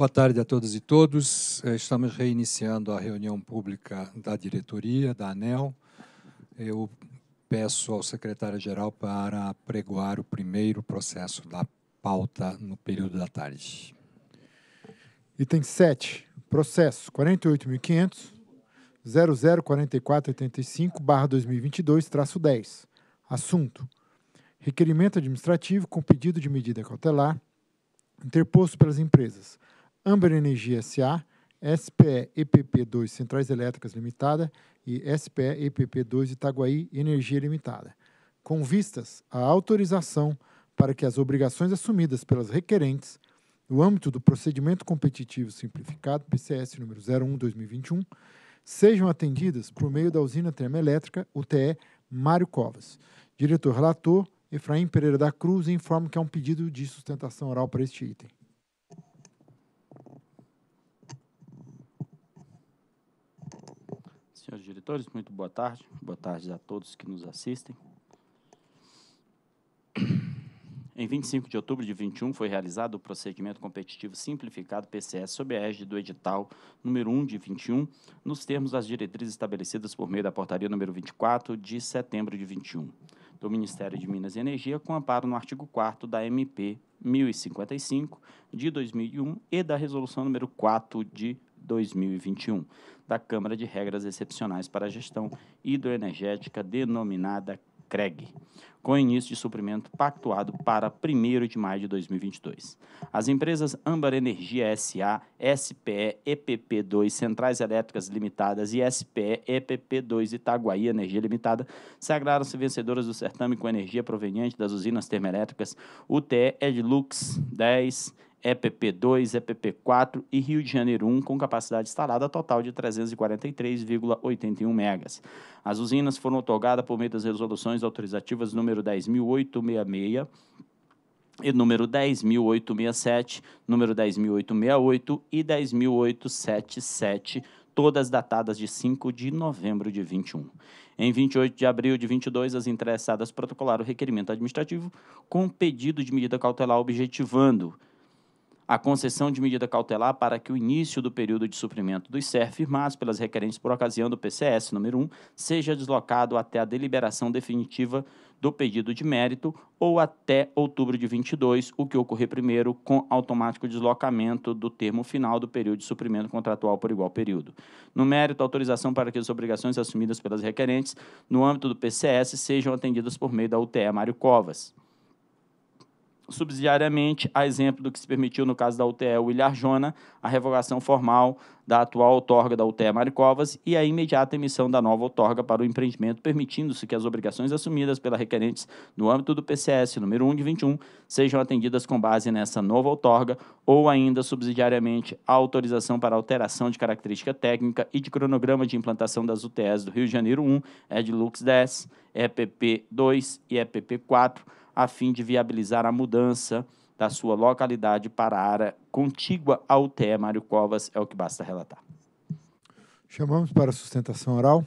Boa tarde a todas e todos. Eh, estamos reiniciando a reunião pública da diretoria da ANEL. Eu peço ao secretário-geral para pregoar o primeiro processo da pauta no período da tarde. Item 7. Processo 48500004485 2022 10 Assunto: Requerimento administrativo com pedido de medida cautelar interposto pelas empresas Amber Energia S.A., SPE EPP2 Centrais Elétricas Limitada e SPE EPP2 Itaguaí Energia Limitada, com vistas à autorização para que as obrigações assumidas pelas requerentes no âmbito do procedimento competitivo simplificado PCS número 01/2021 sejam atendidas por meio da usina termoelétrica UTE Mário Covas. Diretor relator Efraim Pereira da Cruz informa que há um pedido de sustentação oral para este item. Senhores diretores, muito boa tarde. Boa tarde a todos que nos assistem. Em 25 de outubro de 21 foi realizado o procedimento competitivo simplificado PCS sob a égide do edital número 1 de 21, nos termos das diretrizes estabelecidas por meio da portaria número 24 de setembro de 21 do Ministério de Minas e Energia, com amparo no artigo 4 da MP 1055 de 2001 e da resolução número 4 de 2021 da Câmara de Regras Excepcionais para a Gestão Hidroenergética, denominada CREG, com início de suprimento pactuado para 1 de maio de 2022. As empresas Âmbar Energia SA, SPE EPP2 Centrais Elétricas Limitadas e SPE EPP2 Itaguaí Energia Limitada sagraram-se vencedoras do certame com energia proveniente das usinas termoelétricas UTE Edlux 10, EPP2, EPP4 e Rio de Janeiro 1, com capacidade instalada total de 343,81 megas. As usinas foram otorgadas por meio das resoluções autorizativas número 10.866 e número 10.867, número 10.868 e 10.877, todas datadas de 5 de novembro de 21. Em 28 de abril de 22, as interessadas protocolaram o requerimento administrativo com pedido de medida cautelar objetivando a concessão de medida cautelar para que o início do período de suprimento dos SER firmados pelas requerentes por ocasião do PCS número 1 seja deslocado até a deliberação definitiva do pedido de mérito ou até outubro de 22, o que ocorrer primeiro com automático deslocamento do termo final do período de suprimento contratual por igual período. No mérito, autorização para que as obrigações assumidas pelas requerentes no âmbito do PCS sejam atendidas por meio da UTE Mário Covas subsidiariamente, a exemplo do que se permitiu no caso da UTE William Jona, a revogação formal da atual outorga da UTE Maricovas e a imediata emissão da nova outorga para o empreendimento, permitindo-se que as obrigações assumidas pela requerentes no âmbito do PCS número 1 de 21 sejam atendidas com base nessa nova outorga ou ainda subsidiariamente a autorização para alteração de característica técnica e de cronograma de implantação das UTEs do Rio de Janeiro 1, Edilux 10, EPP 2 e EPP 4 a fim de viabilizar a mudança da sua localidade para a área contígua ao TE Mário Covas, é o que basta relatar. Chamamos para a sustentação oral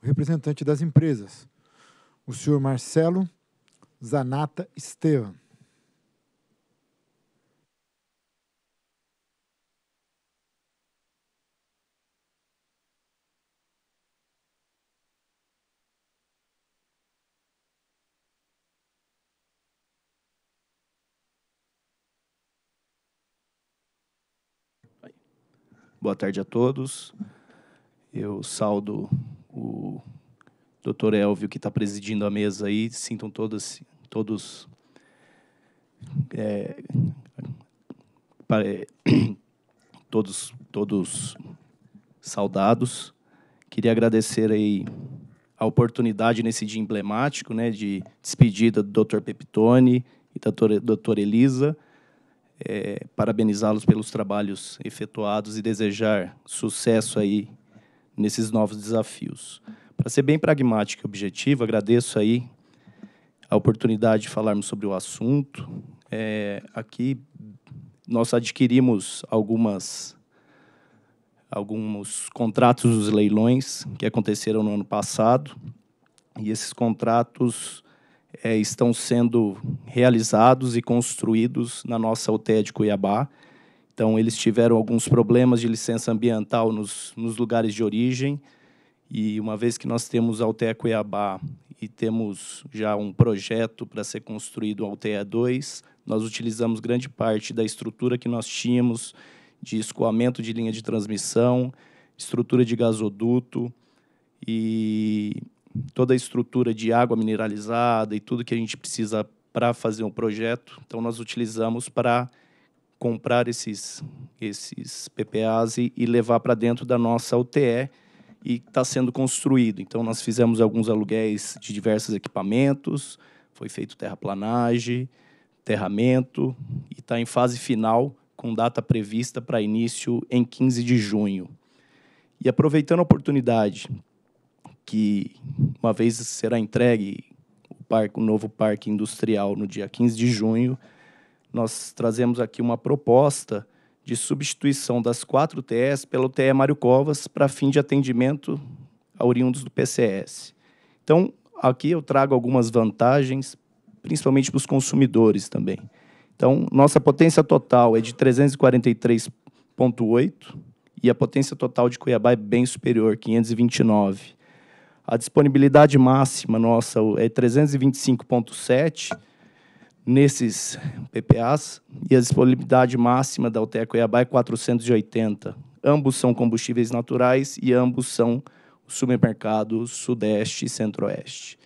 o representante das empresas, o senhor Marcelo Zanata Estevam. Boa tarde a todos. Eu saldo o doutor Elvio, que está presidindo a mesa aí. Sintam todos, todos é, todos todos saudados. Queria agradecer aí a oportunidade nesse dia emblemático, né, de despedida do Dr. Pepitone e da doutora Elisa é, parabenizá-los pelos trabalhos efetuados e desejar sucesso aí nesses novos desafios. Para ser bem pragmático e objetivo, agradeço aí a oportunidade de falarmos sobre o assunto. É, aqui nós adquirimos algumas alguns contratos dos leilões que aconteceram no ano passado e esses contratos é, estão sendo realizados e construídos na nossa UTE de Cuiabá. Então, eles tiveram alguns problemas de licença ambiental nos, nos lugares de origem, e uma vez que nós temos a UTE Cuiabá e temos já um projeto para ser construído a UTE 2, nós utilizamos grande parte da estrutura que nós tínhamos de escoamento de linha de transmissão, estrutura de gasoduto, e toda a estrutura de água mineralizada e tudo que a gente precisa para fazer um projeto. Então, nós utilizamos para comprar esses, esses PPAs e, e levar para dentro da nossa UTE e está sendo construído. Então, nós fizemos alguns aluguéis de diversos equipamentos, foi feito terraplanagem, terramento e está em fase final com data prevista para início em 15 de junho. E aproveitando a oportunidade que uma vez será entregue o, parque, o novo parque industrial no dia 15 de junho, nós trazemos aqui uma proposta de substituição das quatro TEs pela TE Mário Covas para fim de atendimento a oriundos do PCS. Então, aqui eu trago algumas vantagens, principalmente para os consumidores também. Então, nossa potência total é de 343,8 e a potência total de Cuiabá é bem superior, 529. A disponibilidade máxima nossa é 325,7 nesses PPAs e a disponibilidade máxima da UTE Cuiabá é 480. Ambos são combustíveis naturais e ambos são supermercados Sudeste e Centro-Oeste.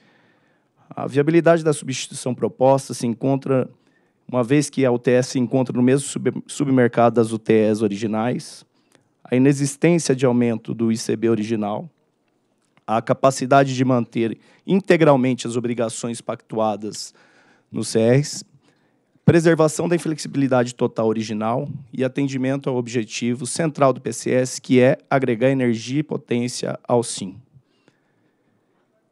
A viabilidade da substituição proposta se encontra, uma vez que a UTS se encontra no mesmo submercado das UTEs originais, a inexistência de aumento do ICB original, a capacidade de manter integralmente as obrigações pactuadas no CRS, preservação da inflexibilidade total original e atendimento ao objetivo central do PCS, que é agregar energia e potência ao SIM.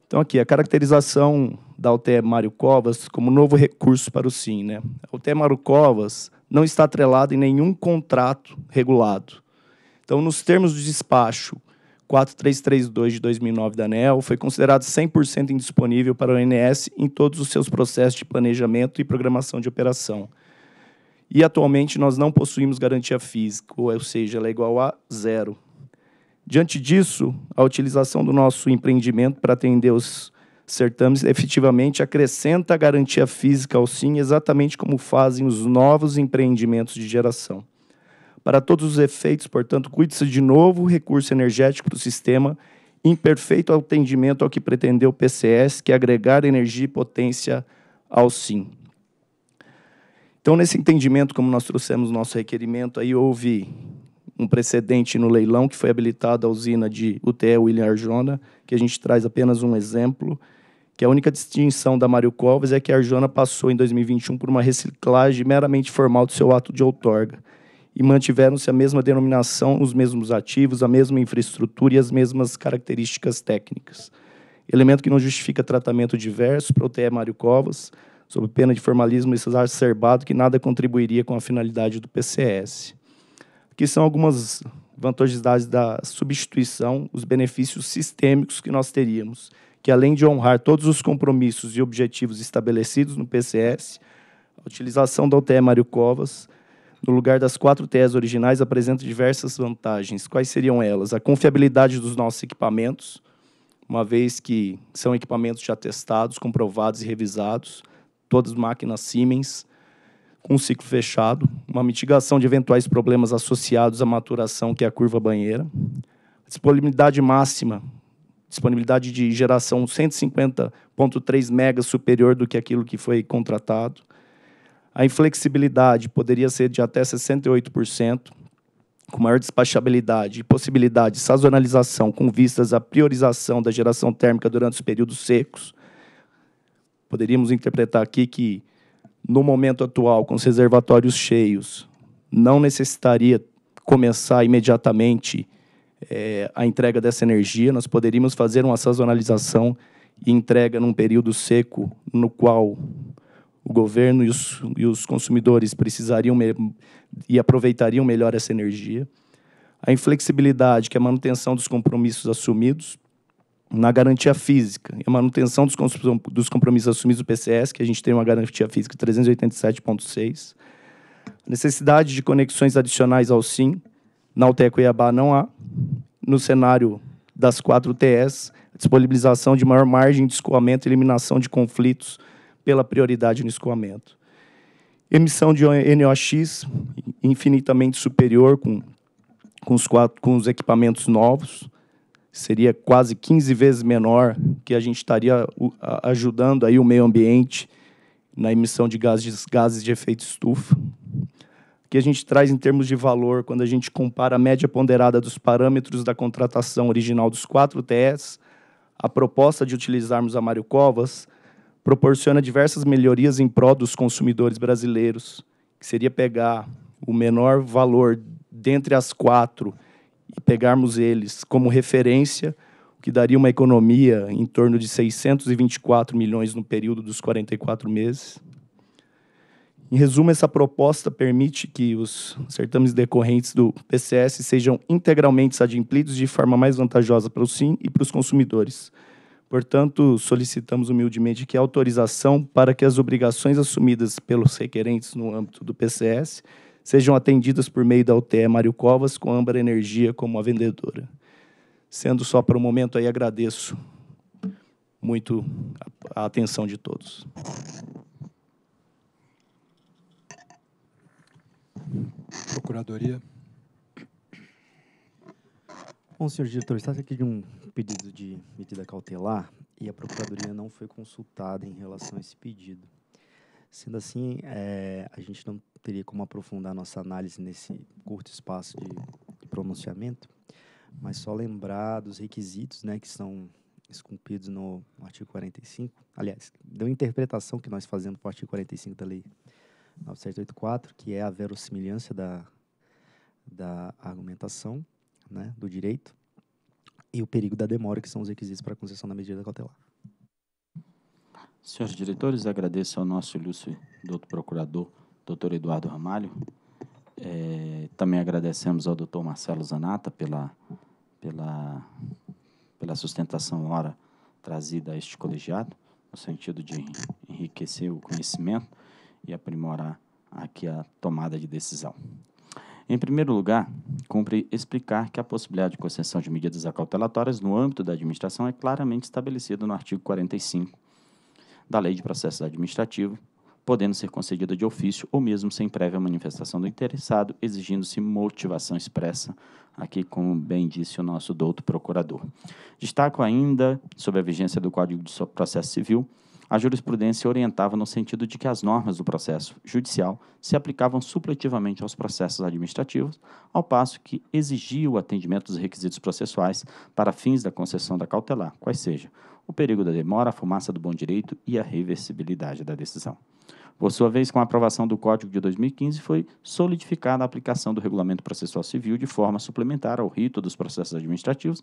Então, aqui, a caracterização da UTE Mário Covas como novo recurso para o SIM. Né? A UTE Mário Covas não está atrelada em nenhum contrato regulado. Então, nos termos do despacho 4332 de 2009 da ANEL foi considerado 100% indisponível para o ONS em todos os seus processos de planejamento e programação de operação. E atualmente nós não possuímos garantia física, ou seja, ela é igual a zero. Diante disso, a utilização do nosso empreendimento para atender os certames efetivamente acrescenta a garantia física ao SIM exatamente como fazem os novos empreendimentos de geração. Para todos os efeitos, portanto, cuide-se de novo recurso energético do sistema, em perfeito atendimento ao que pretendeu o PCS, que é agregar energia e potência ao SIM. Então, nesse entendimento, como nós trouxemos nosso requerimento, aí houve um precedente no leilão que foi habilitada a usina de UTE William Arjona, que a gente traz apenas um exemplo, que a única distinção da Mário Covas é que a Arjona passou em 2021 por uma reciclagem meramente formal do seu ato de outorga e mantiveram-se a mesma denominação, os mesmos ativos, a mesma infraestrutura e as mesmas características técnicas. Elemento que não justifica tratamento diverso para o TE Mário Covas, sob pena de formalismo exacerbado que nada contribuiria com a finalidade do PCS. Aqui são algumas vantagens da substituição, os benefícios sistêmicos que nós teríamos, que além de honrar todos os compromissos e objetivos estabelecidos no PCS, a utilização da UTE Mário Covas no lugar das quatro TEs originais, apresenta diversas vantagens. Quais seriam elas? A confiabilidade dos nossos equipamentos, uma vez que são equipamentos já testados, comprovados e revisados, todas máquinas Siemens, com ciclo fechado, uma mitigação de eventuais problemas associados à maturação, que é a curva banheira, disponibilidade máxima, disponibilidade de geração 150.3 megas superior do que aquilo que foi contratado, a inflexibilidade poderia ser de até 68%, com maior despachabilidade e possibilidade de sazonalização com vistas à priorização da geração térmica durante os períodos secos. Poderíamos interpretar aqui que, no momento atual, com os reservatórios cheios, não necessitaria começar imediatamente é, a entrega dessa energia, nós poderíamos fazer uma sazonalização e entrega num período seco, no qual o governo e os, e os consumidores precisariam e aproveitariam melhor essa energia. A inflexibilidade, que é a manutenção dos compromissos assumidos na garantia física, e a manutenção dos, dos compromissos assumidos do PCS, que a gente tem uma garantia física 387,6. Necessidade de conexões adicionais ao SIM, na UTE Cuiabá não há. No cenário das quatro UTS, disponibilização de maior margem de escoamento e eliminação de conflitos pela prioridade no escoamento. Emissão de NOx infinitamente superior com, com, os, quatro, com os equipamentos novos, seria quase 15 vezes menor que a gente estaria ajudando aí o meio ambiente na emissão de gases, gases de efeito estufa. O que a gente traz em termos de valor, quando a gente compara a média ponderada dos parâmetros da contratação original dos quatro TS, a proposta de utilizarmos a Mário Covas proporciona diversas melhorias em prol dos consumidores brasileiros, que seria pegar o menor valor dentre as quatro e pegarmos eles como referência, o que daria uma economia em torno de 624 milhões no período dos 44 meses. Em resumo, essa proposta permite que os certames decorrentes do PCS sejam integralmente adimplidos de forma mais vantajosa para o SIM e para os consumidores, Portanto, solicitamos humildemente que autorização para que as obrigações assumidas pelos requerentes no âmbito do PCS sejam atendidas por meio da UTE Mário Covas com Âmbar Energia como a vendedora. Sendo só para o momento aí, agradeço muito a atenção de todos. Procuradoria. Bom, senhor diretor, está aqui de um pedido de medida cautelar e a Procuradoria não foi consultada em relação a esse pedido. Sendo assim, é, a gente não teria como aprofundar nossa análise nesse curto espaço de, de pronunciamento, mas só lembrar dos requisitos né, que são esculpidos no, no artigo 45, aliás, da interpretação que nós fazemos para o artigo 45 da Lei 9784, que é a verossimilhança da, da argumentação né, do direito, e o perigo da demora, que são os requisitos para a concessão da medida cautelar. Senhores diretores, agradeço ao nosso ilustre doutor procurador, doutor Eduardo Ramalho. É, também agradecemos ao doutor Marcelo Zanata pela, pela, pela sustentação hora trazida a este colegiado, no sentido de enriquecer o conhecimento e aprimorar aqui a tomada de decisão. Em primeiro lugar, cumpre explicar que a possibilidade de concessão de medidas acautelatórias no âmbito da administração é claramente estabelecida no artigo 45 da Lei de Processo Administrativo, podendo ser concedida de ofício ou mesmo sem prévia manifestação do interessado, exigindo-se motivação expressa, aqui como bem disse o nosso douto procurador. Destaco ainda, sobre a vigência do Código de Processo Civil, a jurisprudência orientava no sentido de que as normas do processo judicial se aplicavam supletivamente aos processos administrativos, ao passo que exigia o atendimento dos requisitos processuais para fins da concessão da cautelar, quais seja o perigo da demora, a fumaça do bom direito e a reversibilidade da decisão. Por sua vez, com a aprovação do Código de 2015, foi solidificada a aplicação do Regulamento Processual Civil de forma suplementar ao rito dos processos administrativos,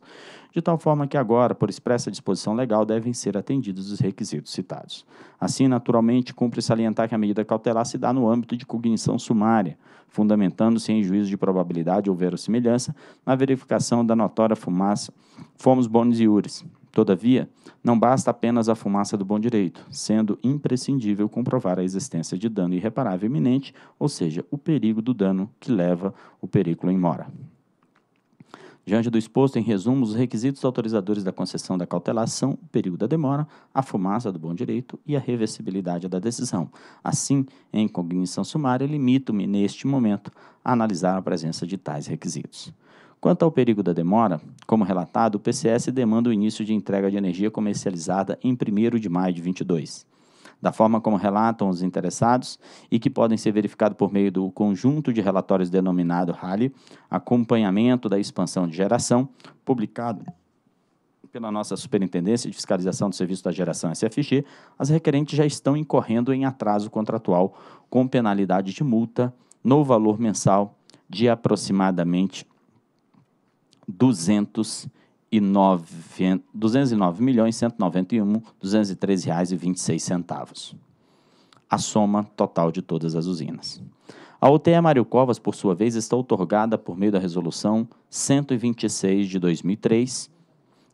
de tal forma que agora, por expressa disposição legal, devem ser atendidos os requisitos citados. Assim, naturalmente, cumpre salientar que a medida cautelar se dá no âmbito de cognição sumária, fundamentando-se em juízo de probabilidade ou verossimilhança na verificação da notória fumaça, fomos bons e iures, Todavia, não basta apenas a fumaça do bom direito, sendo imprescindível comprovar a existência de dano irreparável iminente, ou seja, o perigo do dano que leva o perículo em mora. Diante do exposto, em resumo, os requisitos autorizadores da concessão da cautelar são o perigo da demora, a fumaça do bom direito e a reversibilidade da decisão. Assim, em cognição sumária, limito-me, neste momento, a analisar a presença de tais requisitos. Quanto ao perigo da demora, como relatado, o PCS demanda o início de entrega de energia comercializada em 1 de maio de 22. Da forma como relatam os interessados e que podem ser verificados por meio do conjunto de relatórios denominado RALI, Acompanhamento da Expansão de Geração, publicado pela nossa Superintendência de Fiscalização do Serviço da Geração SFG, as requerentes já estão incorrendo em atraso contratual com penalidade de multa no valor mensal de aproximadamente 209, 209 milhões reais e centavos. A soma total de todas as usinas. A UTE Mário Covas, por sua vez, está otorgada por meio da resolução 126 de 2003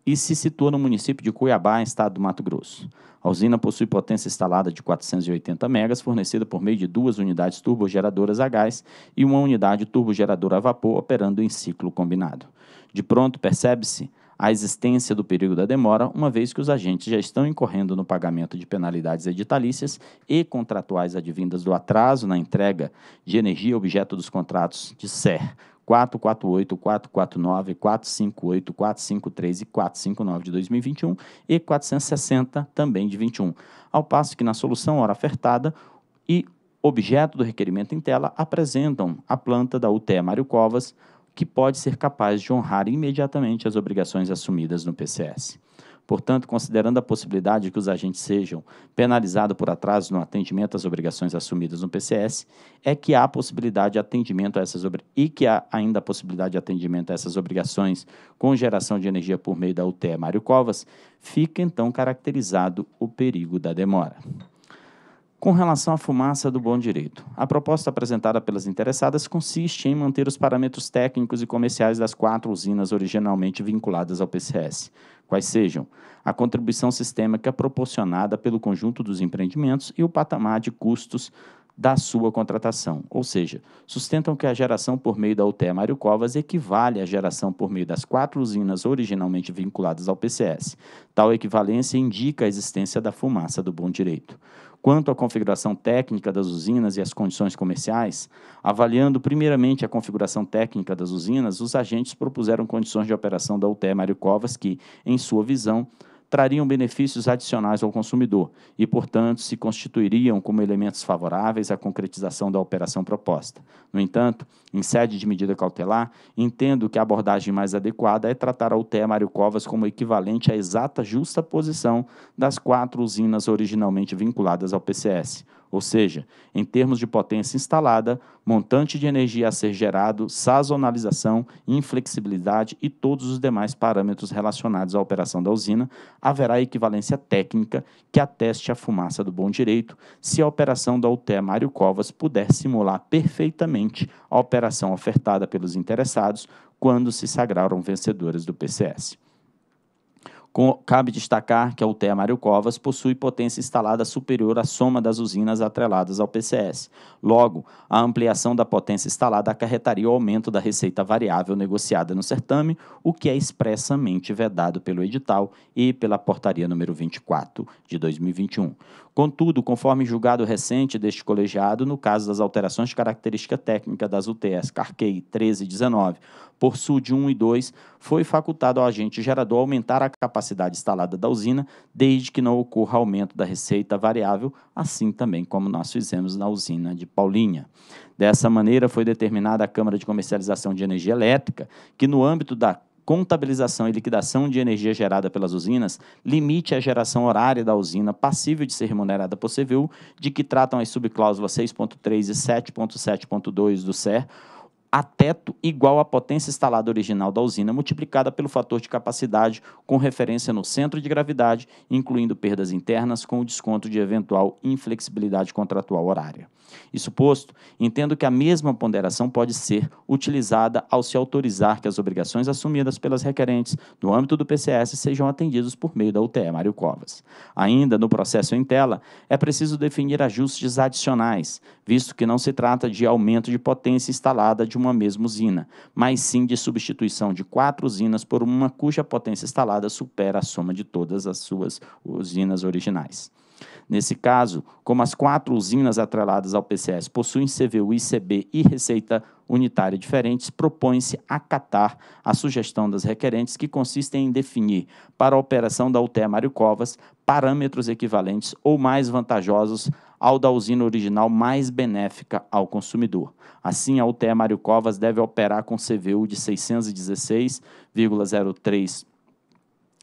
e se situa no município de Cuiabá, estado do Mato Grosso. A usina possui potência instalada de 480 megas, fornecida por meio de duas unidades turbogeradoras a gás e uma unidade turbogeradora a vapor operando em ciclo combinado. De pronto, percebe-se a existência do perigo da demora, uma vez que os agentes já estão incorrendo no pagamento de penalidades editalícias e contratuais advindas do atraso na entrega de energia objeto dos contratos de SER 448, 449, 458, 453 e 459 de 2021 e 460 também de 21, ao passo que na solução hora ofertada e objeto do requerimento em tela apresentam a planta da UTE Mário Covas que pode ser capaz de honrar imediatamente as obrigações assumidas no PCS. Portanto, considerando a possibilidade de que os agentes sejam penalizados por atraso no atendimento às obrigações assumidas no PCS, é que há possibilidade de atendimento a essas e que há ainda a possibilidade de atendimento a essas obrigações com geração de energia por meio da UTE Mário Covas, fica então caracterizado o perigo da demora. Com relação à fumaça do bom direito, a proposta apresentada pelas interessadas consiste em manter os parâmetros técnicos e comerciais das quatro usinas originalmente vinculadas ao PCS, quais sejam a contribuição sistêmica proporcionada pelo conjunto dos empreendimentos e o patamar de custos da sua contratação, ou seja, sustentam que a geração por meio da UTE Mário Covas equivale à geração por meio das quatro usinas originalmente vinculadas ao PCS. Tal equivalência indica a existência da fumaça do bom direito. Quanto à configuração técnica das usinas e as condições comerciais, avaliando primeiramente a configuração técnica das usinas, os agentes propuseram condições de operação da UTE Mário Covas que, em sua visão, trariam benefícios adicionais ao consumidor e, portanto, se constituiriam como elementos favoráveis à concretização da operação proposta. No entanto, em sede de medida cautelar, entendo que a abordagem mais adequada é tratar a UTE Mário Covas como equivalente à exata justa posição das quatro usinas originalmente vinculadas ao PCS, ou seja, em termos de potência instalada, montante de energia a ser gerado, sazonalização, inflexibilidade e todos os demais parâmetros relacionados à operação da usina, haverá equivalência técnica que ateste a fumaça do bom direito, se a operação da UTE Mário Covas puder simular perfeitamente a operação ofertada pelos interessados quando se sagraram vencedores do PCS. Com, cabe destacar que a UTEA Mário Covas possui potência instalada superior à soma das usinas atreladas ao PCS. Logo, a ampliação da potência instalada acarretaria o aumento da receita variável negociada no certame, o que é expressamente vedado pelo edital e pela portaria número 24 de 2021. Contudo, conforme julgado recente deste colegiado, no caso das alterações de característica técnica das UTS Carquei 1319, por SUD 1 e 2, foi facultado ao agente gerador aumentar a capacidade instalada da usina, desde que não ocorra aumento da receita variável, assim também como nós fizemos na usina de Paulinha. Dessa maneira, foi determinada a Câmara de Comercialização de Energia Elétrica que, no âmbito da contabilização e liquidação de energia gerada pelas usinas limite a geração horária da usina passível de ser remunerada por CVU, de que tratam as subcláusulas 6.3 e 7.7.2 do SER, a teto igual à potência instalada original da usina multiplicada pelo fator de capacidade com referência no centro de gravidade, incluindo perdas internas com o desconto de eventual inflexibilidade contratual horária. Isso posto, entendo que a mesma ponderação pode ser utilizada ao se autorizar que as obrigações assumidas pelas requerentes no âmbito do PCS sejam atendidas por meio da UTE Mário Covas. Ainda no processo em tela, é preciso definir ajustes adicionais, visto que não se trata de aumento de potência instalada de uma mesma usina, mas sim de substituição de quatro usinas por uma cuja potência instalada supera a soma de todas as suas usinas originais. Nesse caso, como as quatro usinas atreladas ao PCS possuem CVU, ICB e receita unitária diferentes, propõe-se acatar a sugestão das requerentes que consiste em definir, para a operação da UTE Mário Covas, parâmetros equivalentes ou mais vantajosos ao da usina original mais benéfica ao consumidor. Assim, a UTE Mário Covas deve operar com CVU de 616,03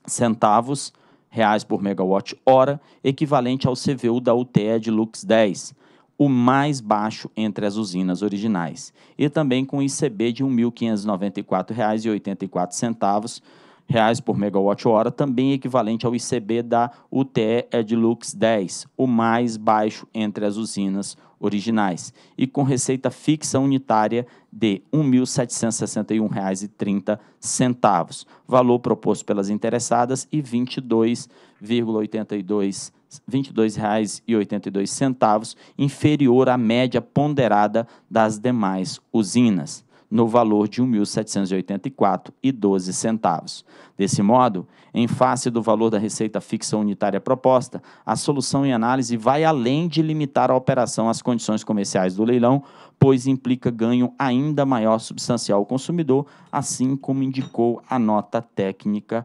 centavos reais por megawatt hora, equivalente ao CVU da UTE de Lux 10, o mais baixo entre as usinas originais, e também com ICB de R$ 1.594,84 reais por megawatt hora, também equivalente ao ICB da UTE Edilux 10, o mais baixo entre as usinas originais originais e com receita fixa unitária de R$ 1.761,30, valor proposto pelas interessadas e R$ 22,82 R$ 22,82, inferior à média ponderada das demais usinas no valor de R$ 1.784,12. Desse modo, em face do valor da receita fixa unitária proposta, a solução em análise vai além de limitar a operação às condições comerciais do leilão, pois implica ganho ainda maior substancial ao consumidor, assim como indicou a nota técnica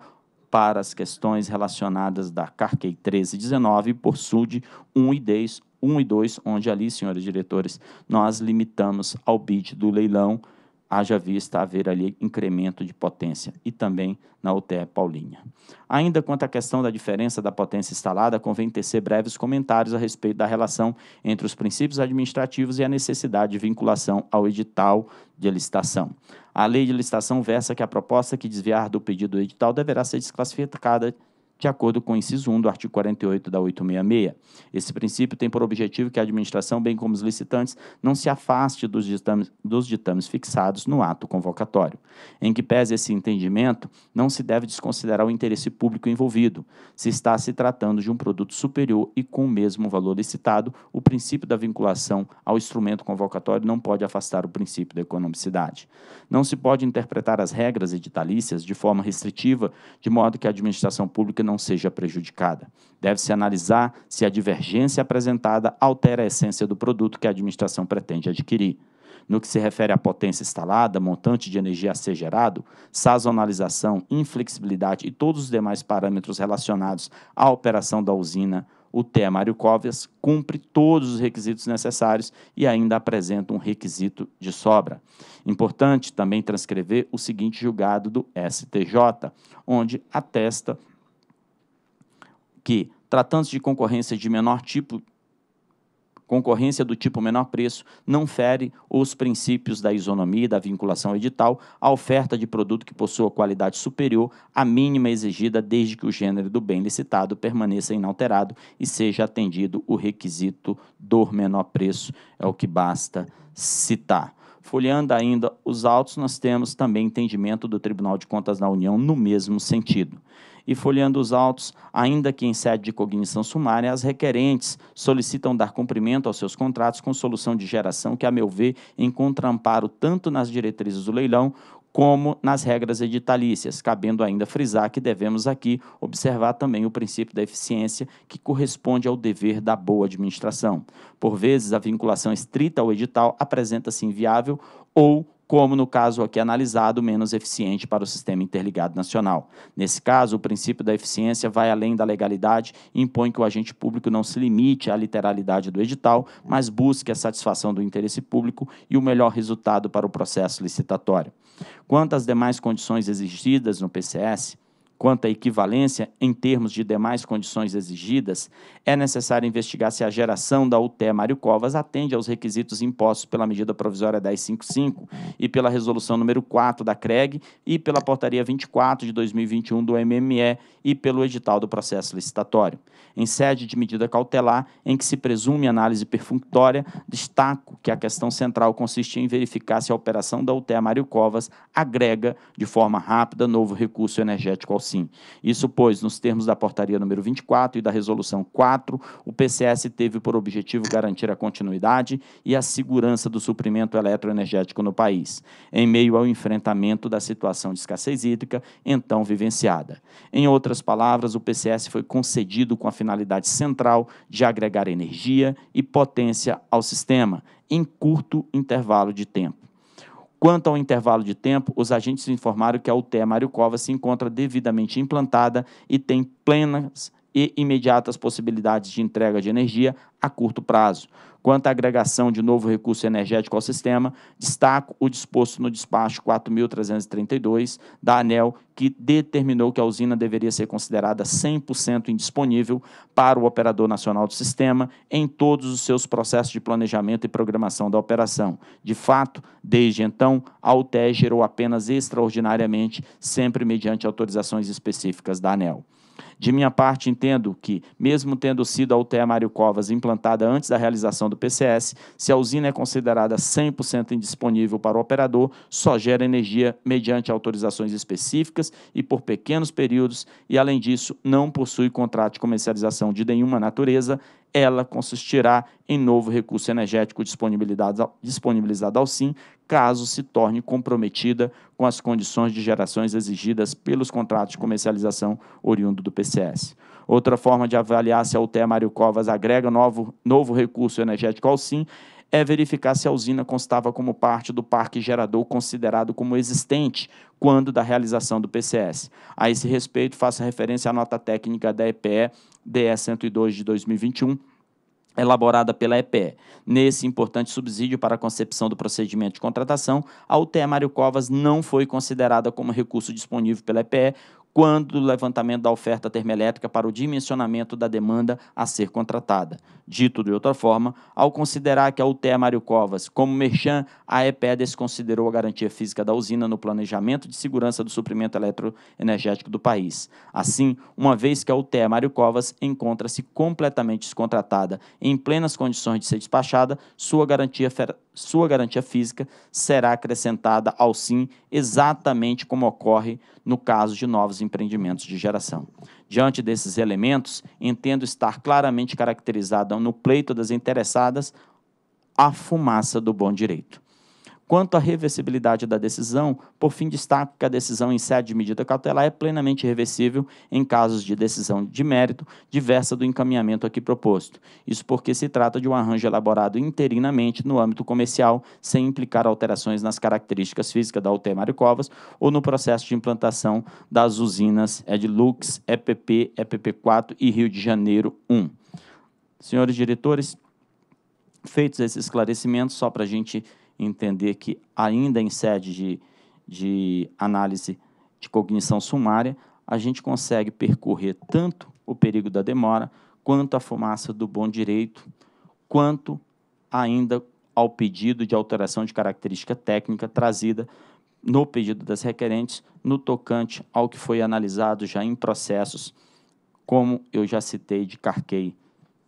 para as questões relacionadas da Carquei 1319 por SUD 1 e 10, 1 e 2, onde ali, senhores diretores, nós limitamos ao bid do leilão haja vista haver ali incremento de potência e também na UTE Paulinha. Ainda quanto à questão da diferença da potência instalada, convém tecer breves comentários a respeito da relação entre os princípios administrativos e a necessidade de vinculação ao edital de licitação. A lei de licitação versa que a proposta que desviar do pedido do edital deverá ser desclassificada de acordo com o inciso 1 do artigo 48 da 866. Esse princípio tem por objetivo que a administração, bem como os licitantes, não se afaste dos ditames, dos ditames fixados no ato convocatório. Em que pese esse entendimento, não se deve desconsiderar o interesse público envolvido. Se está se tratando de um produto superior e com o mesmo valor licitado, o princípio da vinculação ao instrumento convocatório não pode afastar o princípio da economicidade. Não se pode interpretar as regras editalícias de forma restritiva, de modo que a administração pública não seja prejudicada. Deve-se analisar se a divergência apresentada altera a essência do produto que a administração pretende adquirir. No que se refere à potência instalada, montante de energia a ser gerado, sazonalização, inflexibilidade e todos os demais parâmetros relacionados à operação da usina, o te Mário Covas cumpre todos os requisitos necessários e ainda apresenta um requisito de sobra. Importante também transcrever o seguinte julgado do STJ, onde atesta que, tratando-se de concorrência de menor tipo, concorrência do tipo menor preço não fere os princípios da isonomia e da vinculação edital à oferta de produto que possua qualidade superior à mínima exigida desde que o gênero do bem licitado permaneça inalterado e seja atendido o requisito do menor preço, é o que basta citar. Folheando ainda os autos, nós temos também entendimento do Tribunal de Contas da União no mesmo sentido e folheando os autos, ainda que em sede de cognição sumária, as requerentes solicitam dar cumprimento aos seus contratos com solução de geração que, a meu ver, encontra amparo tanto nas diretrizes do leilão como nas regras editalícias, cabendo ainda frisar que devemos aqui observar também o princípio da eficiência, que corresponde ao dever da boa administração. Por vezes, a vinculação estrita ao edital apresenta-se inviável ou como no caso aqui analisado, menos eficiente para o sistema interligado nacional. Nesse caso, o princípio da eficiência vai além da legalidade e impõe que o agente público não se limite à literalidade do edital, mas busque a satisfação do interesse público e o melhor resultado para o processo licitatório. Quanto às demais condições exigidas no PCS, Quanto à equivalência, em termos de demais condições exigidas, é necessário investigar se a geração da UTE Mário Covas atende aos requisitos impostos pela medida provisória 1055 e pela resolução número 4 da CREG e pela portaria 24 de 2021 do MME e pelo edital do processo licitatório. Em sede de medida cautelar, em que se presume análise perfunctória, destaco que a questão central consiste em verificar se a operação da UTE Mário Covas agrega de forma rápida novo recurso energético ao sim. Isso, pois, nos termos da portaria número 24 e da resolução 4, o PCS teve por objetivo garantir a continuidade e a segurança do suprimento eletroenergético no país, em meio ao enfrentamento da situação de escassez hídrica então vivenciada. Em outras palavras, o PCS foi concedido com a finalidade central de agregar energia e potência ao sistema em curto intervalo de tempo. Quanto ao intervalo de tempo, os agentes informaram que a UTE Mário Cova se encontra devidamente implantada e tem plenas e imediatas possibilidades de entrega de energia a curto prazo. Quanto à agregação de novo recurso energético ao sistema, destaco o disposto no despacho 4.332 da ANEL, que determinou que a usina deveria ser considerada 100% indisponível para o operador nacional do sistema em todos os seus processos de planejamento e programação da operação. De fato, desde então, a UTE gerou apenas extraordinariamente, sempre mediante autorizações específicas da ANEL. De minha parte, entendo que, mesmo tendo sido a UTE Mário Covas implantada antes da realização do PCS, se a usina é considerada 100% indisponível para o operador, só gera energia mediante autorizações específicas e por pequenos períodos e, além disso, não possui contrato de comercialização de nenhuma natureza, ela consistirá em novo recurso energético disponibilizado ao SIM, caso se torne comprometida com as condições de gerações exigidas pelos contratos de comercialização oriundo do PCS. Outra forma de avaliar se a UTE Mário Covas agrega novo, novo recurso energético ao SIM é verificar se a usina constava como parte do parque gerador considerado como existente quando da realização do PCS. A esse respeito, faço referência à nota técnica da EPE DE 102 de 2021, elaborada pela EPE. Nesse importante subsídio para a concepção do procedimento de contratação, a UTE Mário Covas não foi considerada como recurso disponível pela EPE, quando do levantamento da oferta termoelétrica para o dimensionamento da demanda a ser contratada. Dito de outra forma, ao considerar que a UTE Mário Covas, como merchan, a EPE desconsiderou a garantia física da usina no planejamento de segurança do suprimento eletroenergético do país. Assim, uma vez que a UTE Mário Covas encontra-se completamente descontratada, em plenas condições de ser despachada, sua garantia sua garantia física será acrescentada ao sim exatamente como ocorre no caso de novos empreendimentos de geração. Diante desses elementos, entendo estar claramente caracterizada no pleito das interessadas a fumaça do bom direito quanto à reversibilidade da decisão, por fim, destaco que a decisão em sede de medida cautelar é plenamente reversível em casos de decisão de mérito diversa do encaminhamento aqui proposto. Isso porque se trata de um arranjo elaborado interinamente no âmbito comercial, sem implicar alterações nas características físicas da UT Mário Covas ou no processo de implantação das usinas Edlux, EPP, EPP4 e Rio de Janeiro 1. Senhores diretores, feitos esses esclarecimentos, só para a gente entender que, ainda em sede de, de análise de cognição sumária, a gente consegue percorrer tanto o perigo da demora, quanto a fumaça do bom direito, quanto ainda ao pedido de alteração de característica técnica trazida no pedido das requerentes, no tocante ao que foi analisado já em processos, como eu já citei de Carquei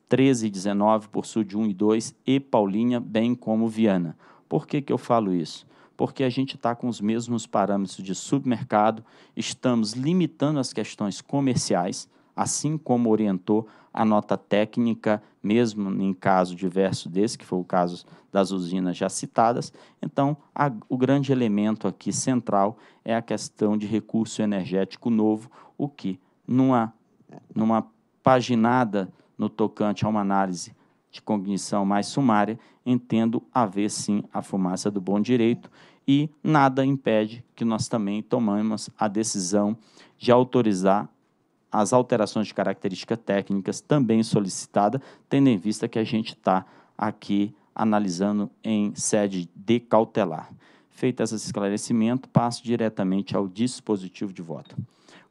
13 e 19, por sul de 1 e 2, e Paulinha, bem como Viana. Por que, que eu falo isso? Porque a gente está com os mesmos parâmetros de submercado, estamos limitando as questões comerciais, assim como orientou a nota técnica, mesmo em caso diverso desse, que foi o caso das usinas já citadas. Então, a, o grande elemento aqui central é a questão de recurso energético novo, o que, numa, numa paginada no tocante a uma análise de cognição mais sumária, entendo haver sim a fumaça do bom direito e nada impede que nós também tomemos a decisão de autorizar as alterações de características técnicas também solicitada, tendo em vista que a gente está aqui analisando em sede de cautelar. Feito esse esclarecimento, passo diretamente ao dispositivo de voto.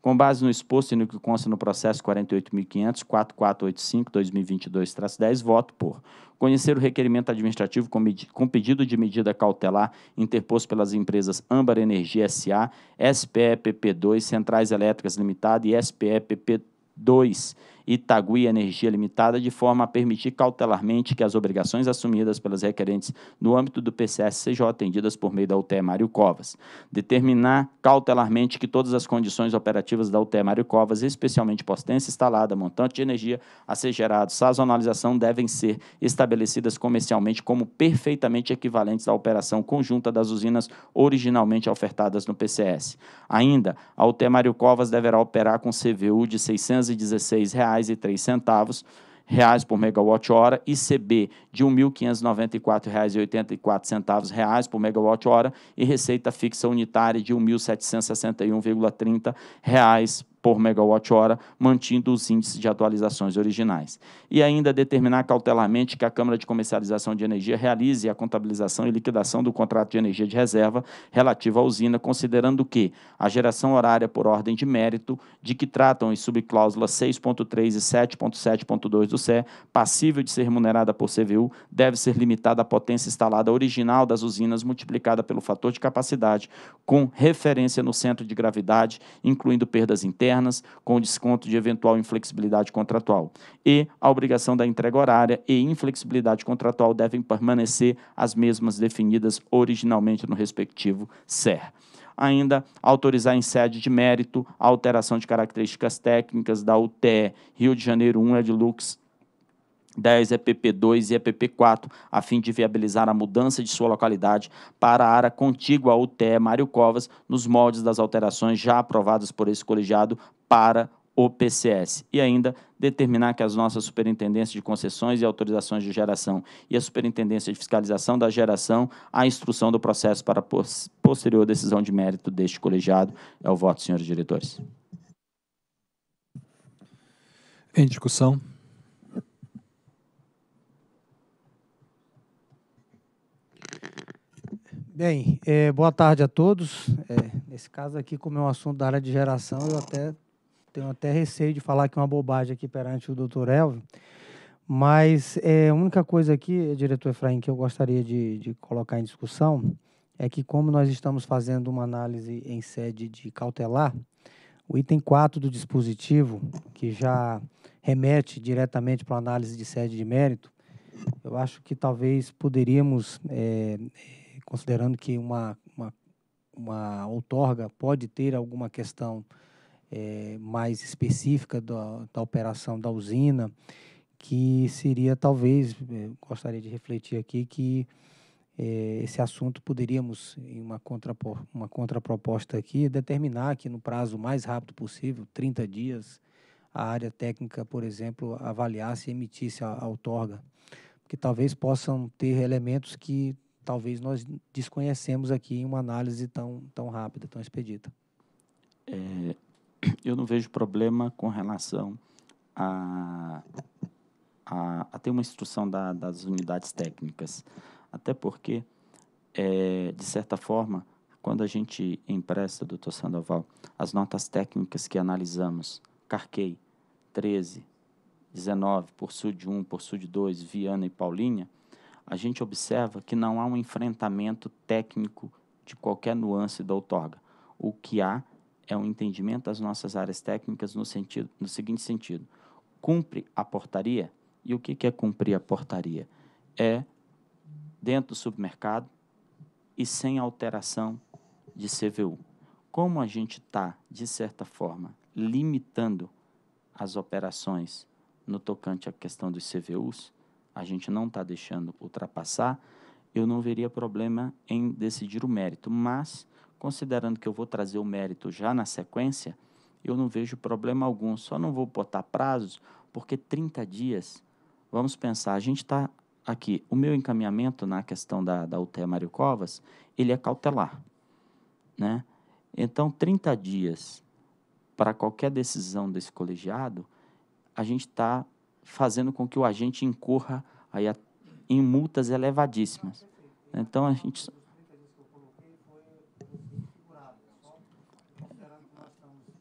Com base no exposto e no que consta no processo 48.500.4485-2022-10, voto por conhecer o requerimento administrativo com, com, pedido de medida cautelar interposto pelas empresas Âmbar Energia S.A., SPEPP2, Centrais Elétricas Limitada e SPEPP2, Itagui Energia Limitada, de forma a permitir cautelarmente que as obrigações assumidas pelas requerentes no âmbito do PCS sejam atendidas por meio da UTE Mário Covas. Determinar cautelarmente que todas as condições operativas da UTE Mário Covas, especialmente potência instalada, montante de energia a ser gerado, sazonalização, devem ser estabelecidas comercialmente como perfeitamente equivalentes à operação conjunta das usinas originalmente ofertadas no PCS. Ainda, a UTE Mário Covas deverá operar com CVU de R$ 616,00 R$1.003 reais por megawatt-hora, e CB de R$ 1.594,84 reais por megawatt-hora e receita fixa unitária de R$ 1.761,30 reais por megawatt-hora, mantendo os índices de atualizações originais. E ainda determinar cautelarmente que a Câmara de Comercialização de Energia realize a contabilização e liquidação do contrato de energia de reserva relativo à usina, considerando que a geração horária por ordem de mérito, de que tratam as subcláusulas 6.3 e 7.7.2 do CE, passível de ser remunerada por CVU, deve ser limitada à potência instalada original das usinas multiplicada pelo fator de capacidade, com referência no centro de gravidade, incluindo perdas internas com desconto de eventual inflexibilidade contratual. E a obrigação da entrega horária e inflexibilidade contratual devem permanecer as mesmas definidas originalmente no respectivo SER ainda autorizar em sede de mérito a alteração de características técnicas da UTE Rio de Janeiro 1 é Edilux 10 EPP 2 e EPP é 4, a fim de viabilizar a mudança de sua localidade para a área contígua ao UTE Mário Covas, nos moldes das alterações já aprovadas por esse colegiado para o PCS. E ainda determinar que as nossas superintendências de concessões e autorizações de geração e a superintendência de fiscalização da geração a instrução do processo para posterior decisão de mérito deste colegiado. É o voto, senhores diretores. Em discussão. Bem, é, boa tarde a todos. É, nesse caso aqui, como é um assunto da área de geração, eu até tenho até receio de falar que é uma bobagem aqui perante o doutor Elvio. Mas é, a única coisa aqui, diretor Efraim, que eu gostaria de, de colocar em discussão é que como nós estamos fazendo uma análise em sede de cautelar, o item 4 do dispositivo, que já remete diretamente para a análise de sede de mérito, eu acho que talvez poderíamos é, considerando que uma, uma, uma outorga pode ter alguma questão é, mais específica da, da operação da usina, que seria talvez, é, gostaria de refletir aqui, que é, esse assunto poderíamos, em uma, contrapor, uma contraproposta aqui, determinar que no prazo mais rápido possível, 30 dias, a área técnica, por exemplo, avaliasse e emitisse a, a outorga, porque talvez possam ter elementos que talvez nós desconhecemos aqui em uma análise tão, tão rápida, tão expedita. É, eu não vejo problema com relação a, a, a ter uma instrução da, das unidades técnicas, até porque, é, de certa forma, quando a gente empresta, doutor Sandoval, as notas técnicas que analisamos, Carquei, 13, 19, por Sud 1, por Sud 2, Viana e Paulinha, a gente observa que não há um enfrentamento técnico de qualquer nuance da outorga. O que há é um entendimento das nossas áreas técnicas no, sentido, no seguinte sentido: cumpre a portaria? E o que, que é cumprir a portaria? É dentro do supermercado e sem alteração de CVU. Como a gente está, de certa forma, limitando as operações no tocante à questão dos CVUs, a gente não está deixando ultrapassar, eu não veria problema em decidir o mérito. Mas, considerando que eu vou trazer o mérito já na sequência, eu não vejo problema algum. Só não vou botar prazos, porque 30 dias, vamos pensar, a gente está aqui. O meu encaminhamento na questão da, da UTE Mário Covas, ele é cautelar. Né? Então, 30 dias para qualquer decisão desse colegiado, a gente está fazendo com que o agente incorra aí a, em multas elevadíssimas. Então a gente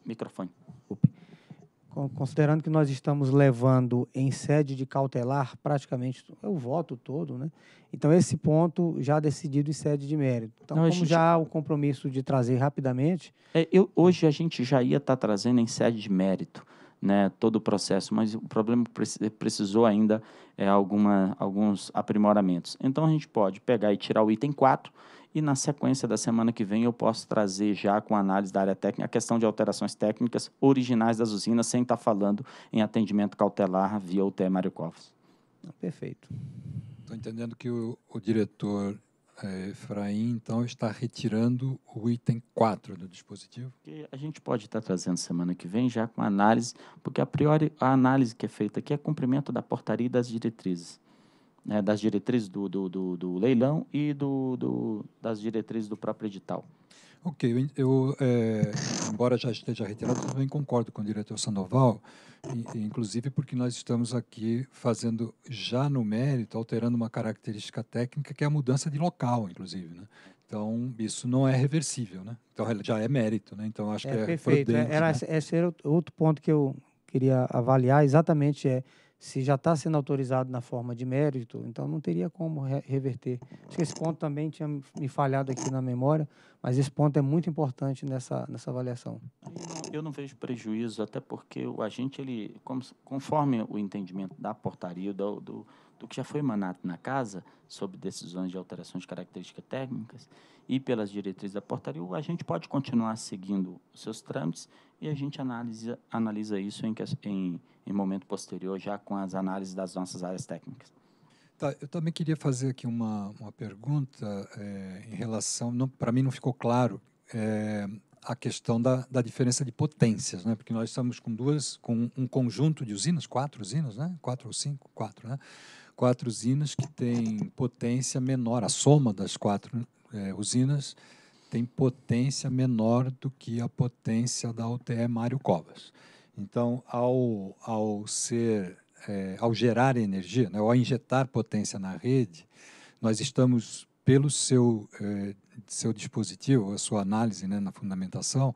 microfone. Considerando que nós estamos levando em sede de cautelar praticamente o voto todo, né? Então, esse ponto já decidido em sede de mérito. Então, Não, como gente... já há o compromisso de trazer rapidamente. É, eu, hoje a gente já ia estar tá trazendo em sede de mérito né, todo o processo, mas o problema precisou ainda é, alguma, alguns aprimoramentos. Então a gente pode pegar e tirar o item 4 e na sequência da semana que vem eu posso trazer já com análise da área técnica a questão de alterações técnicas originais das usinas, sem estar falando em atendimento cautelar via UTE Mário Covas. Perfeito. Estou entendendo que o, o diretor é, Efraim, então, está retirando o item 4 do dispositivo? a gente pode estar trazendo semana que vem já com análise, porque a priori a análise que é feita aqui é cumprimento da portaria e das diretrizes. Né, das diretrizes do, do, do, do leilão e do, do, das diretrizes do próprio edital. Ok, eu, é, embora já esteja reiterado, também concordo com o diretor Sandoval, inclusive porque nós estamos aqui fazendo já no mérito, alterando uma característica técnica que é a mudança de local, inclusive. Né? Então, isso não é reversível, né? Então, já é mérito, né? Então, acho é, que é perfeito. prudente. É, era, né? Esse é outro ponto que eu queria avaliar, exatamente é se já está sendo autorizado na forma de mérito, então não teria como re reverter. Acho que esse ponto também tinha me falhado aqui na memória, mas esse ponto é muito importante nessa, nessa avaliação. Eu não vejo prejuízo, até porque o agente, ele, conforme o entendimento da portaria, do, do, do que já foi emanado na casa, sobre decisões de alterações de características técnicas, e pelas diretrizes da portaria, o agente pode continuar seguindo os seus trâmites e a gente analisa, analisa isso em, em em momento posterior, já com as análises das nossas áreas técnicas. Tá, eu também queria fazer aqui uma, uma pergunta é, em relação, para mim não ficou claro, é, a questão da, da diferença de potências, né? Porque nós estamos com duas, com um conjunto de usinas, quatro usinas, né? Quatro ou cinco, quatro, né? Quatro usinas que têm potência menor. A soma das quatro é, usinas tem potência menor do que a potência da UTE Mário Covas. Então, ao, ao ser, é, ao gerar energia, né, ao injetar potência na rede, nós estamos pelo seu é, seu dispositivo, a sua análise né, na fundamentação,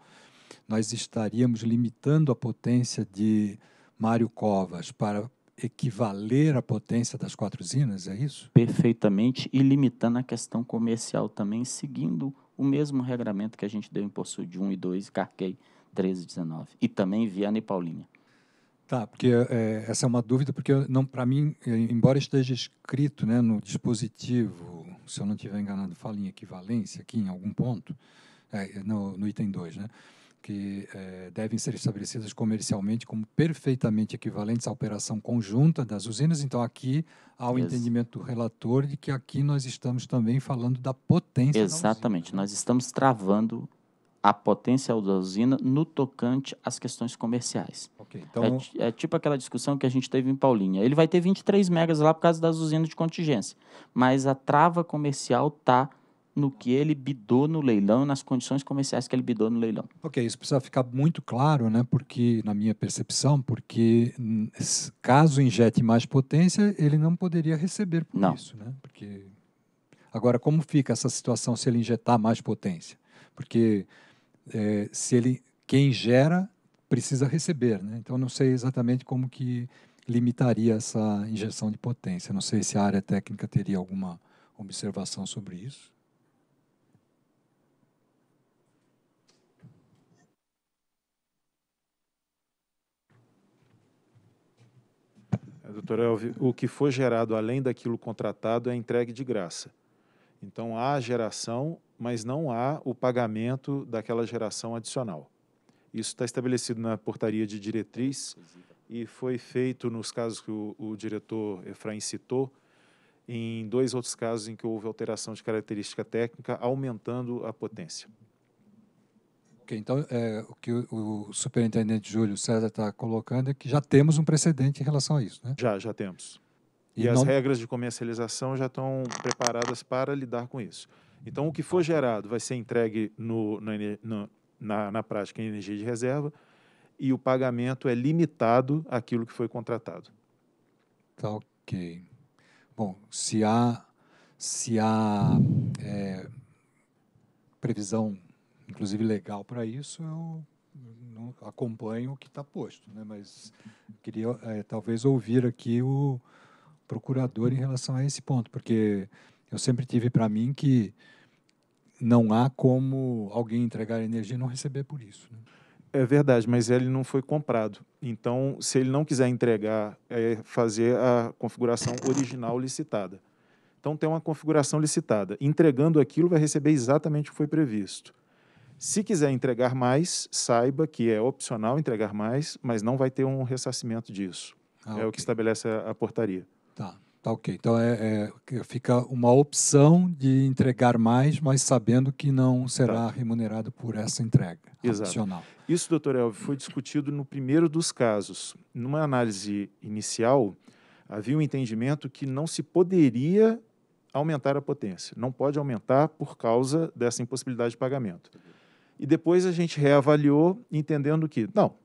nós estaríamos limitando a potência de Mário Covas para equivaler à potência das quatro usinas, é isso? Perfeitamente, e limitando a questão comercial também, seguindo o mesmo regramento que a gente deu em Poço de 1 e 2 e Carquei 19. E também Viana e Paulínia. Tá, porque é, essa é uma dúvida, porque não para mim, é, embora esteja escrito né, no dispositivo, se eu não estiver enganado, fala em equivalência aqui em algum ponto, é, no, no, item 2, né, que é, devem ser estabelecidas comercialmente como perfeitamente equivalentes à operação conjunta das usinas. Então, aqui há o entendimento do relator de que aqui nós estamos também falando da potência. Exatamente, da né. nós estamos travando a potência da usina no tocante às questões comerciais. Okay, então... é, é, tipo aquela discussão que a gente teve em Paulinha. Ele vai ter 23 megas lá por causa das usinas de contingência, mas a trava comercial tá no que ele bidou no leilão, nas condições comerciais que ele bidou no leilão. Ok, isso precisa ficar muito claro, né? Porque na minha percepção, porque caso injete mais potência, ele não poderia receber por não. isso, né? Porque agora como fica essa situação se ele injetar mais potência? Porque é, se ele quem gera precisa receber, né? Então não sei exatamente como que limitaria essa injeção de potência. Não sei se a área técnica teria alguma observação sobre isso. Doutor Elvio, o que for gerado além daquilo contratado é entregue de graça. Então há geração, mas não há o pagamento daquela geração adicional. Isso está estabelecido na portaria de diretriz e foi feito nos casos que o, o diretor Efraim citou, em dois outros casos em que houve alteração de característica técnica, aumentando a potência. Okay, então, é, o que o, o superintendente Júlio César está colocando é que já temos um precedente em relação a isso, né? Já, já temos. E, as regras de comercialização já estão preparadas para lidar com isso. Então, o que for gerado vai ser entregue no, na, na, na prática em energia de reserva e o pagamento é limitado àquilo que foi contratado. Tá ok. Bom, se há, se há é, previsão, inclusive legal, para isso, eu não acompanho o que está posto, né? mas queria é, talvez ouvir aqui o, procurador em relação a esse ponto, porque eu sempre tive para mim que não há como alguém entregar energia e não receber por isso. Né? É verdade, mas ele não foi comprado. Então, se ele não quiser entregar, é fazer a configuração original licitada. Então, tem uma configuração licitada. Entregando aquilo, vai receber exatamente o que foi previsto. Se quiser entregar mais, saiba que é opcional entregar mais, mas não vai ter um ressarcimento disso. Ah, é okay. o que estabelece a, a portaria. Tá, tá ok. Então é, é fica uma opção de entregar mais, mas sabendo que não será tá. remunerado por essa entrega Exato. Adicional. Isso, doutor Elvio, foi discutido no primeiro dos casos. Numa análise inicial, havia um entendimento que não se poderia aumentar a potência. Não pode aumentar por causa dessa impossibilidade de pagamento. E depois a gente reavaliou, entendendo que, não,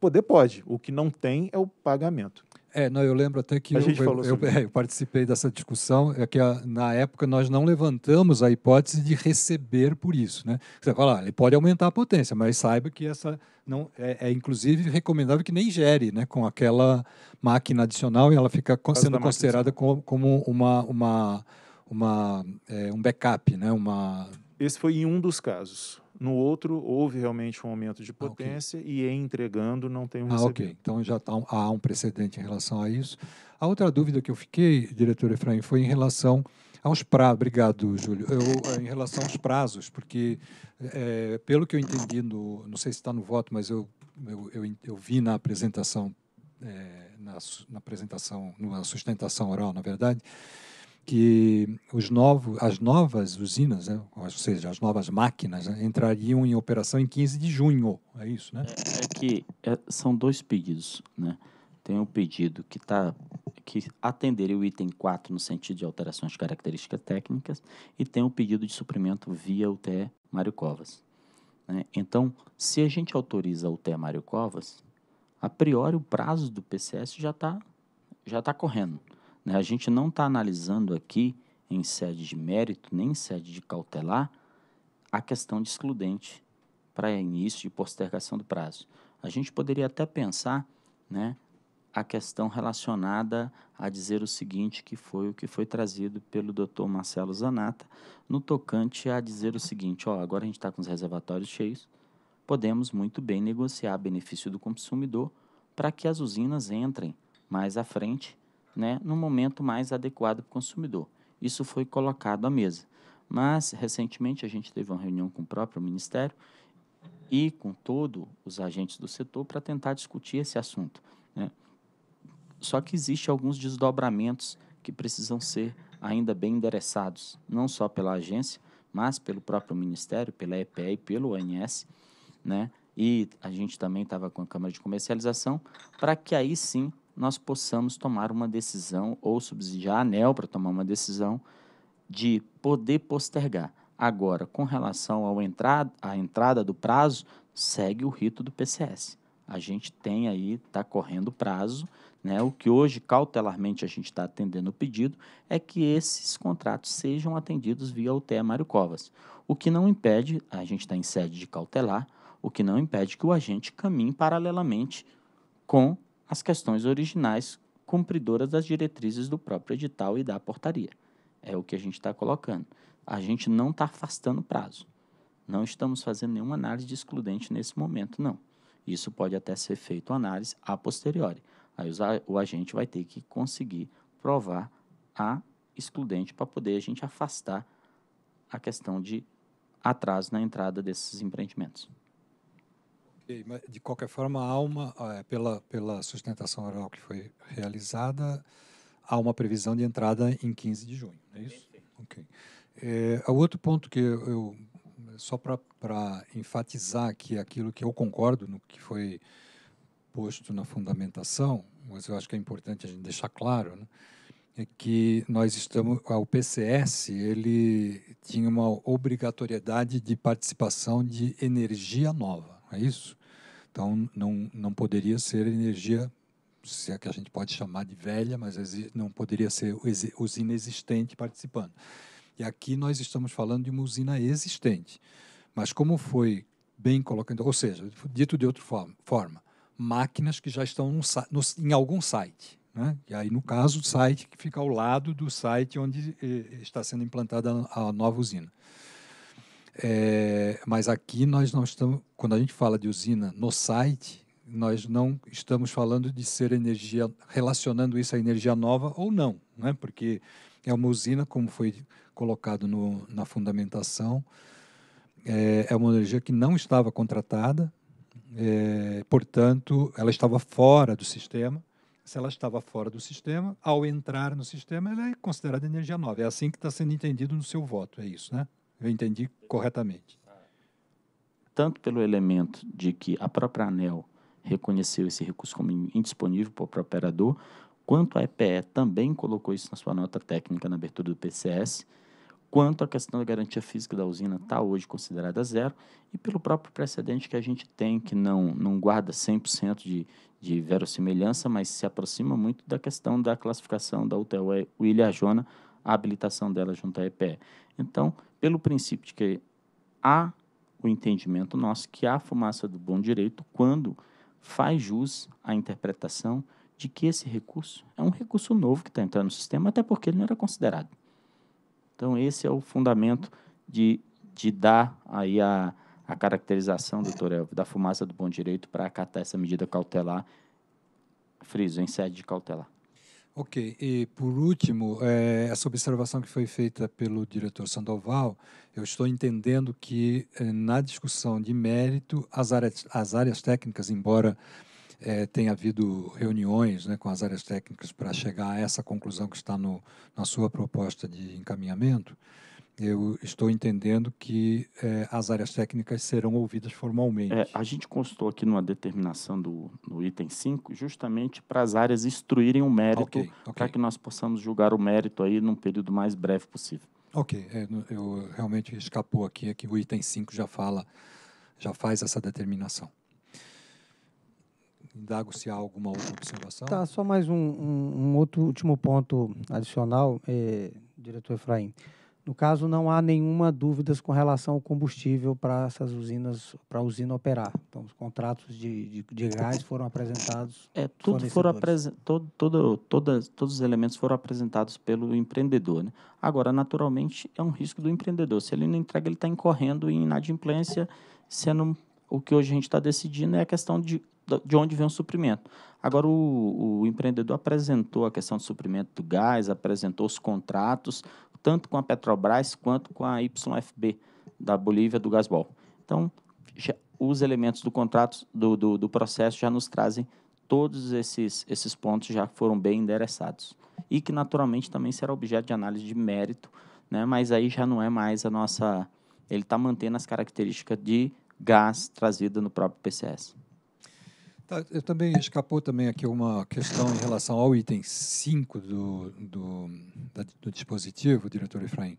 poder pode, o que não tem é o pagamento. É, não, eu lembro até que eu, eu, eu, é, eu, participei dessa discussão, é que a, na época nós não levantamos a hipótese de receber por isso. Né? Você fala, ah, ele pode aumentar a potência, mas saiba que essa não é, é inclusive recomendável que nem gere né, com aquela máquina adicional e ela fica sendo considerada como, como uma, uma, uma, é, um backup, né? uma... Esse foi em um dos casos. No outro, houve realmente um aumento de potência ah, okay. e entregando não tem um Ah, ok. Então já tá um, há um precedente em relação a isso. A outra dúvida que eu fiquei, diretor Efraim, foi em relação aos prazos. Obrigado, Júlio. Eu, eh, em relação aos prazos, porque, é, pelo que eu entendi, no, não sei se está no voto, mas eu, eu, eu, eu vi na apresentação, é, na, na apresentação, na sustentação oral, na verdade, que os novos, as novas usinas, né, ou seja, as novas máquinas, né, entrariam em operação em 15 de junho. É isso, né? É, é, que é, são dois pedidos, né? Tem um pedido que, tá, que atenderia o item 4 no sentido de alterações de características técnicas e tem um pedido de suprimento via UTE Mário Covas. Né? Então, se a gente autoriza o UTE Mário Covas, a priori o prazo do PCS já está já tá correndo. Né? A gente não está analisando aqui, em sede de mérito, nem em sede de cautelar, a questão de excludente para início de postergação do prazo. A gente poderia até pensar né, a questão relacionada a dizer o seguinte, que foi o que foi trazido pelo Dr. Marcelo Zanata, no tocante a dizer o seguinte, ó, agora a gente está com os reservatórios cheios, podemos muito bem negociar benefício do consumidor para que as usinas entrem mais à frente né, no momento mais adequado para o consumidor. Isso foi colocado à mesa. Mas, recentemente, a gente teve uma reunião com o próprio Ministério e com todos os agentes do setor para tentar discutir esse assunto. Né? Só que existe alguns desdobramentos que precisam ser ainda bem endereçados, não só pela agência, mas pelo próprio Ministério, pela EPE e pelo ONS, né? e a gente também estava com a Câmara de Comercialização, para que aí sim nós possamos tomar uma decisão ou subsidiar a ANEL para tomar uma decisão de poder postergar. Agora, com relação ao entrada, à entrada do prazo, segue o rito do PCS. A gente tem aí, está correndo prazo, né? O que hoje, cautelarmente, a gente está atendendo o pedido é que esses contratos sejam atendidos via UTE Mário Covas. O que não impede, a gente está em sede de cautelar, o que não impede que o agente caminhe paralelamente com as questões originais cumpridoras das diretrizes do próprio edital e da portaria. É o que a gente está colocando. A gente não está afastando prazo. Não estamos fazendo nenhuma análise de excludente nesse momento, não. Isso pode até ser feito análise a posteriori. Aí o agente vai ter que conseguir provar a excludente para poder a gente afastar a questão de atraso na entrada desses empreendimentos. De qualquer forma, há uma, ah, é, pela, pela sustentação oral que foi realizada, há uma previsão de entrada em 15 de junho, é isso? Sim. Ok. É, o outro ponto que eu, só para enfatizar que aquilo que eu concordo no que foi posto na fundamentação, mas eu acho que é importante a gente deixar claro, né, é que nós estamos, o PCS, ele tinha uma obrigatoriedade de participação de energia nova, é isso? Então, não, não poderia ser energia, se é que a gente pode chamar de velha, mas não poderia ser usina existente participando. E aqui nós estamos falando de uma usina existente. Mas como foi bem colocado, ou seja, dito de outra forma, forma máquinas que já estão no, no, em algum site. Né? E aí, no caso, o site que fica ao lado do site onde eh, está sendo implantada a, a nova usina. É, mas aqui nós não estamos, quando a gente fala de usina no site, nós não estamos falando de ser energia, relacionando isso à energia nova ou não, né? porque é uma usina, como foi colocado no, na fundamentação, é, é, uma energia que não estava contratada, é, portanto, ela estava fora do sistema. Se ela estava fora do sistema, ao entrar no sistema, ela é considerada energia nova. É assim que está sendo entendido no seu voto, é isso, né? Eu entendi corretamente. Tanto pelo elemento de que a própria ANEL reconheceu esse recurso como indisponível para o próprio operador, quanto a EPE também colocou isso na sua nota técnica na abertura do PCS, quanto a questão da garantia física da usina está hoje considerada zero, e pelo próprio precedente que a gente tem, que não, não guarda 100% de, de verossimilhança, mas se aproxima muito da questão da classificação da UTUE William Jona, a habilitação dela junto à EPE. Então, pelo princípio de que há o entendimento nosso que há fumaça do bom direito quando faz jus à interpretação de que esse recurso é um recurso novo que está entrando no sistema, até porque ele não era considerado. Então, esse é o fundamento de, de dar aí a, a caracterização, doutor Elvio, da fumaça do bom direito para acatar essa medida cautelar, friso, em sede de cautelar. Ok, e por último, é, essa observação que foi feita pelo diretor Sandoval, eu estou entendendo que é, na discussão de mérito, as áreas, as áreas técnicas, embora é, tenha havido reuniões né, com as áreas técnicas para chegar a essa conclusão que está no, na sua proposta de encaminhamento, eu estou entendendo que é, as áreas técnicas serão ouvidas formalmente. É, a gente constou aqui numa determinação do, item 5, justamente para as áreas instruírem o mérito, okay, okay. para que nós possamos julgar o mérito aí num período mais breve possível. Ok, é, eu realmente escapou aqui, é que o item 5 já fala, já faz essa determinação. Indago se há alguma outra observação. Tá, só mais um, um, um outro último ponto adicional, é, diretor Efraim. No caso, não há nenhuma dúvida com relação ao combustível para essas usinas, para a usina operar. Então, os contratos de, de, de gás foram apresentados. É, tudo foram apresen todo, todo, todas, todos os elementos foram apresentados pelo empreendedor. Né? Agora, naturalmente, é um risco do empreendedor. Se ele não entrega, ele está incorrendo em inadimplência, sendo o que hoje a gente está decidindo é a questão de, de onde vem o suprimento. Agora, o, o empreendedor apresentou a questão do suprimento do gás, apresentou os contratos, tanto com a Petrobras quanto com a YFB da Bolívia do Gasbol. Então, já, os elementos do contrato, do, do, do, processo, já nos trazem todos esses, esses pontos já foram bem endereçados. E que, naturalmente, também será objeto de análise de mérito, né? mas aí já não é mais a nossa. Ele está mantendo as características de gás trazida no próprio PCS. Tá, eu também escapou também aqui uma questão em relação ao item 5 do, do, do dispositivo, diretor Efraim,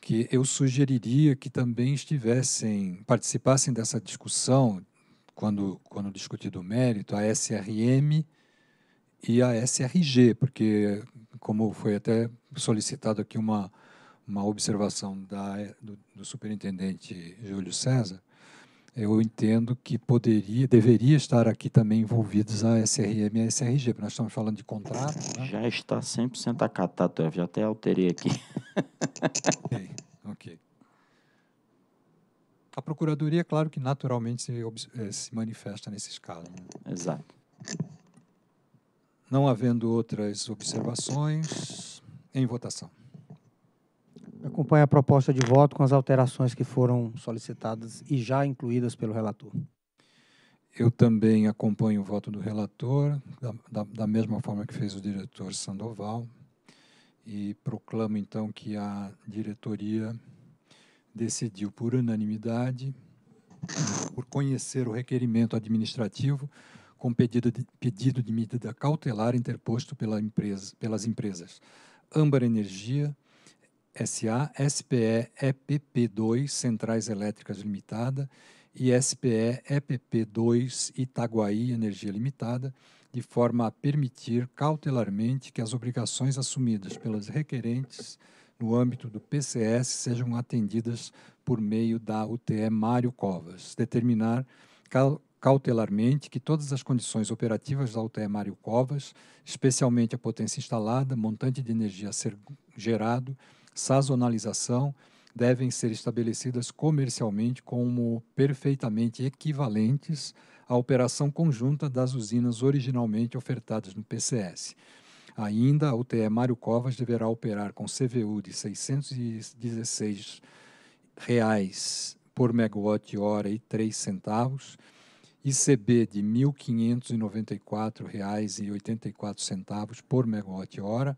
que eu sugeriria que também estivessem, participassem dessa discussão, quando, quando discutido o mérito, a SRM e a SRG, porque, como foi até solicitado aqui uma, uma observação da, do, do superintendente Júlio César, eu entendo que poderia, deveria estar aqui também envolvidos a SRM e a SRG, porque nós estamos falando de contrato. Né? Já está 100% acatado, eu já até alterei aqui. ok, A Procuradoria, claro que naturalmente se, eh, se manifesta nesses casos. Né? Exato. Não havendo outras observações, em votação acompanho a proposta de voto com as alterações que foram solicitadas e já incluídas pelo relator. Eu também acompanho o voto do relator, da, da, da mesma forma que fez o diretor Sandoval, e proclamo então que a diretoria decidiu por unanimidade, por conhecer o requerimento administrativo com pedido de, pedido de medida cautelar interposto pela empresa, pelas empresas Âmbar Energia, SA, SPE EPP2 Centrais Elétricas Limitada e SPE EPP2 Itaguaí Energia Limitada, de forma a permitir cautelarmente que as obrigações assumidas pelas requerentes no âmbito do PCS sejam atendidas por meio da UTE Mário Covas, determinar cautelarmente que todas as condições operativas da UTE Mário Covas, especialmente a potência instalada, montante de energia a ser gerado, sazonalização devem ser estabelecidas comercialmente como perfeitamente equivalentes à operação conjunta das usinas originalmente ofertadas no PCS. Ainda, o TE Mário Covas deverá operar com CVU de R$ 616,00 reais por megawatt-hora e 3 centavos, ICB de R$ 1.594,84 por megawatt-hora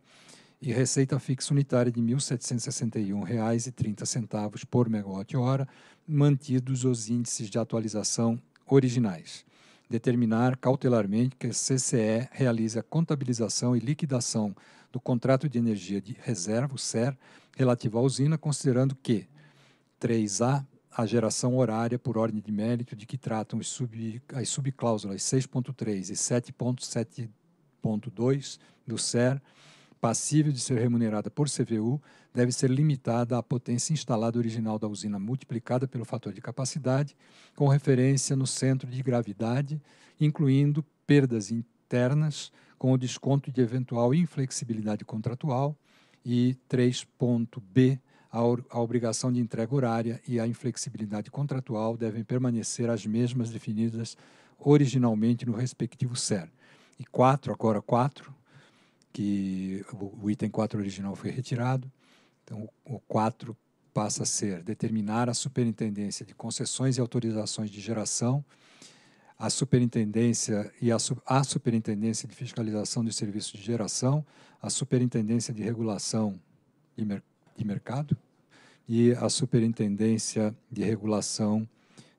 e receita fixa unitária de R$ 1.761,30 por megawatt-hora, mantidos os índices de atualização originais. Determinar cautelarmente que a CCE realize a contabilização e liquidação do contrato de energia de reserva, o SER, relativo à usina, considerando que 3A, a geração horária por ordem de mérito de que tratam sub, as subcláusulas 6.3 e 7.7.2 do SER, passível de ser remunerada por CVU deve ser limitada à potência instalada original da usina multiplicada pelo fator de capacidade, com referência no centro de gravidade, incluindo perdas internas com o desconto de eventual inflexibilidade contratual e 3.b a, a obrigação de entrega horária e a inflexibilidade contratual devem permanecer as mesmas definidas originalmente no respectivo SER. E 4, agora 4, que o, o item 4 original foi retirado. Então, o, o 4 passa a ser determinar a superintendência de concessões e autorizações de geração, a superintendência e a, a superintendência de fiscalização dos serviços de geração, a superintendência de regulação de, mer, de mercado e a superintendência de regulação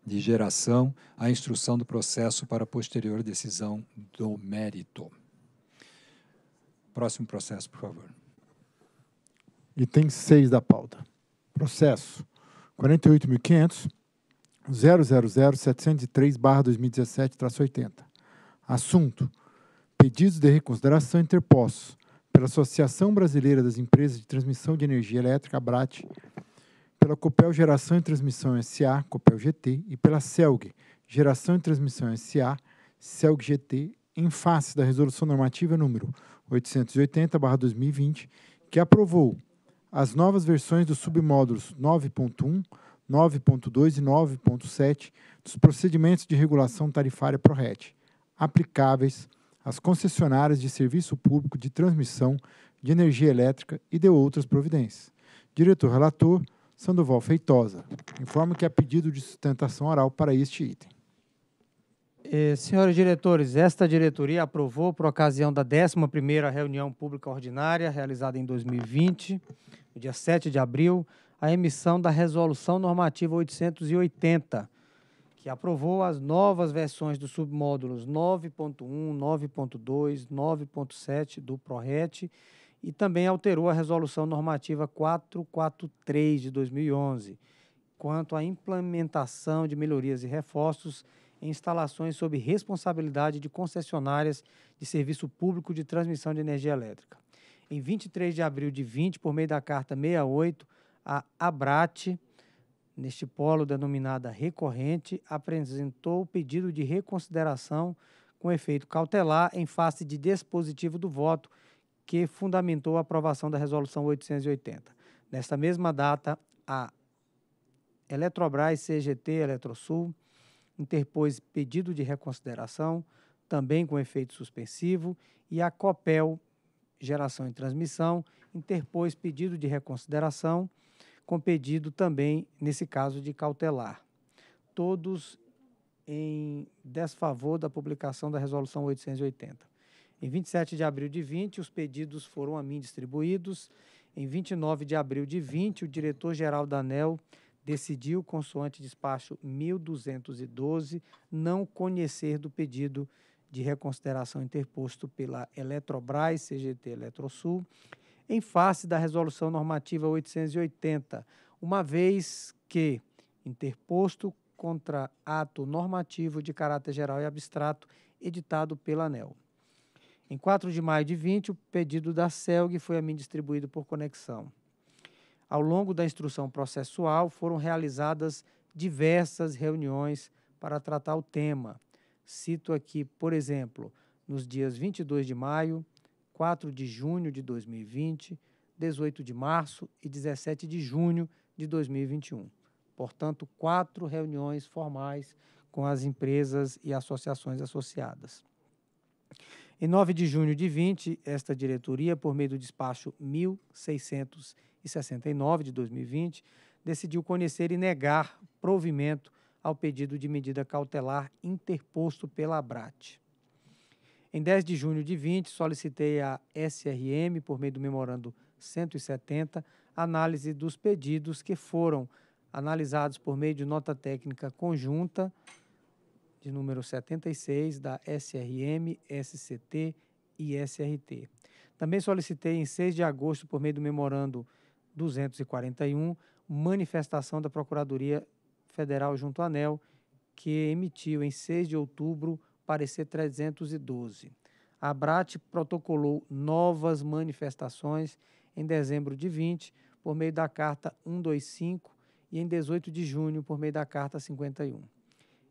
de geração, a instrução do processo para posterior decisão do mérito. Próximo processo, por favor. Item 6 da pauta. Processo 48.500 2017 80 Assunto: Pedidos de reconsideração interpostos pela Associação Brasileira das Empresas de Transmissão de Energia Elétrica, ABRAT, pela Copel Geração e Transmissão SA, Copel GT, e pela CELG, Geração e Transmissão SA, CELG GT, em face da Resolução Normativa número 880-2020, que aprovou as novas versões dos submódulos 9.1, 9.2 e 9.7 dos procedimentos de regulação tarifária ProRet, aplicáveis às concessionárias de serviço público de transmissão de energia elétrica e de outras providências. Diretor relator Sandoval Feitosa informa que há pedido de sustentação oral para este item. É, senhores diretores, esta diretoria aprovou, por ocasião da 11ª reunião pública ordinária, realizada em 2020, no dia 7 de abril, a emissão da Resolução Normativa 880, que aprovou as novas versões dos submódulos 9.1, 9.2, 9.7 do PRORET e também alterou a Resolução Normativa 443 de 2011, quanto à implementação de melhorias e reforços em instalações sob responsabilidade de concessionárias de serviço público de transmissão de energia elétrica. Em 23 de abril de 20, por meio da carta 68, a ABRAT, neste polo denominada recorrente, apresentou o pedido de reconsideração com efeito cautelar em face de dispositivo do voto que fundamentou a aprovação da resolução 880. Nesta mesma data, a Eletrobras, CGT, Eletrosul, interpôs pedido de reconsideração, também com efeito suspensivo, e a COPEL, Geração e Transmissão, interpôs pedido de reconsideração, com pedido também, nesse caso, de cautelar. Todos em desfavor da publicação da Resolução 880. Em 27 de abril de 20, os pedidos foram a mim distribuídos. Em 29 de abril de 20, o diretor-geral da ANEL decidiu, consoante despacho 1212, não conhecer do pedido de reconsideração interposto pela Eletrobras, CGT Eletrosul, em face da resolução normativa 880, uma vez que interposto contra ato normativo de caráter geral e abstrato editado pela ANEL. Em 4 de maio de 20, o pedido da CELG foi a mim distribuído por conexão. Ao longo da instrução processual, foram realizadas diversas reuniões para tratar o tema. Cito aqui, por exemplo, nos dias 22 de maio, 4 de junho de 2020, 18 de março e 17 de junho de 2021. Portanto, quatro reuniões formais com as empresas e associações associadas. Em 9 de junho de 20, esta diretoria, por meio do despacho 1669 de 2020, decidiu conhecer e negar provimento ao pedido de medida cautelar interposto pela ABRAT. Em 10 de junho de 20, solicitei à SRM, por meio do memorando 170, análise dos pedidos que foram analisados por meio de nota técnica conjunta de número 76 da SRM, SCT e SRT. Também solicitei em 6 de agosto, por meio do memorando 241, manifestação da Procuradoria Federal junto à ANEL, que emitiu em 6 de outubro parecer 312. A BRAT protocolou novas manifestações em dezembro de 20, por meio da carta 125 e em 18 de junho, por meio da carta 51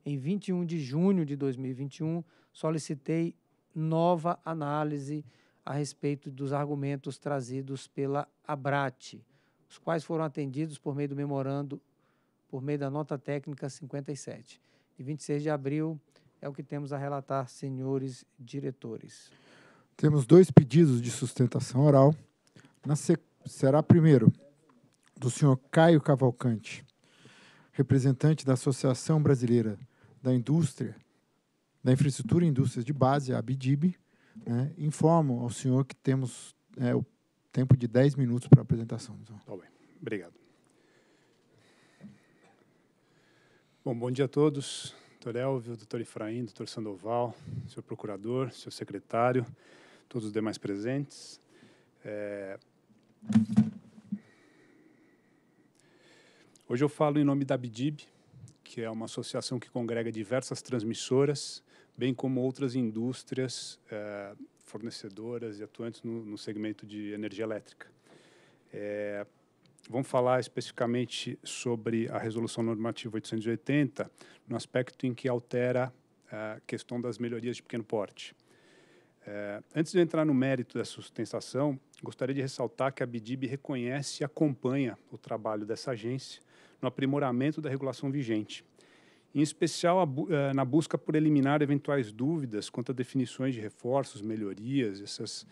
em 21 de junho de 2021, solicitei nova análise a respeito dos argumentos trazidos pela ABRAT, os quais foram atendidos por meio do memorando, por meio da nota técnica 57. E 26 de abril é o que temos a relatar, senhores diretores. Temos dois pedidos de sustentação oral. Será primeiro do senhor Caio Cavalcante, representante da Associação Brasileira da Indústria, da Infraestrutura e Indústrias de Base, a ABDIB, né, informo ao senhor que temos é, o tempo de 10 minutos para a apresentação. Então. Tá bem, obrigado. Bom, bom dia a todos. Doutor Elvio, doutor Efraim, doutor Sandoval, senhor procurador, senhor secretário, todos os demais presentes. É... Hoje eu falo em nome da BDIB, que é uma associação que congrega diversas transmissoras, bem como outras indústrias eh, fornecedoras e atuantes no, no, segmento de energia elétrica. É, vamos falar especificamente sobre a Resolução Normativa 880, no aspecto em que altera eh, a questão das melhorias de pequeno porte. É, antes de entrar no mérito dessa sustentação, gostaria de ressaltar que a BDIB reconhece e acompanha o trabalho dessa agência, no aprimoramento da regulação vigente, em especial eh, na busca por eliminar eventuais dúvidas quanto a definições de reforços, melhorias, essas,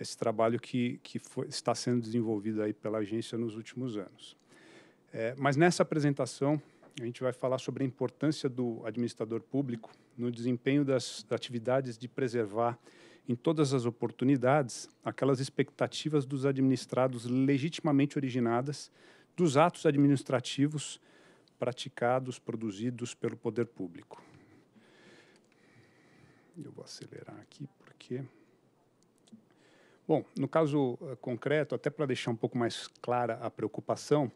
esse trabalho que, que foi, está sendo desenvolvido aí pela agência nos últimos anos. É, mas nessa apresentação, a gente vai falar sobre a importância do administrador público no desempenho das atividades de preservar em todas as oportunidades aquelas expectativas dos administrados legitimamente originadas dos atos administrativos praticados, produzidos pelo poder público. Eu vou acelerar aqui porque. Bom, no caso eh, concreto, até para deixar um pouco mais clara a preocupação,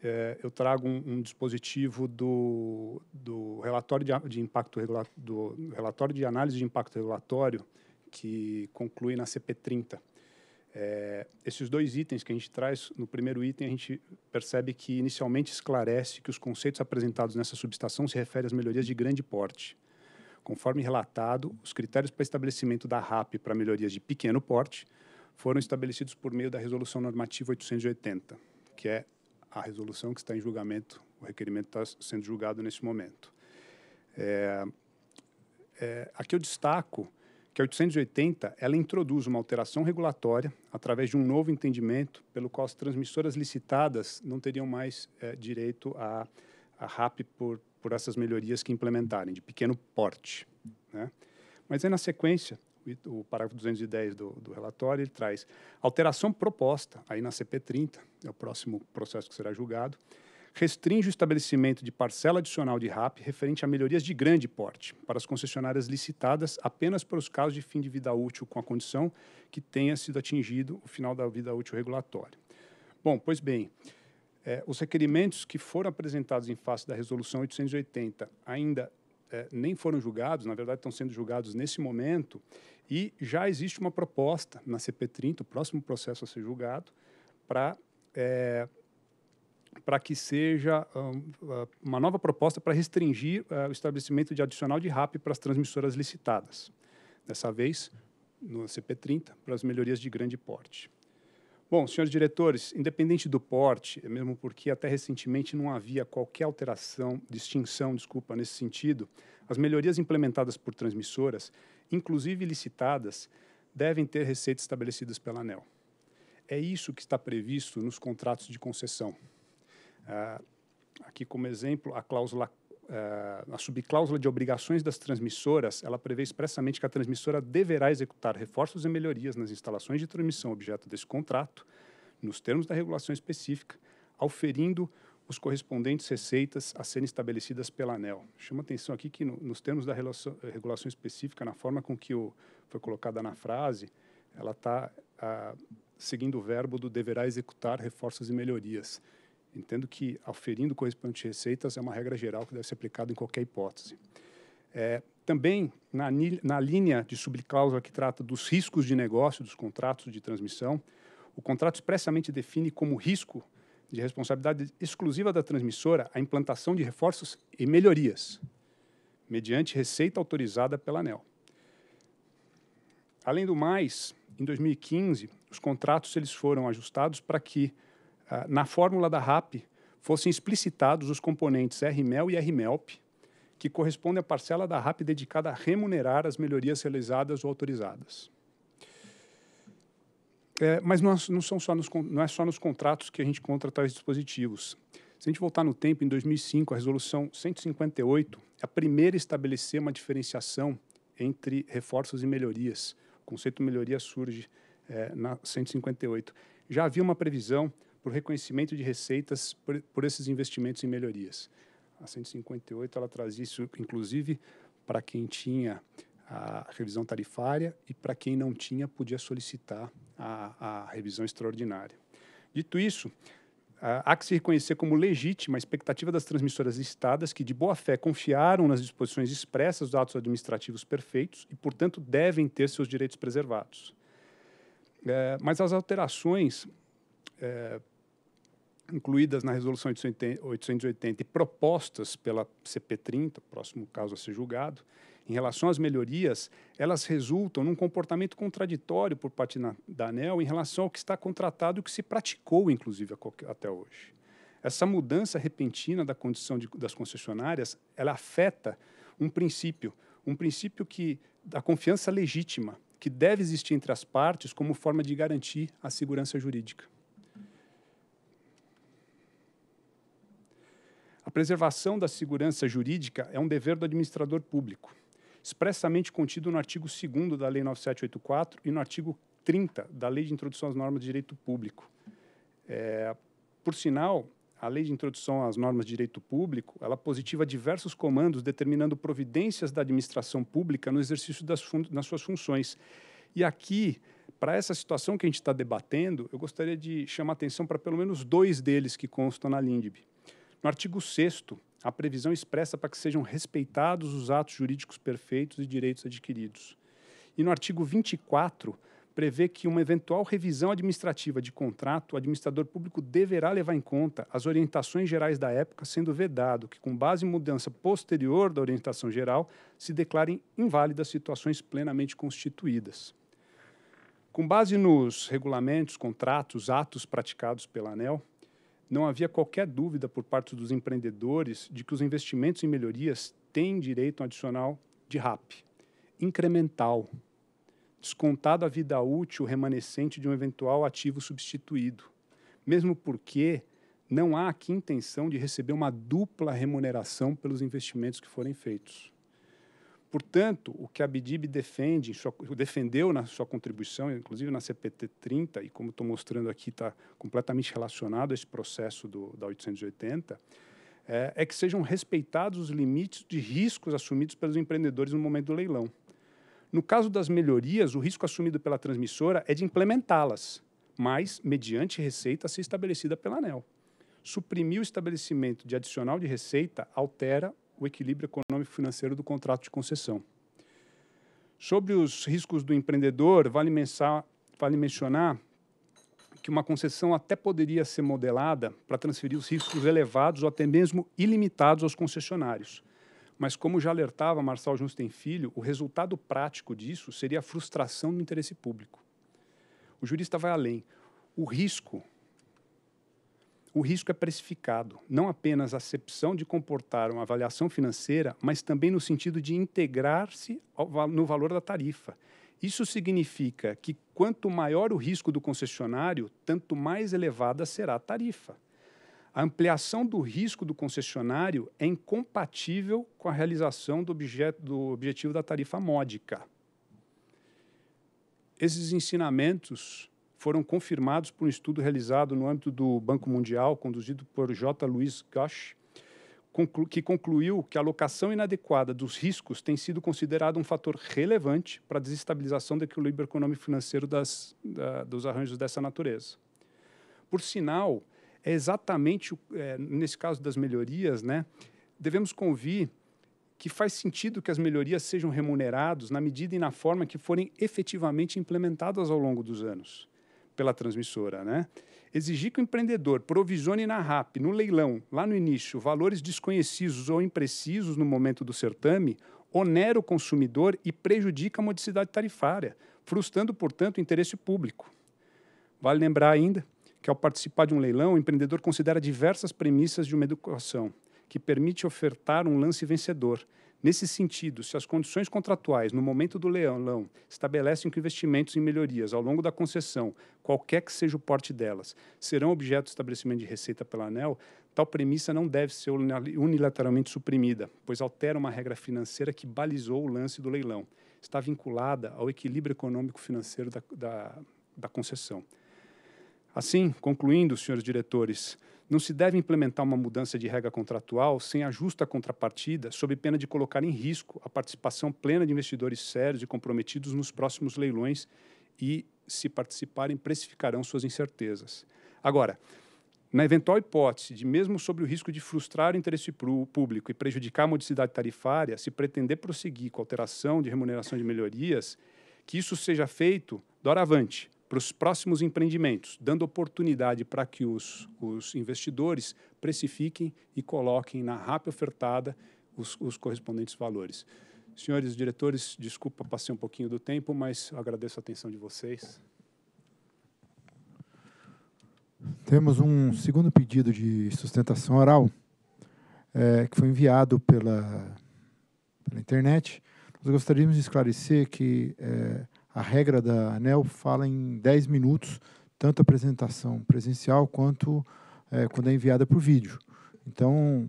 eh, eu trago um, um dispositivo do, do, relatório de, de impacto do relatório de análise de impacto regulatório que conclui na CP30 é, esses dois itens que a gente traz, no primeiro item a gente percebe que inicialmente esclarece que os conceitos apresentados nessa subestação se referem às melhorias de grande porte. Conforme relatado, os critérios para estabelecimento da RAP para melhorias de pequeno porte foram estabelecidos por meio da Resolução Normativa 880, que é a resolução que está em julgamento, o requerimento está sendo julgado nesse momento. É, é, aqui eu destaco que a 880 ela introduz uma alteração regulatória através de um novo entendimento pelo qual as transmissoras licitadas não teriam mais é, direito a, a RAP por, por essas melhorias que implementarem, de pequeno porte. Né? Mas aí, na sequência, o, o parágrafo 210 do, do relatório ele traz alteração proposta, aí na CP30, é o próximo processo que será julgado, restringe o estabelecimento de parcela adicional de RAP referente a melhorias de grande porte para as concessionárias licitadas apenas para os casos de fim de vida útil com a condição que tenha sido atingido o final da vida útil regulatória. Bom, pois bem, é, os requerimentos que foram apresentados em face da Resolução 880 ainda é, nem foram julgados, na verdade estão sendo julgados nesse momento, e já existe uma proposta na CP30, o próximo processo a ser julgado, para é, para que seja hum, ah, uma nova proposta para restringir eh, o estabelecimento de adicional de RAP para as transmissoras licitadas. Dessa vez, no CP30, para as melhorias de grande porte. Bom, senhores diretores, independente do porte, é mesmo porque até recentemente não havia qualquer alteração, distinção, desculpa, nesse sentido, as melhorias implementadas por transmissoras, inclusive licitadas, devem ter receitas estabelecidas pela ANEL. É isso que está previsto nos contratos de concessão, aqui como exemplo, a cláusula uh, a subcláusula de obrigações das transmissoras, ela prevê expressamente que a transmissora deverá executar reforços e melhorias nas instalações de transmissão objeto desse contrato, nos termos da regulação específica, auferindo os correspondentes receitas a serem estabelecidas pela ANEL. Chama atenção aqui que, no, nos termos da relação, regulação específica, na forma com que o, foi colocada na frase, ela está ah, seguindo o verbo do deverá executar reforços e melhorias. Entendo que auferindo correspondente receitas é uma regra geral que deve ser aplicada em qualquer hipótese. É, também, na, na linha de subcláusula que trata dos riscos de negócio dos contratos de transmissão, o contrato expressamente define como risco de responsabilidade exclusiva da transmissora a implantação de reforços e melhorias, mediante receita autorizada pela ANEL. Além do mais, em 2015, os contratos eles foram ajustados para que ah, na fórmula da RAP fossem explicitados os componentes RMEL e RMELP, que correspondem à parcela da RAP dedicada a remunerar as melhorias realizadas ou autorizadas. É, mas não, não, são só nos, não é só nos contratos que a gente encontra tais dispositivos. Se a gente voltar no tempo, em 2005, a resolução 158 é a primeira a estabelecer uma diferenciação entre reforços e melhorias. O conceito melhoria surge é, na 158. Já havia uma previsão para o reconhecimento de receitas por, por esses investimentos em melhorias. A 158 ela traz isso, inclusive, para quem tinha a revisão tarifária e para quem não tinha podia solicitar a, a revisão extraordinária. Dito isso, há que se reconhecer como legítima a expectativa das transmissoras listadas que, de boa fé, confiaram nas disposições expressas dos atos administrativos perfeitos e, portanto, devem ter seus direitos preservados. É, mas as alterações é, incluídas na Resolução 880 e propostas pela CP30, próximo caso a ser julgado, em relação às melhorias, elas resultam num comportamento contraditório por parte da ANEL em relação ao que está contratado e o que se praticou, inclusive, até hoje. Essa mudança repentina da condição de, das concessionárias, ela afeta um princípio, um princípio que da confiança legítima que deve existir entre as partes como forma de garantir a segurança jurídica. preservação da segurança jurídica é um dever do administrador público, expressamente contido no artigo 2 da Lei 9784 e no artigo 30 da Lei de Introdução às Normas de Direito Público. É, por sinal, a Lei de Introdução às Normas de Direito Público, ela positiva diversos comandos determinando providências da administração pública no exercício das, das suas funções. E aqui, para essa situação que a gente está debatendo, eu gostaria de chamar atenção para pelo menos dois deles que constam na LINDB. No artigo 6 a previsão expressa para que sejam respeitados os atos jurídicos perfeitos e direitos adquiridos. E no artigo 24 prevê que uma eventual revisão administrativa de contrato, o administrador público deverá levar em conta as orientações gerais da época, sendo vedado que, com base em mudança posterior da orientação geral, se declarem inválidas situações plenamente constituídas. Com base nos regulamentos, contratos, atos praticados pela ANEL, não havia qualquer dúvida por parte dos empreendedores de que os investimentos em melhorias têm direito adicional de RAP, incremental, descontado a vida útil remanescente de um eventual ativo substituído, mesmo porque não há aqui intenção de receber uma dupla remuneração pelos investimentos que forem feitos. Portanto, o que a Bidib defende, sua, defendeu na sua contribuição, inclusive na CPT 30, e como estou mostrando aqui, está completamente relacionado a esse processo do, da 880, é, é, que sejam respeitados os limites de riscos assumidos pelos empreendedores no momento do leilão. No caso das melhorias, o risco assumido pela transmissora é de implementá-las, mas mediante receita a ser estabelecida pela ANEL. Suprimir o estabelecimento de adicional de receita altera o equilíbrio econômico econômico financeiro do contrato de concessão. Sobre os riscos do empreendedor, vale, mensar, vale mencionar que uma concessão até poderia ser modelada para transferir os riscos elevados ou até mesmo ilimitados aos concessionários. Mas, como já alertava Marçal Justen Filho, o resultado prático disso seria a frustração do interesse público. O jurista vai além. O risco o risco é precificado, não apenas a acepção de comportar uma avaliação financeira, mas também no sentido de integrar-se no valor da tarifa. Isso significa que quanto maior o risco do concessionário, tanto mais elevada será a tarifa. A ampliação do risco do concessionário é incompatível com a realização do, objeto, do objetivo da tarifa módica. Esses ensinamentos foram confirmados por um estudo realizado no âmbito do Banco Mundial, conduzido por J. Luiz Gosch, conclu que concluiu que a alocação inadequada dos riscos tem sido considerada um fator relevante para a desestabilização do equilíbrio econômico e financeiro das, da, dos arranjos dessa natureza. Por sinal, é exatamente, é, nesse caso das melhorias, né, devemos convir que faz sentido que as melhorias sejam remuneradas na medida e na forma que forem efetivamente implementadas ao longo dos anos pela transmissora, né? Exigir que o empreendedor provisione na RAP, no leilão, lá no início, valores desconhecidos ou imprecisos no momento do certame, onera o consumidor e prejudica a modicidade tarifária, frustrando, portanto, o interesse público. Vale lembrar ainda que, ao participar de um leilão, o empreendedor considera diversas premissas de uma educação, que permite ofertar um lance vencedor, Nesse sentido, se as condições contratuais no momento do leilão estabelecem que investimentos em melhorias ao longo da concessão, qualquer que seja o porte delas, serão objeto de estabelecimento de receita pela ANEL, tal premissa não deve ser unilateralmente suprimida, pois altera uma regra financeira que balizou o lance do leilão. Está vinculada ao equilíbrio econômico-financeiro da, da, da concessão. Assim, concluindo, senhores diretores, não se deve implementar uma mudança de regra contratual sem a justa contrapartida, sob pena de colocar em risco a participação plena de investidores sérios e comprometidos nos próximos leilões e, se participarem, precificarão suas incertezas. Agora, na eventual hipótese de, mesmo sobre o risco de frustrar o interesse público e prejudicar a modicidade tarifária, se pretender prosseguir com alteração de remuneração de melhorias, que isso seja feito doravante, para os próximos empreendimentos, dando oportunidade para que os, os investidores precifiquem e coloquem na rápida ofertada os, os correspondentes valores. Senhores diretores, desculpa, passei um pouquinho do tempo, mas agradeço a atenção de vocês. Temos um segundo pedido de sustentação oral, é, que foi enviado pela, pela internet. Nós gostaríamos de esclarecer que é, a regra da ANEL fala em 10 minutos, tanto a apresentação presencial quanto é, quando é enviada por vídeo. Então,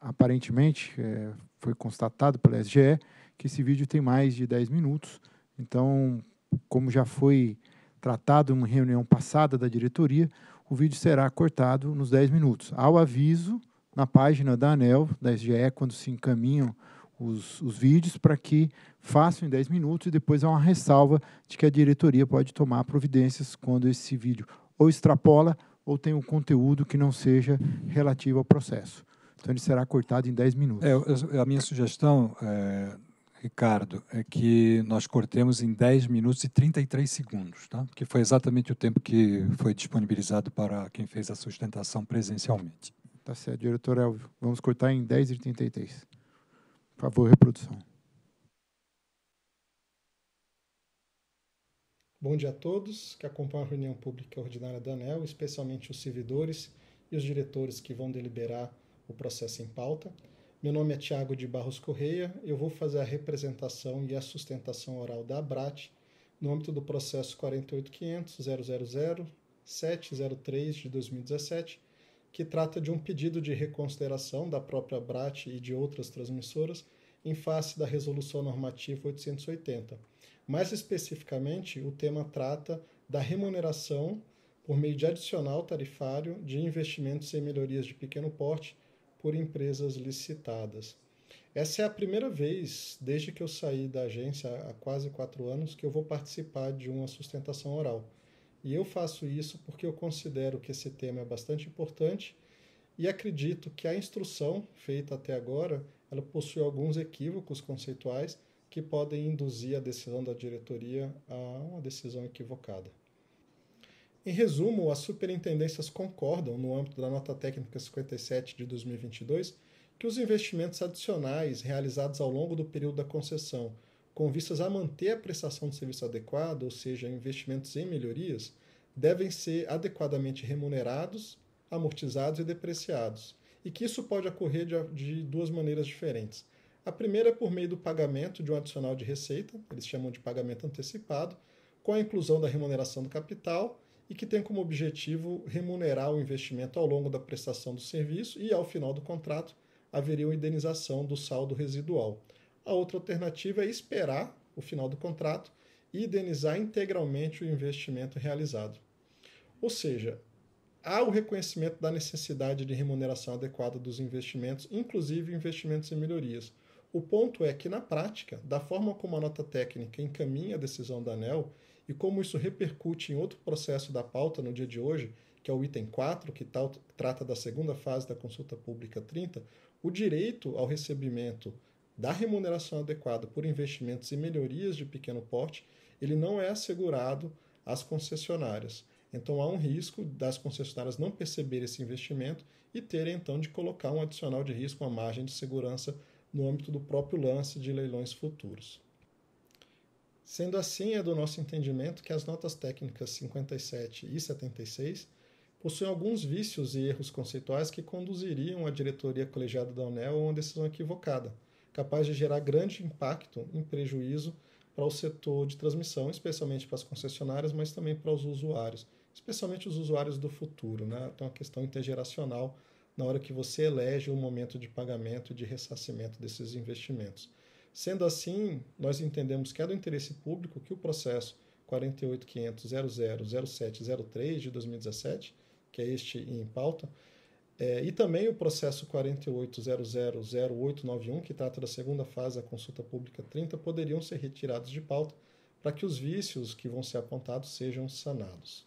aparentemente, é, foi constatado pela SGE que esse vídeo tem mais de 10 minutos. Então, como já foi tratado em reunião passada da diretoria, o vídeo será cortado nos 10 minutos. ao aviso na página da ANEL, da SGE, quando se encaminham os, os vídeos para que façam em 10 minutos e depois há uma ressalva de que a diretoria pode tomar providências quando esse vídeo ou extrapola ou tem um conteúdo que não seja relativo ao processo. Então ele será cortado em 10 minutos. É, a minha sugestão, é, Ricardo, é que nós cortemos em 10 minutos e 33 segundos, tá? que foi exatamente o tempo que foi disponibilizado para quem fez a sustentação presencialmente. Tá certo, diretor Elvio. Vamos cortar em 10 e 33. Por favor, reprodução. Bom dia a todos que acompanham a reunião pública ordinária da ANEL, especialmente os servidores e os diretores que vão deliberar o processo em pauta. Meu nome é Tiago de Barros Correia, eu vou fazer a representação e a sustentação oral da ABRAT no âmbito do processo 48500 000 de 2017, que trata de um pedido de reconsideração da própria BRAT e de outras transmissoras em face da Resolução Normativa 880. Mais especificamente, o tema trata da remuneração por meio de adicional tarifário de investimentos em melhorias de pequeno porte por empresas licitadas. Essa é a primeira vez, desde que eu saí da agência há quase quatro anos, que eu vou participar de uma sustentação oral. E eu faço isso porque eu considero que esse tema é bastante importante e acredito que a instrução feita até agora, ela possui alguns equívocos conceituais que podem induzir a decisão da diretoria a uma decisão equivocada. Em resumo, as superintendências concordam, no âmbito da nota técnica 57 de 2022, que os investimentos adicionais realizados ao longo do período da concessão com vistas a manter a prestação de serviço adequada, ou seja, investimentos em melhorias, devem ser adequadamente remunerados, amortizados e depreciados. E que isso pode ocorrer de, de duas maneiras diferentes. A primeira é por meio do pagamento de um adicional de receita, eles chamam de pagamento antecipado, com a inclusão da remuneração do capital e que tem como objetivo remunerar o investimento ao longo da prestação do serviço e, ao final do contrato, haveria uma indenização do saldo residual. A outra alternativa é esperar o final do contrato e indenizar integralmente o investimento realizado. Ou seja, há o reconhecimento da necessidade de remuneração adequada dos investimentos, inclusive investimentos em melhorias. O ponto é que, na prática, da forma como a nota técnica encaminha a decisão da ANEL e como isso repercute em outro processo da pauta no dia de hoje, que é o item 4, que trata da segunda fase da consulta pública 30, o direito ao recebimento da remuneração adequada por investimentos e melhorias de pequeno porte, ele não é assegurado às concessionárias. Então há um risco das concessionárias não perceber esse investimento e terem então de colocar um adicional de risco, uma margem de segurança no âmbito do próprio lance de leilões futuros. Sendo assim, é do nosso entendimento que as notas técnicas 57 e 76 possuem alguns vícios e erros conceituais que conduziriam a diretoria colegiada da ONEL a uma decisão equivocada capaz de gerar grande impacto em prejuízo para o setor de transmissão, especialmente para as concessionárias, mas também para os usuários, especialmente os usuários do futuro. Né? Tem então, uma questão intergeracional na hora que você elege o momento de pagamento e de ressarcimento desses investimentos. Sendo assim, nós entendemos que é do interesse público que o processo 48500 de 2017, que é este em pauta, é, e também o processo 48000891, que trata da segunda fase da consulta pública 30, poderiam ser retirados de pauta para que os vícios que vão ser apontados sejam sanados.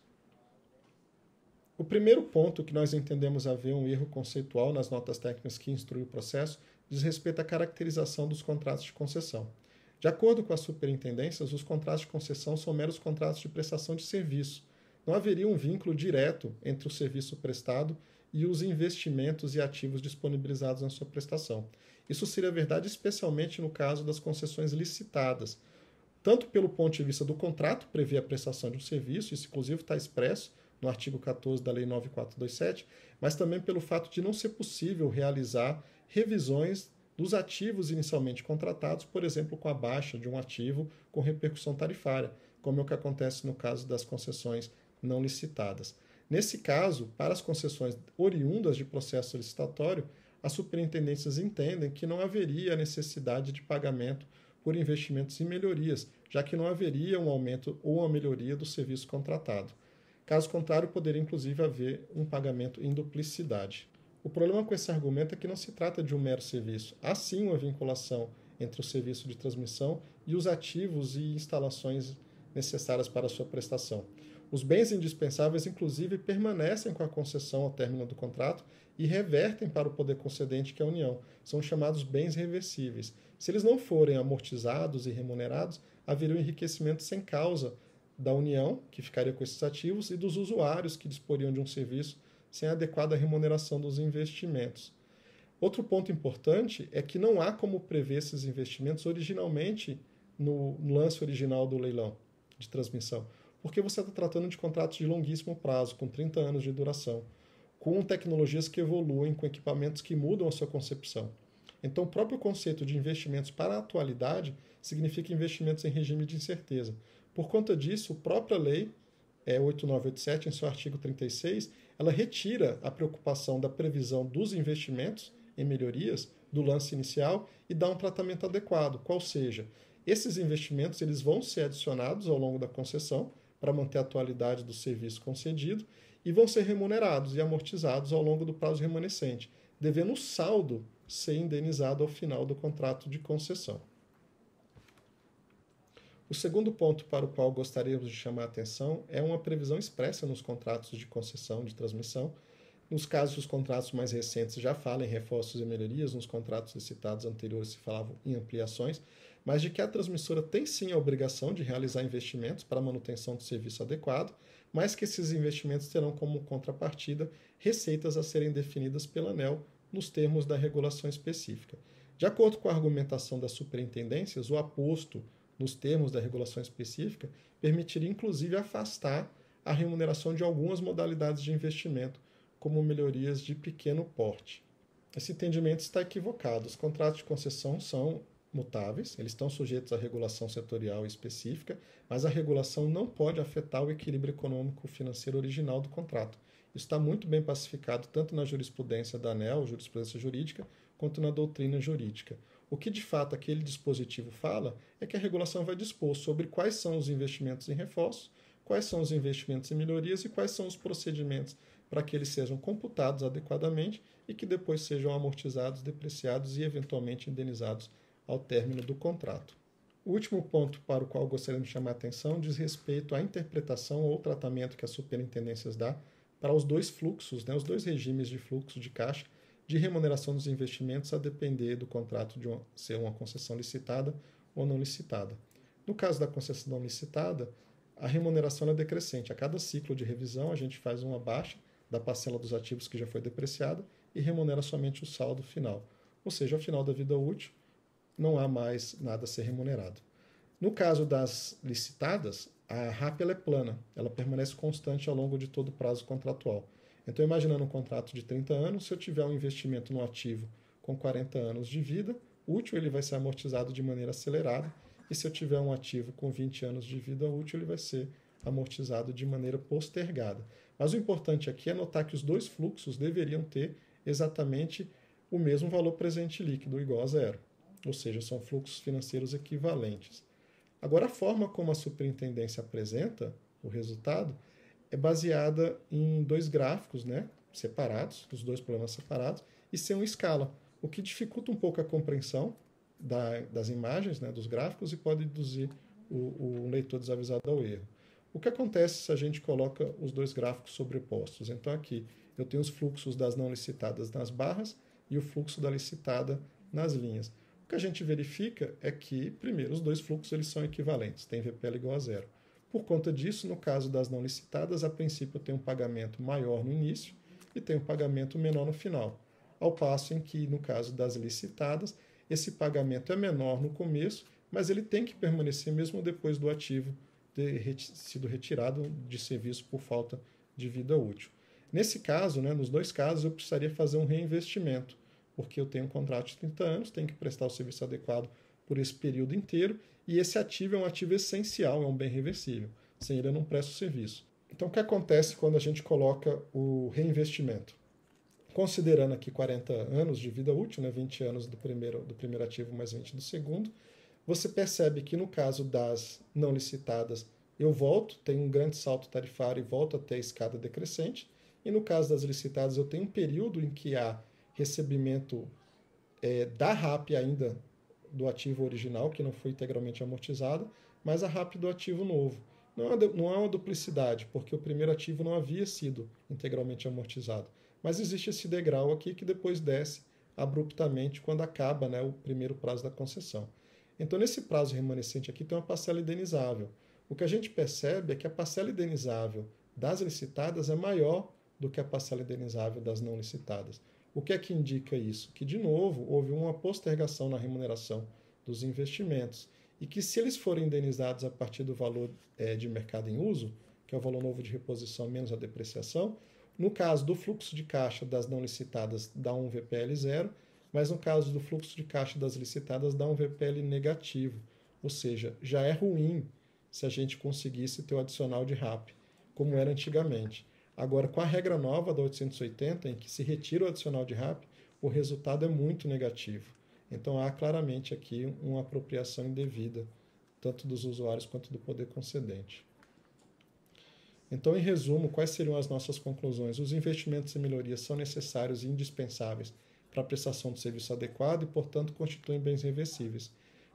O primeiro ponto que nós entendemos haver um erro conceitual nas notas técnicas que instrui o processo diz respeito à caracterização dos contratos de concessão. De acordo com as superintendências, os contratos de concessão são meros contratos de prestação de serviço. Não haveria um vínculo direto entre o serviço prestado e os investimentos e ativos disponibilizados na sua prestação. Isso seria verdade especialmente no caso das concessões licitadas, tanto pelo ponto de vista do contrato, prevê a prestação de um serviço, isso inclusive está expresso no artigo 14 da Lei 9427, mas também pelo fato de não ser possível realizar revisões dos ativos inicialmente contratados, por exemplo, com a baixa de um ativo com repercussão tarifária, como é o que acontece no caso das concessões não licitadas. Nesse caso, para as concessões oriundas de processo licitatório, as superintendências entendem que não haveria necessidade de pagamento por investimentos e melhorias, já que não haveria um aumento ou uma melhoria do serviço contratado. Caso contrário, poderia inclusive haver um pagamento em duplicidade. O problema com esse argumento é que não se trata de um mero serviço, há sim uma vinculação entre o serviço de transmissão e os ativos e instalações necessárias para a sua prestação. Os bens indispensáveis, inclusive, permanecem com a concessão ao término do contrato e revertem para o poder concedente, que é a União. São chamados bens reversíveis. Se eles não forem amortizados e remunerados, haveria um enriquecimento sem causa da União, que ficaria com esses ativos, e dos usuários que disporiam de um serviço sem adequada remuneração dos investimentos. Outro ponto importante é que não há como prever esses investimentos originalmente no lance original do leilão de transmissão porque você está tratando de contratos de longuíssimo prazo, com 30 anos de duração, com tecnologias que evoluem, com equipamentos que mudam a sua concepção. Então, o próprio conceito de investimentos para a atualidade significa investimentos em regime de incerteza. Por conta disso, a própria lei é, 8987, em seu artigo 36, ela retira a preocupação da previsão dos investimentos em melhorias do lance inicial e dá um tratamento adequado, qual seja, esses investimentos eles vão ser adicionados ao longo da concessão, para manter a atualidade do serviço concedido e vão ser remunerados e amortizados ao longo do prazo remanescente, devendo o saldo ser indenizado ao final do contrato de concessão. O segundo ponto para o qual gostaríamos de chamar a atenção é uma previsão expressa nos contratos de concessão de transmissão. Nos casos dos contratos mais recentes já falam em reforços e melhorias, nos contratos citados anteriores se falavam em ampliações, mas de que a transmissora tem sim a obrigação de realizar investimentos para a manutenção do serviço adequado, mas que esses investimentos terão como contrapartida receitas a serem definidas pela ANEL nos termos da regulação específica. De acordo com a argumentação das superintendências, o aposto nos termos da regulação específica permitiria inclusive afastar a remuneração de algumas modalidades de investimento, como melhorias de pequeno porte. Esse entendimento está equivocado. Os contratos de concessão são mutáveis, eles estão sujeitos à regulação setorial específica, mas a regulação não pode afetar o equilíbrio econômico financeiro original do contrato. Isso está muito bem pacificado tanto na jurisprudência da ANEL, jurisprudência jurídica, quanto na doutrina jurídica. O que de fato aquele dispositivo fala é que a regulação vai dispor sobre quais são os investimentos em reforço, quais são os investimentos em melhorias e quais são os procedimentos para que eles sejam computados adequadamente e que depois sejam amortizados, depreciados e eventualmente indenizados ao término do contrato. O último ponto para o qual gostaríamos de chamar a atenção diz respeito à interpretação ou tratamento que as superintendências dá para os dois fluxos, né, os dois regimes de fluxo de caixa de remuneração dos investimentos a depender do contrato de uma, ser uma concessão licitada ou não licitada. No caso da concessão não licitada, a remuneração é decrescente. A cada ciclo de revisão, a gente faz uma baixa da parcela dos ativos que já foi depreciada e remunera somente o saldo final. Ou seja, ao final da vida útil, não há mais nada a ser remunerado. No caso das licitadas, a RAP é plana, ela permanece constante ao longo de todo o prazo contratual. Então, imaginando um contrato de 30 anos, se eu tiver um investimento no ativo com 40 anos de vida útil, ele vai ser amortizado de maneira acelerada, e se eu tiver um ativo com 20 anos de vida útil, ele vai ser amortizado de maneira postergada. Mas o importante aqui é notar que os dois fluxos deveriam ter exatamente o mesmo valor presente líquido, igual a zero ou seja, são fluxos financeiros equivalentes. Agora, a forma como a superintendência apresenta o resultado é baseada em dois gráficos né, separados, os dois problemas separados, e sem uma escala, o que dificulta um pouco a compreensão da, das imagens, né, dos gráficos, e pode induzir o, o leitor desavisado ao erro. O que acontece se a gente coloca os dois gráficos sobrepostos? Então, aqui eu tenho os fluxos das não licitadas nas barras e o fluxo da licitada nas linhas que a gente verifica é que, primeiro, os dois fluxos eles são equivalentes, tem VPL igual a zero. Por conta disso, no caso das não licitadas, a princípio tem um pagamento maior no início e tem um pagamento menor no final. Ao passo em que, no caso das licitadas, esse pagamento é menor no começo, mas ele tem que permanecer mesmo depois do ativo ter reti sido retirado de serviço por falta de vida útil. Nesse caso, né, nos dois casos, eu precisaria fazer um reinvestimento porque eu tenho um contrato de 30 anos, tenho que prestar o serviço adequado por esse período inteiro, e esse ativo é um ativo essencial, é um bem reversível. Sem ele eu não presto o serviço. Então o que acontece quando a gente coloca o reinvestimento? Considerando aqui 40 anos de vida útil, né, 20 anos do primeiro, do primeiro ativo mais 20 do segundo, você percebe que no caso das não licitadas, eu volto, tenho um grande salto tarifário e volto até a escada decrescente, e no caso das licitadas, eu tenho um período em que há recebimento é, da RAP ainda do ativo original, que não foi integralmente amortizada, mas a RAP do ativo novo. Não é, não é uma duplicidade, porque o primeiro ativo não havia sido integralmente amortizado. Mas existe esse degrau aqui que depois desce abruptamente quando acaba né, o primeiro prazo da concessão. Então, nesse prazo remanescente aqui, tem uma parcela indenizável. O que a gente percebe é que a parcela indenizável das licitadas é maior do que a parcela indenizável das não licitadas. O que é que indica isso? Que, de novo, houve uma postergação na remuneração dos investimentos e que, se eles forem indenizados a partir do valor é, de mercado em uso, que é o valor novo de reposição menos a depreciação, no caso do fluxo de caixa das não licitadas, dá um VPL zero, mas no caso do fluxo de caixa das licitadas, dá um VPL negativo. Ou seja, já é ruim se a gente conseguisse ter o adicional de RAP, como era antigamente. Agora, com a regra nova da 880, em que se retira o adicional de RAP, o resultado é muito negativo. Então, há claramente aqui uma apropriação indevida, tanto dos usuários quanto do poder concedente. Então, em resumo, quais seriam as nossas conclusões? Os investimentos e melhorias são necessários e indispensáveis para a prestação do serviço adequado e, portanto, constituem bens reversíveis.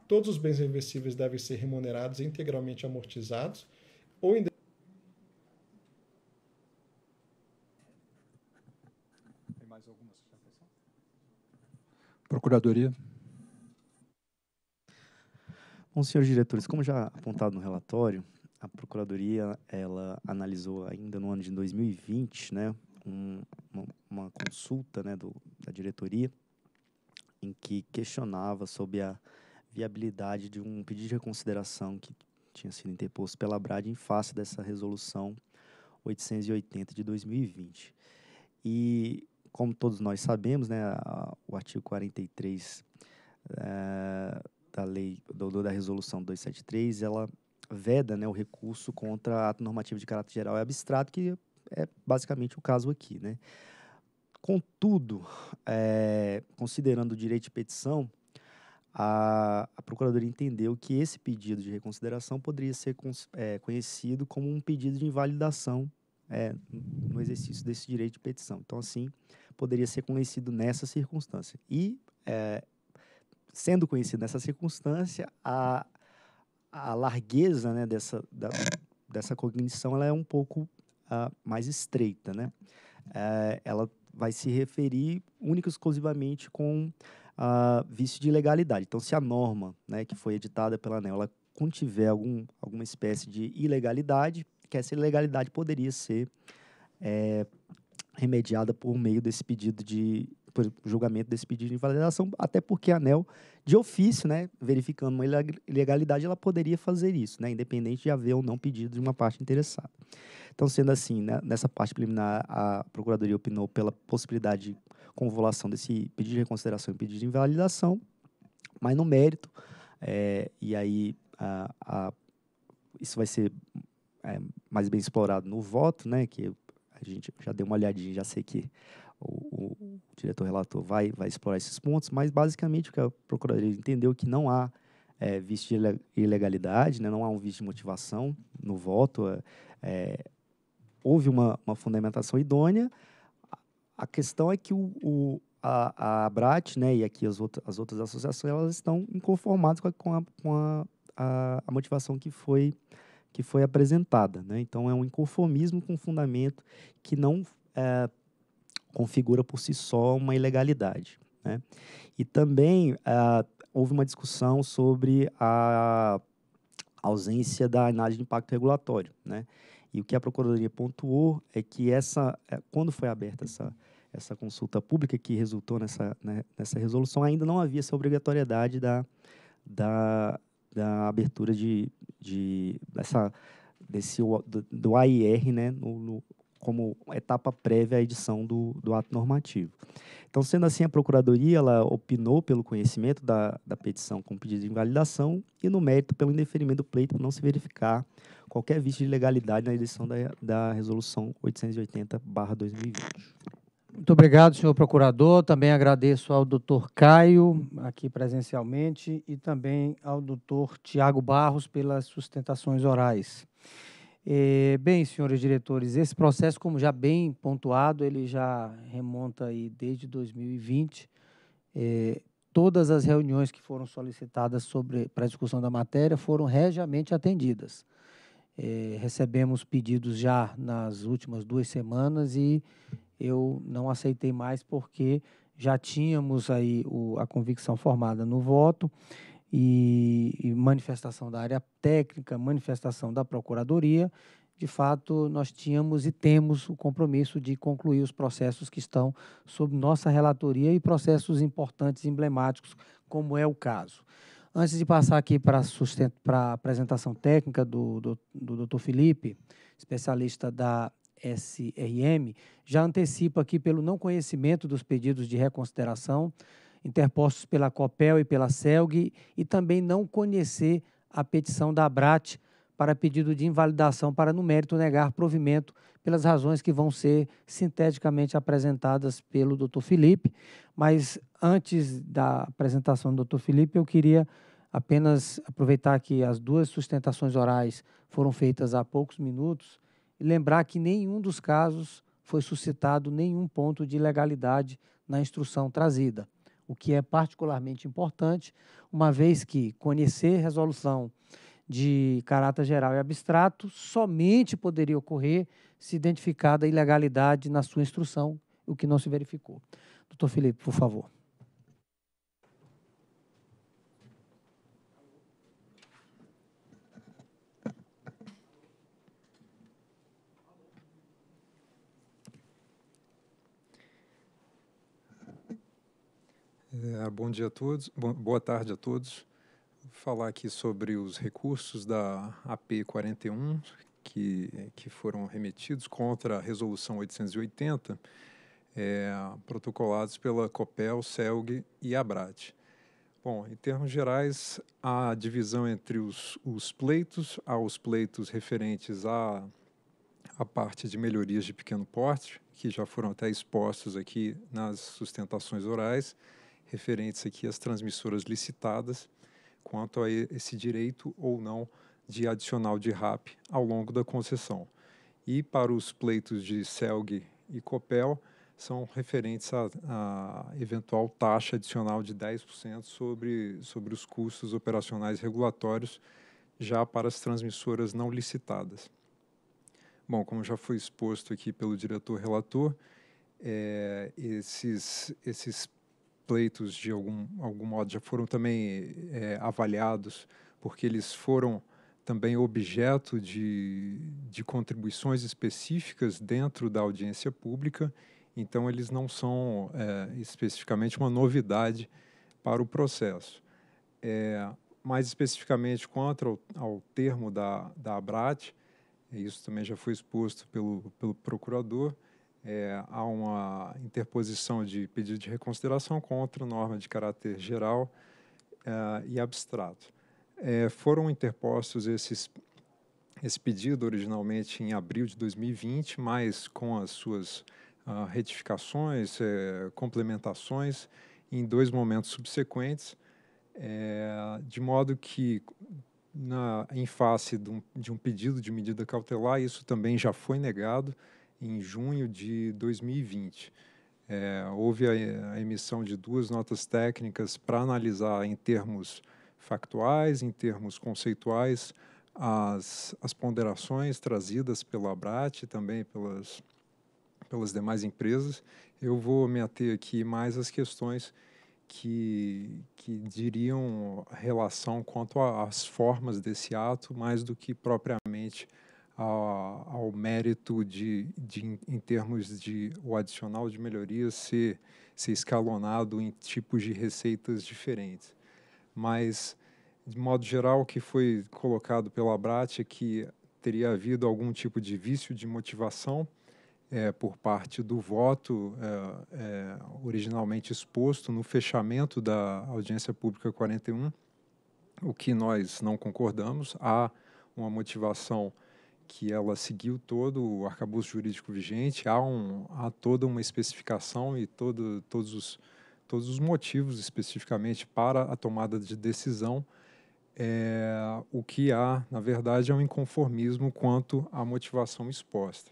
Todos os bens reversíveis devem ser remunerados integralmente amortizados ou Procuradoria. Bom, senhores diretores, como já apontado no relatório, a Procuradoria ela analisou ainda no ano de 2020 né, um, uma, uma, consulta né, do, da diretoria em que questionava sobre a viabilidade de um pedido de reconsideração que tinha sido interposto pela Brad em face dessa resolução 880 de 2020. E como todos nós sabemos, né, o artigo 43 uh, eh, da lei do, da resolução 273, ela veda né, o recurso contra ato normativo de caráter geral e abstrato, que é basicamente o caso aqui. Né? Contudo, é, considerando o direito de petição, a, a, entendeu que esse pedido de reconsideração poderia ser é, conhecido como um pedido de invalidação é, no exercício desse direito de petição. Então, assim, poderia ser conhecido nessa circunstância. E, é, sendo conhecido nessa circunstância, a, a largueza né, dessa, da, dessa cognição ela é um pouco uh, mais estreita. Né? Uh, ela vai se referir única e exclusivamente com uh, vício de ilegalidade. Então, se a norma né, que foi editada pela ANEL ela contiver algum, alguma espécie de ilegalidade, que essa ilegalidade poderia ser é, remediada por meio desse pedido de por julgamento desse pedido de invalidação, até porque a ANEL, de ofício, né, verificando uma ilegalidade, ela poderia fazer isso, né, independente de haver ou não pedido de uma parte interessada. Então, sendo assim, né, nessa parte preliminar, a Procuradoria opinou pela possibilidade de convolução desse pedido de reconsideração e pedido de invalidação, mas no mérito, é, e aí a, a, isso vai ser é, mais bem explorado no voto, né, que a gente já deu uma olhadinha, já sei que o, o, o diretor relator vai, vai explorar esses pontos, mas basicamente o que a Procuradoria entendeu que não há é, visto de ilegalidade, né? não há um visto de motivação no voto. É, é, houve uma, uma, fundamentação idônea. A questão é que o, o a, a ABRAT né, e aqui as, outras, as outras associações elas estão inconformadas com a, com a, com a, a motivação que foi que foi apresentada. Né? Então, é um inconformismo com fundamento que não é, configura por si só uma ilegalidade. Né? E também é, houve uma discussão sobre a ausência da análise de impacto regulatório. Né? E o que a Procuradoria pontuou é que essa, é, quando foi aberta essa, essa consulta pública que resultou nessa, né, nessa resolução, ainda não havia essa obrigatoriedade da, da da abertura de, de essa, desse, do, AIR né, no, no, como etapa prévia à edição do, do ato normativo. Então, sendo assim, a Procuradoria ela opinou pelo conhecimento da, da petição com pedido de invalidação e, no mérito, pelo indeferimento do pleito por não se verificar qualquer vício de legalidade na edição da, da Resolução 880-2020. Muito obrigado, senhor procurador. Também agradeço ao doutor Caio, aqui presencialmente, e também ao doutor Tiago Barros pelas sustentações orais. E, é, bem, senhores diretores, esse processo, como já bem pontuado, ele já remonta aí desde 2020. É, todas as reuniões que foram solicitadas sobre para discussão da matéria foram regiamente atendidas. É, recebemos pedidos já nas últimas duas semanas e eu não aceitei mais porque já tínhamos aí o, a convicção formada no voto e, e, manifestação da área técnica, manifestação da Procuradoria. De fato, nós tínhamos e temos o compromisso de concluir os processos que estão sob nossa relatoria e processos importantes, emblemáticos, como é o caso. Antes de passar aqui para a apresentação técnica do, do, do Dr. Felipe, especialista da SRM, já antecipo aqui pelo não conhecimento dos pedidos de reconsideração interpostos pela COPEL e pela CELG e também não conhecer a petição da ABRAT para pedido de invalidação para, no mérito, negar provimento pelas razões que vão ser sinteticamente apresentadas pelo Dr. Felipe. Mas antes da apresentação do Dr. Felipe, eu queria apenas aproveitar que as duas sustentações orais foram feitas há poucos minutos e lembrar que nenhum dos casos foi suscitado nenhum ponto de ilegalidade na instrução trazida, o que é particularmente importante, uma vez que conhecer resolução de caráter geral e abstrato somente poderia ocorrer se identificada ilegalidade na sua instrução, o que não se verificou. Doutor Felipe, por favor. É, bom dia a todos, boa tarde a todos. Vou falar aqui sobre os recursos da AP 41 que, que foram remetidos contra a Resolução 880, é, protocolados pela COPEL, CELG e ABRAT. Bom, em termos gerais, a divisão entre os, os pleitos, há os pleitos referentes à, à parte de melhorias de pequeno porte, que já foram até expostos aqui nas sustentações orais, referentes aqui às transmissoras licitadas, quanto a esse direito ou não de adicional de RAP ao longo da concessão. E para os pleitos de CELG e COPEL, são referentes a, eventual taxa adicional de 10% sobre, sobre os custos operacionais regulatórios já para as transmissoras não licitadas. Bom, como já foi exposto aqui pelo diretor relator, é, eh, esses, esses pleitos, de algum, algum modo, já foram também é, avaliados, porque eles foram também objeto de, de contribuições específicas dentro da audiência pública, então eles não são é, especificamente uma novidade para o processo. É, mais especificamente quanto ao, ao, termo da, da ABRAT, isso também já foi exposto pelo, pelo procurador, é, há uma interposição de pedido de reconsideração contra norma de caráter geral é, e abstrato. É, foram interpostos esses, esse pedido originalmente em abril de 2020, mas com as suas uh, retificações, eh, complementações, em dois momentos subsequentes, é, de modo que, na, em face de um, de um pedido de medida cautelar, isso também já foi negado em junho de 2020. É, houve a, a, emissão de duas notas técnicas para analisar em termos factuais, em termos conceituais, as, as ponderações trazidas pela ABRAT e também pelas, pelas demais empresas. Eu vou me ater aqui mais às questões que, que diriam relação quanto às formas desse ato, mais do que propriamente ao, ao mérito de, de, em termos de o adicional de melhoria ser, ser escalonado em tipos de receitas diferentes. Mas, de modo geral, o que foi colocado pela Brat é que teria havido algum tipo de vício de motivação é, por parte do voto é, é, originalmente exposto no fechamento da audiência pública 41, o que nós não concordamos. Há uma motivação que ela seguiu todo o arcabouço jurídico vigente, há, um, há toda uma especificação e todo, todos, os, todos os motivos especificamente para a tomada de decisão. É, o que há, na verdade, é um inconformismo quanto à motivação exposta.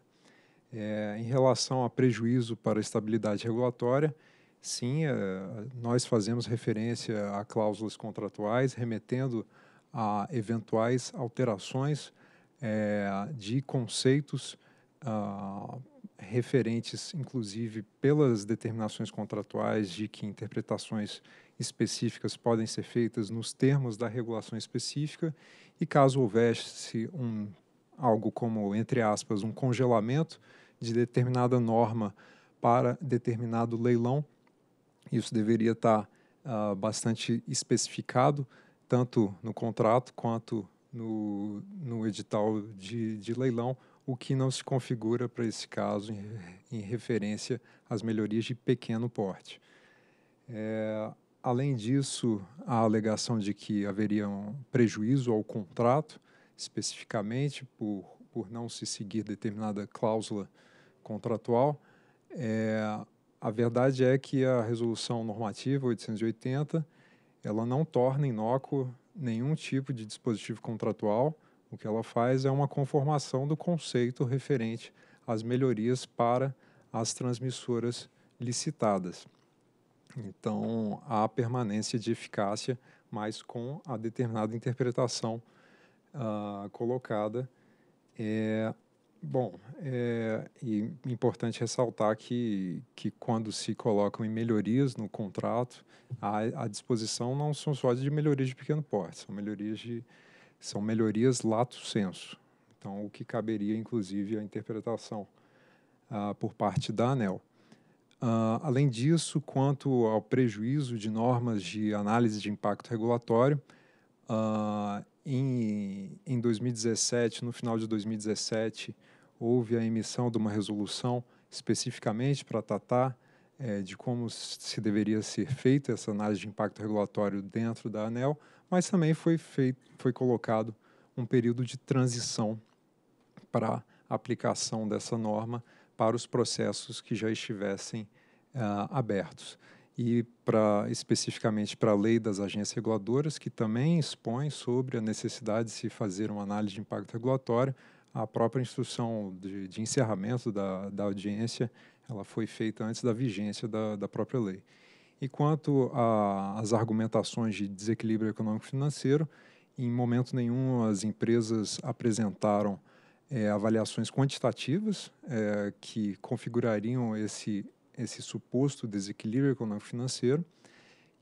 É, em relação a prejuízo para a estabilidade regulatória, sim, é, nós fazemos referência a cláusulas contratuais, remetendo a eventuais alterações é, de conceitos ah, referentes, inclusive, pelas determinações contratuais de que interpretações específicas podem ser feitas nos termos da regulação específica e caso houvesse um algo como entre aspas um congelamento de determinada norma para determinado leilão isso deveria estar tá, ah, bastante especificado tanto no contrato quanto no, no edital de, de leilão, o que não se configura para esse caso em, em, referência às melhorias de pequeno porte. É, além disso, a alegação de que haveria um prejuízo ao contrato, especificamente por, por não se seguir determinada cláusula contratual, é, a verdade é que a resolução normativa 880 ela não torna inócuo nenhum tipo de dispositivo contratual. O que ela faz é uma conformação do conceito referente às melhorias para as transmissoras licitadas. Então, há permanência de eficácia, mas com a determinada interpretação uh, colocada é, Bom, é importante ressaltar que, que quando se colocam em melhorias no contrato, a, a disposição não são só de melhorias de pequeno porte, são melhorias de são melhorias lato senso. Então, o que caberia, inclusive, à interpretação ah, por parte da ANEL. Ah, além disso, quanto ao prejuízo de normas de análise de impacto regulatório, ah, em, em 2017, no final de 2017, houve a emissão de uma resolução especificamente para tratar é, de como se deveria ser feita essa análise de impacto regulatório dentro da ANEL, mas também foi, feito, foi colocado um período de transição para aplicação dessa norma para os processos que já estivessem uh, abertos. E pra, especificamente para a lei das agências reguladoras, que também expõe sobre a necessidade de se fazer uma análise de impacto regulatório, a própria instrução de, de encerramento da, da, audiência ela foi feita antes da vigência da, da própria lei. E quanto às argumentações de desequilíbrio econômico-financeiro, em momento nenhum as empresas apresentaram é, avaliações quantitativas é, que configurariam esse, esse suposto desequilíbrio econômico-financeiro.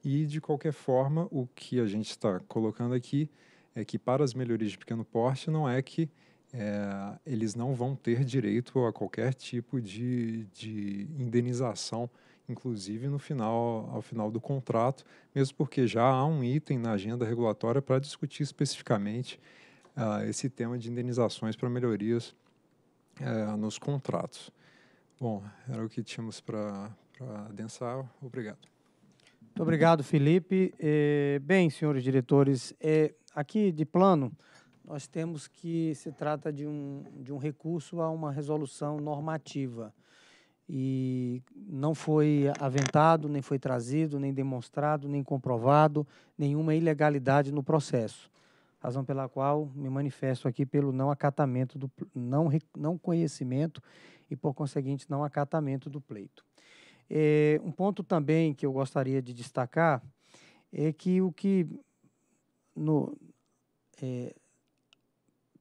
E, de qualquer forma, o que a gente está colocando aqui é que, para as melhorias de pequeno porte, não é que é, eles não vão ter direito a qualquer tipo de, de indenização, inclusive no final, ao final do contrato, mesmo porque já há um item na agenda regulatória para discutir especificamente uh, esse tema de indenizações para melhorias uh, nos contratos. Bom, era o que tínhamos para adensar. Obrigado. Muito obrigado, Felipe. Eh, bem, senhores diretores, eh, aqui de plano, nós temos que se trata de um, de um recurso a uma resolução normativa. E não foi aventado, nem foi trazido, nem demonstrado, nem comprovado nenhuma ilegalidade no processo. Razão pela qual me manifesto aqui pelo não acatamento, do, não, não conhecimento e, por conseguinte, não acatamento do pleito. É, um ponto também que eu gostaria de destacar é que o que no, é,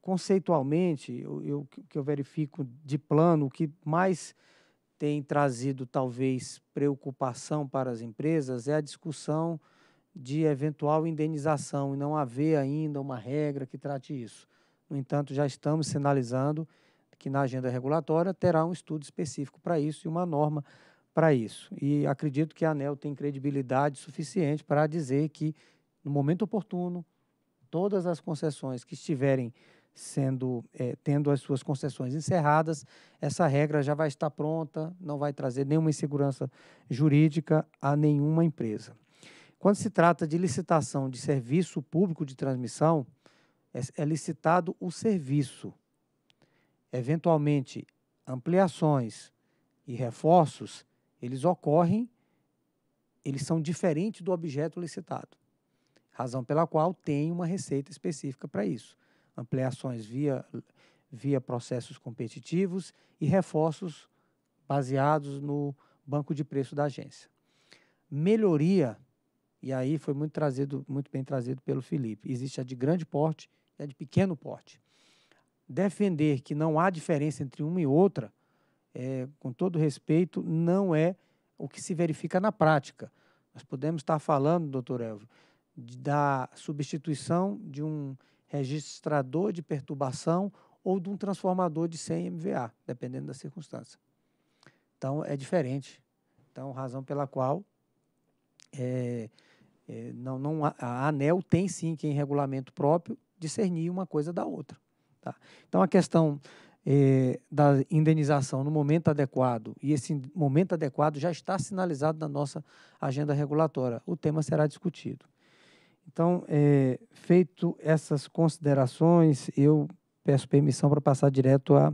conceitualmente, o que eu verifico de plano, o que mais tem trazido talvez preocupação para as empresas é a discussão de eventual indenização e não haver ainda uma regra que trate isso. No entanto, já estamos sinalizando que na agenda regulatória terá um estudo específico para isso e uma norma para isso. E acredito que a ANEL tem credibilidade suficiente para dizer que, no momento oportuno, todas as concessões que estiverem sendo é, tendo as suas concessões encerradas, essa regra já vai estar pronta, não vai trazer nenhuma insegurança jurídica a nenhuma empresa. Quando se trata de licitação de serviço público de transmissão, é, é licitado o serviço. Eventualmente, ampliações e reforços, eles ocorrem, eles são diferentes do objeto licitado razão pela qual tem uma receita específica para isso ampliações via, via processos competitivos e reforços baseados no banco de preço da agência. Melhoria, e aí foi muito, trazido, muito bem trazido pelo Felipe, existe a de grande porte e a de pequeno porte. Defender que não há diferença entre uma e outra, é, com todo respeito, não é o que se verifica na prática. Nós podemos estar falando, doutor Elvio, da substituição de um registrador de perturbação ou de um transformador de 100 MVA, dependendo da circunstância. Então, é diferente. Então, razão pela qual é, é, não, não, a ANEL tem sim que, em regulamento próprio, discernir uma coisa da outra. Tá? Então, a questão é, da indenização no momento adequado, e esse momento adequado já está sinalizado na nossa agenda regulatória. O tema será discutido. Então, é, feito essas considerações, eu peço permissão para passar direto à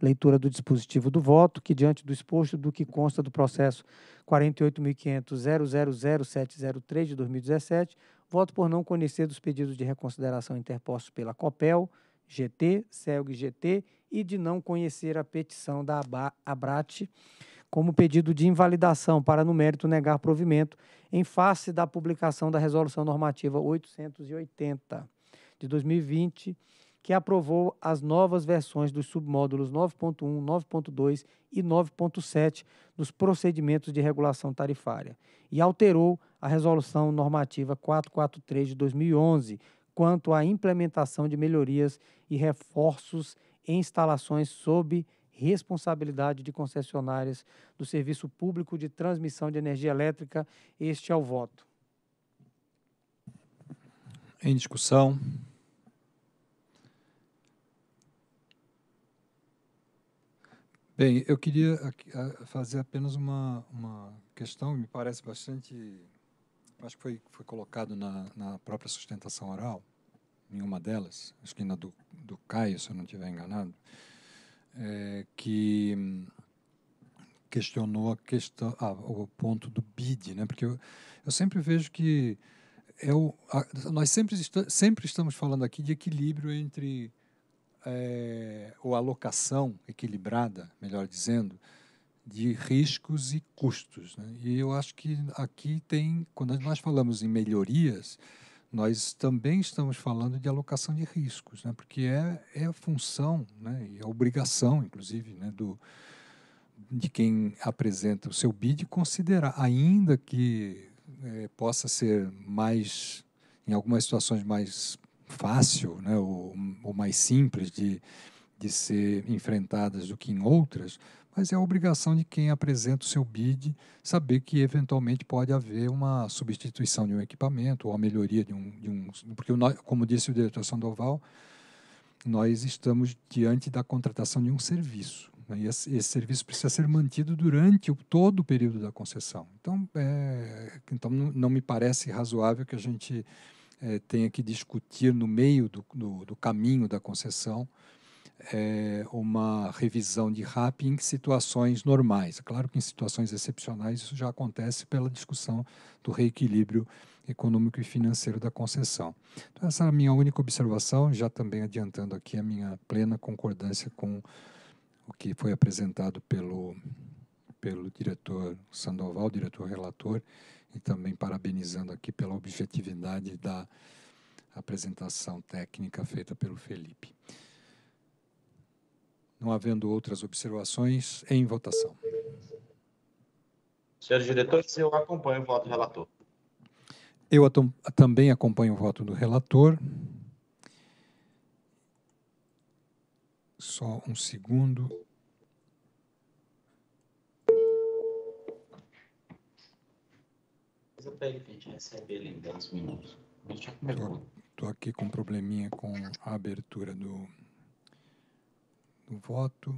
leitura do dispositivo do voto, que diante do exposto do que consta do processo 48.500.000703 de 2017, voto por não conhecer dos pedidos de reconsideração interpostos pela COPEL, GT, CELG-GT e de não conhecer a petição da ABRAT como pedido de invalidação para, no mérito, negar provimento em face da publicação da Resolução Normativa 880 de 2020, que aprovou as novas versões dos submódulos 9.1, 9.2 e 9.7 dos procedimentos de regulação tarifária e alterou a Resolução Normativa 443 de 2011 quanto à implementação de melhorias e reforços em instalações sob responsabilidade de concessionárias do Serviço Público de Transmissão de Energia Elétrica. Este é o voto. Em discussão. Bem, eu queria fazer apenas uma, uma questão, me parece bastante. Acho que foi, foi colocado na, na própria sustentação oral, em uma delas, acho que na do, do Caio, se eu não estiver enganado é, que hum, questionou a questão, ah, o ponto do BID, né? Porque eu, eu sempre vejo que é o, a, nós sempre, sempre estamos falando aqui de equilíbrio entre é, ou alocação equilibrada, melhor dizendo, de riscos e custos. Né? E eu acho que aqui tem, quando nós falamos em melhorias, nós também estamos falando de alocação de riscos, né? porque é, é a função né? e a obrigação, inclusive, né? do, de quem apresenta o seu bid considerar, ainda que é, possa ser mais, em algumas situações, mais fácil né? ou, ou mais simples de, de ser enfrentadas do que em outras, mas é a obrigação de quem apresenta o seu bid saber que eventualmente pode haver uma substituição de um equipamento ou a melhoria de um, de um porque nós, como disse o diretor Sandoval, nós estamos diante da contratação de um serviço né? e esse, esse, serviço precisa ser mantido durante o, todo o período da concessão. Então, é, então não me parece razoável que a gente é, tenha que discutir no meio do, do, do caminho da concessão é, uma revisão de RAP em situações normais. É claro que em situações excepcionais isso já acontece pela discussão do reequilíbrio econômico e financeiro da concessão. Então, essa é a minha única observação, já também adiantando aqui a minha plena concordância com o que foi apresentado pelo, pelo diretor Sandoval, diretor relator, e também parabenizando aqui pela objetividade da apresentação técnica feita pelo Felipe. Não havendo outras observações, em votação. Senhores diretores, eu acompanho o voto do relator. Eu também acompanho o voto do relator. Só um segundo. Estou aqui com um probleminha com a abertura do do voto.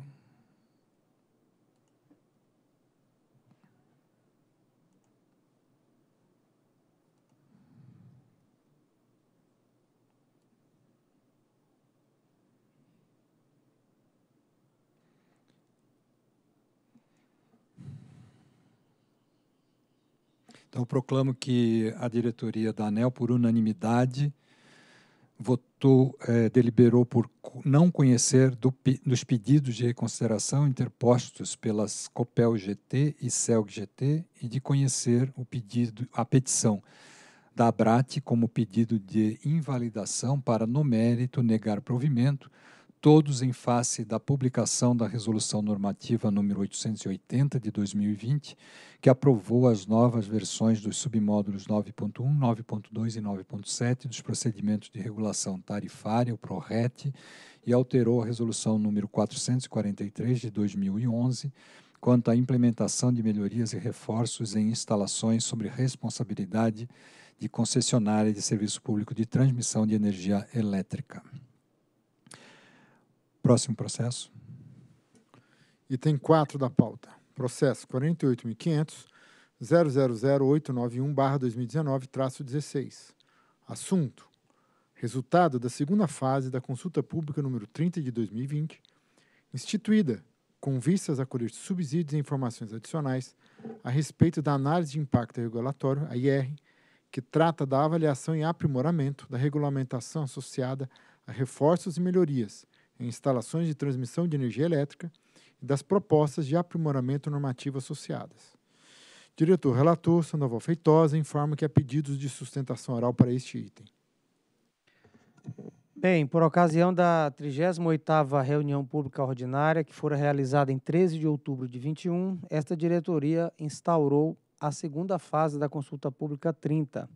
Então, proclamo que a diretoria da ANEL, por unanimidade, votou votou, é, deliberou por não conhecer do, dos pedidos de reconsideração interpostos pelas COPEL GT e CELG GT e de conhecer o pedido, a petição da ABRAT como pedido de invalidação para, no mérito, negar provimento todos em face da publicação da Resolução Normativa número 880 de 2020, que aprovou as novas versões dos submódulos 9.1, 9.2 e 9.7 dos procedimentos de regulação tarifária, o PRORET, e alterou a Resolução número 443 de 2011, quanto à implementação de melhorias e reforços em instalações sobre responsabilidade de concessionária de serviço público de transmissão de energia elétrica. Próximo processo. Item 4 da pauta. Processo 48.500, 2019 16 Assunto. Resultado da segunda fase da consulta pública número 30 de 2020, instituída com vistas a colher subsídios e informações adicionais a respeito da análise de impacto regulatório, a IR, que trata da avaliação e aprimoramento da regulamentação associada a reforços e melhorias em instalações de transmissão de energia elétrica e das propostas de aprimoramento normativo associadas. diretor relator Sandoval Feitosa informa que há pedidos de sustentação oral para este item. Bem, por ocasião da 38ª reunião pública ordinária, que fora realizada em 13 de outubro de 21, esta diretoria instaurou a segunda fase da consulta pública 30,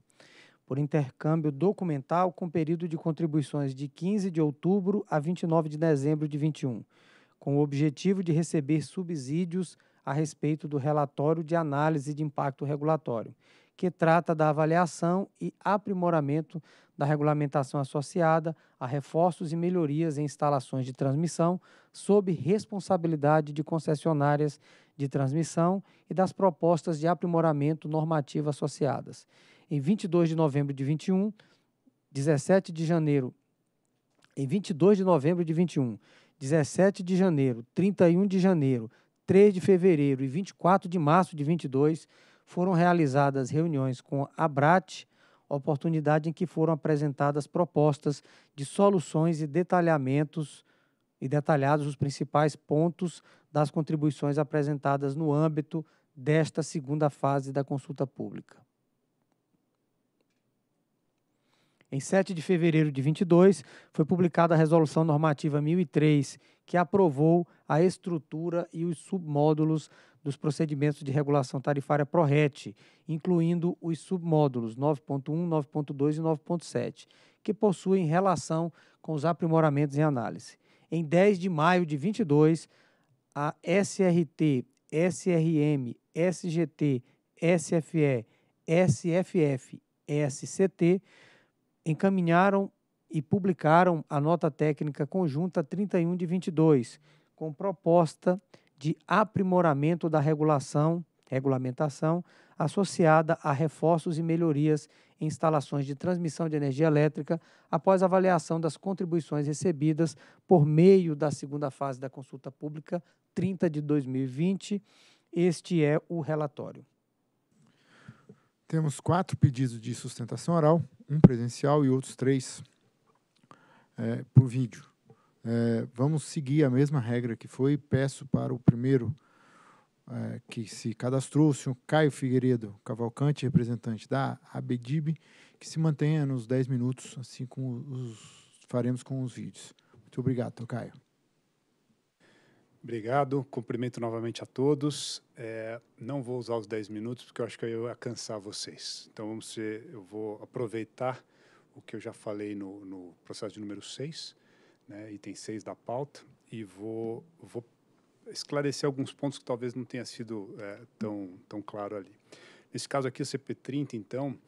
por intercâmbio documental com período de contribuições de 15 de outubro a 29 de dezembro de 21, com o objetivo de receber subsídios a respeito do relatório de análise de impacto regulatório, que trata da avaliação e aprimoramento da regulamentação associada a reforços e melhorias em instalações de transmissão, sob responsabilidade de concessionárias de transmissão e das propostas de aprimoramento normativo associadas em 22 de novembro de 21, 17 de janeiro, em 22 de novembro de 21, 17 de janeiro, 31 de janeiro, 3 de fevereiro e 24 de março de 22, foram realizadas reuniões com a BRAT, oportunidade em que foram apresentadas propostas de soluções e detalhamentos e detalhados os principais pontos das contribuições apresentadas no âmbito desta segunda fase da consulta pública. Em 7 de fevereiro de 22, foi publicada a Resolução Normativa 1003, que aprovou a estrutura e os submódulos dos procedimentos de regulação tarifária PRORET, incluindo os submódulos 9.1, 9.2 e 9.7, que possuem relação com os aprimoramentos em análise. Em 10 de maio de 22, a SRT, SRM, SGT, SFE, SFF, SCT encaminharam e publicaram a nota técnica conjunta 31 de 22, com proposta de aprimoramento da regulação, regulamentação associada a reforços e melhorias em instalações de transmissão de energia elétrica após avaliação das contribuições recebidas por meio da segunda fase da consulta pública 30 de 2020. Este é o relatório. Temos quatro pedidos de sustentação oral, um presencial e outros três é, por vídeo. É, vamos seguir a mesma regra que foi. Peço para o primeiro é, que se cadastrou, o senhor Caio Figueiredo Cavalcante, representante da ABDIB, que se mantenha nos 10 minutos, assim como os, faremos com os vídeos. Muito obrigado, Caio. Obrigado, cumprimento novamente a todos. É, não vou usar os 10 minutos porque eu acho que eu ia cansar vocês. Então vamos ser, eu vou aproveitar o que eu já falei no, no processo de número 6, né, item 6 da pauta, e vou, vou esclarecer alguns pontos que talvez não tenha sido é, tão, tão claro ali. Nesse caso aqui, o CP30, então,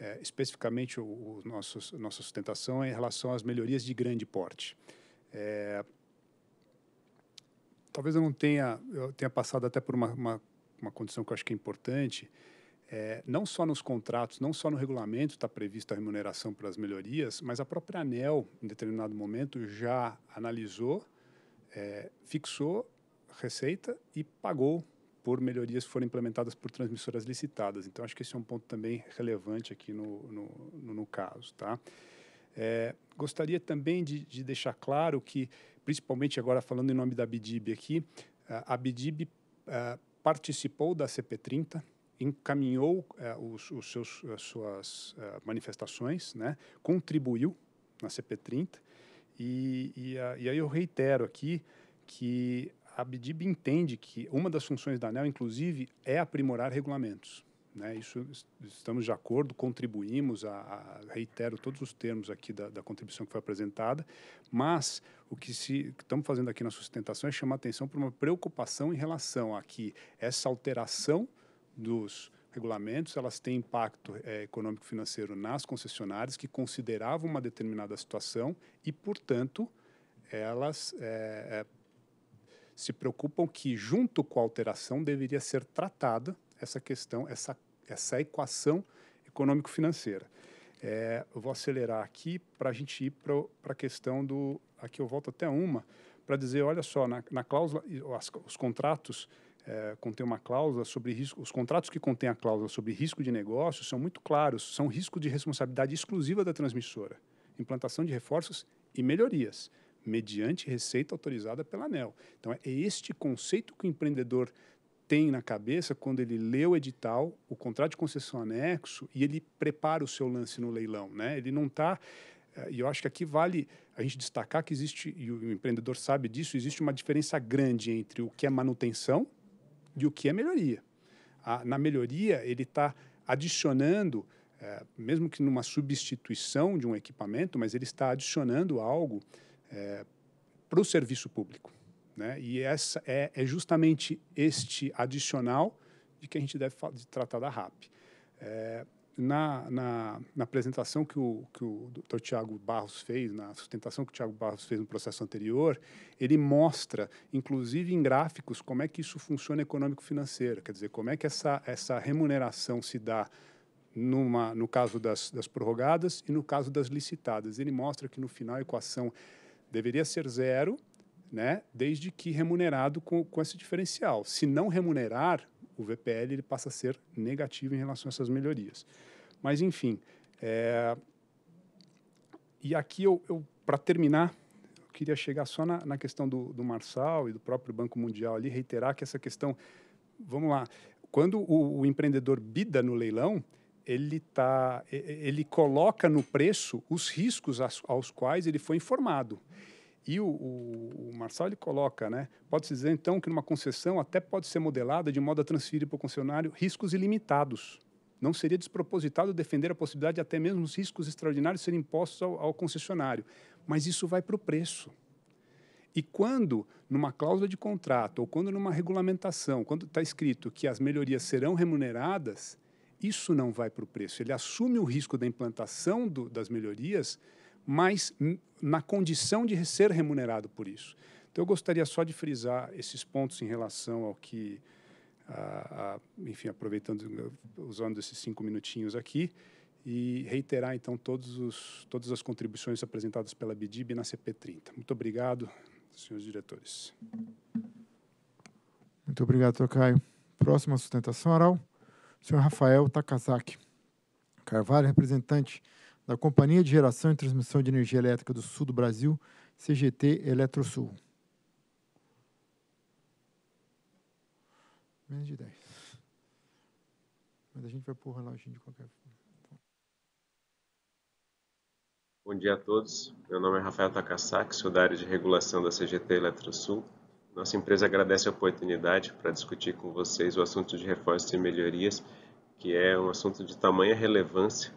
é, especificamente o, o nosso, nossa sustentação é em relação às melhorias de grande porte. É, talvez eu não tenha, eu tenha passado até por uma, uma, uma condição que eu acho que é importante, é, não só nos contratos, não só no regulamento está prevista a remuneração para as melhorias, mas a própria ANEL, em determinado momento, já analisou, é, fixou receita e pagou por melhorias que foram implementadas por transmissoras licitadas. Então, acho que esse é um ponto também relevante aqui no, no, no caso. Tá? É, gostaria também de, de, deixar claro que, principalmente agora falando em nome da Bidib aqui, a Bidib é, participou da CP30, encaminhou é, os, os, seus, as suas é, manifestações, né? contribuiu na CP30, e, e, e aí eu reitero aqui que a Bidib entende que uma das funções da ANEL, inclusive, é aprimorar regulamentos. Né? Isso estamos de acordo, contribuímos, a, a, reitero todos os termos aqui da, da, contribuição que foi apresentada, mas o que, se, que estamos fazendo aqui na sustentação é chamar atenção para uma preocupação em relação a que essa alteração dos regulamentos elas têm impacto é, econômico-financeiro nas concessionárias que consideravam uma determinada situação e, portanto, elas é, é, se preocupam que, junto com a alteração, deveria ser tratada essa questão, essa, essa equação econômico-financeira. É, eu vou acelerar aqui para a gente ir para a questão do. Aqui eu volto até uma, para dizer: olha só, na, na cláusula, as, os contratos é, contêm uma cláusula sobre risco, os contratos que contêm a cláusula sobre risco de negócio são muito claros, são risco de responsabilidade exclusiva da transmissora, implantação de reforços e melhorias mediante receita autorizada pela ANEL. Então, é este conceito que o empreendedor tem na cabeça quando ele lê o edital, o contrato de concessão anexo e ele prepara o seu lance no leilão, né? Ele não está eh, e eu acho que aqui vale a gente destacar que existe, e o empreendedor sabe disso, existe uma diferença grande entre o que é manutenção e o que é melhoria. A, na melhoria, ele está adicionando, é, mesmo que numa substituição de um equipamento, mas ele está adicionando algo é, eh, para o serviço público. Né? E essa é, é justamente este adicional de que a gente deve tratar da RAP. É, na, na, na, apresentação que o, que o Dr. Tiago Barros fez, na sustentação que o Tiago Barros fez no processo anterior, ele mostra, inclusive em gráficos, como é que isso funciona econômico-financeiro, quer dizer, como é que essa, essa remuneração se dá numa, no caso das, das prorrogadas e no caso das licitadas. Ele mostra que no final a equação deveria ser zero, né? desde que remunerado com, com esse diferencial. Se não remunerar, o VPL ele passa a ser negativo em relação a essas melhorias. Mas, enfim. É... E aqui, eu, eu para terminar, eu queria chegar só na, na questão do, do Marçal e do próprio Banco Mundial ali, reiterar que essa questão. Vamos lá. Quando o, o empreendedor bida no leilão, ele, tá, ele coloca no preço os riscos aos, aos quais ele foi informado. E o, o, o Marçal ele coloca, né? Pode-se dizer então que numa concessão até pode ser modelada de modo a transferir para o concessionário riscos ilimitados. Não seria despropositado defender a possibilidade de até mesmo os riscos extraordinários serem impostos ao, ao concessionário. Mas isso vai para o preço. E quando, numa cláusula de contrato ou quando numa regulamentação, quando está escrito que as melhorias serão remuneradas, isso não vai para o preço. Ele assume o risco da implantação do, das melhorias mas na condição de ser remunerado por isso. Então, eu gostaria só de frisar esses pontos em relação ao que, a, a, enfim, aproveitando, uh, usando esses cinco minutinhos aqui, e reiterar, então, os, todas as contribuições apresentadas pela BDIB na CP30. Muito obrigado, senhores diretores. Muito obrigado, Caio. Próxima sustentação oral, senhor Rafael Takazaki Carvalho, representante da Companhia de Geração e Transmissão de Energia Elétrica do Sul do Brasil, CGT Eletrosul. Menos de 10. Mas a gente vai pôr lá reloginho de qualquer forma. Bom dia a todos. Meu nome é Rafael Takasaki, sou da área de regulação da CGT Eletrosul. Nossa empresa agradece a oportunidade para discutir com vocês o assunto de reforços e melhorias, que é um assunto de tamanha relevância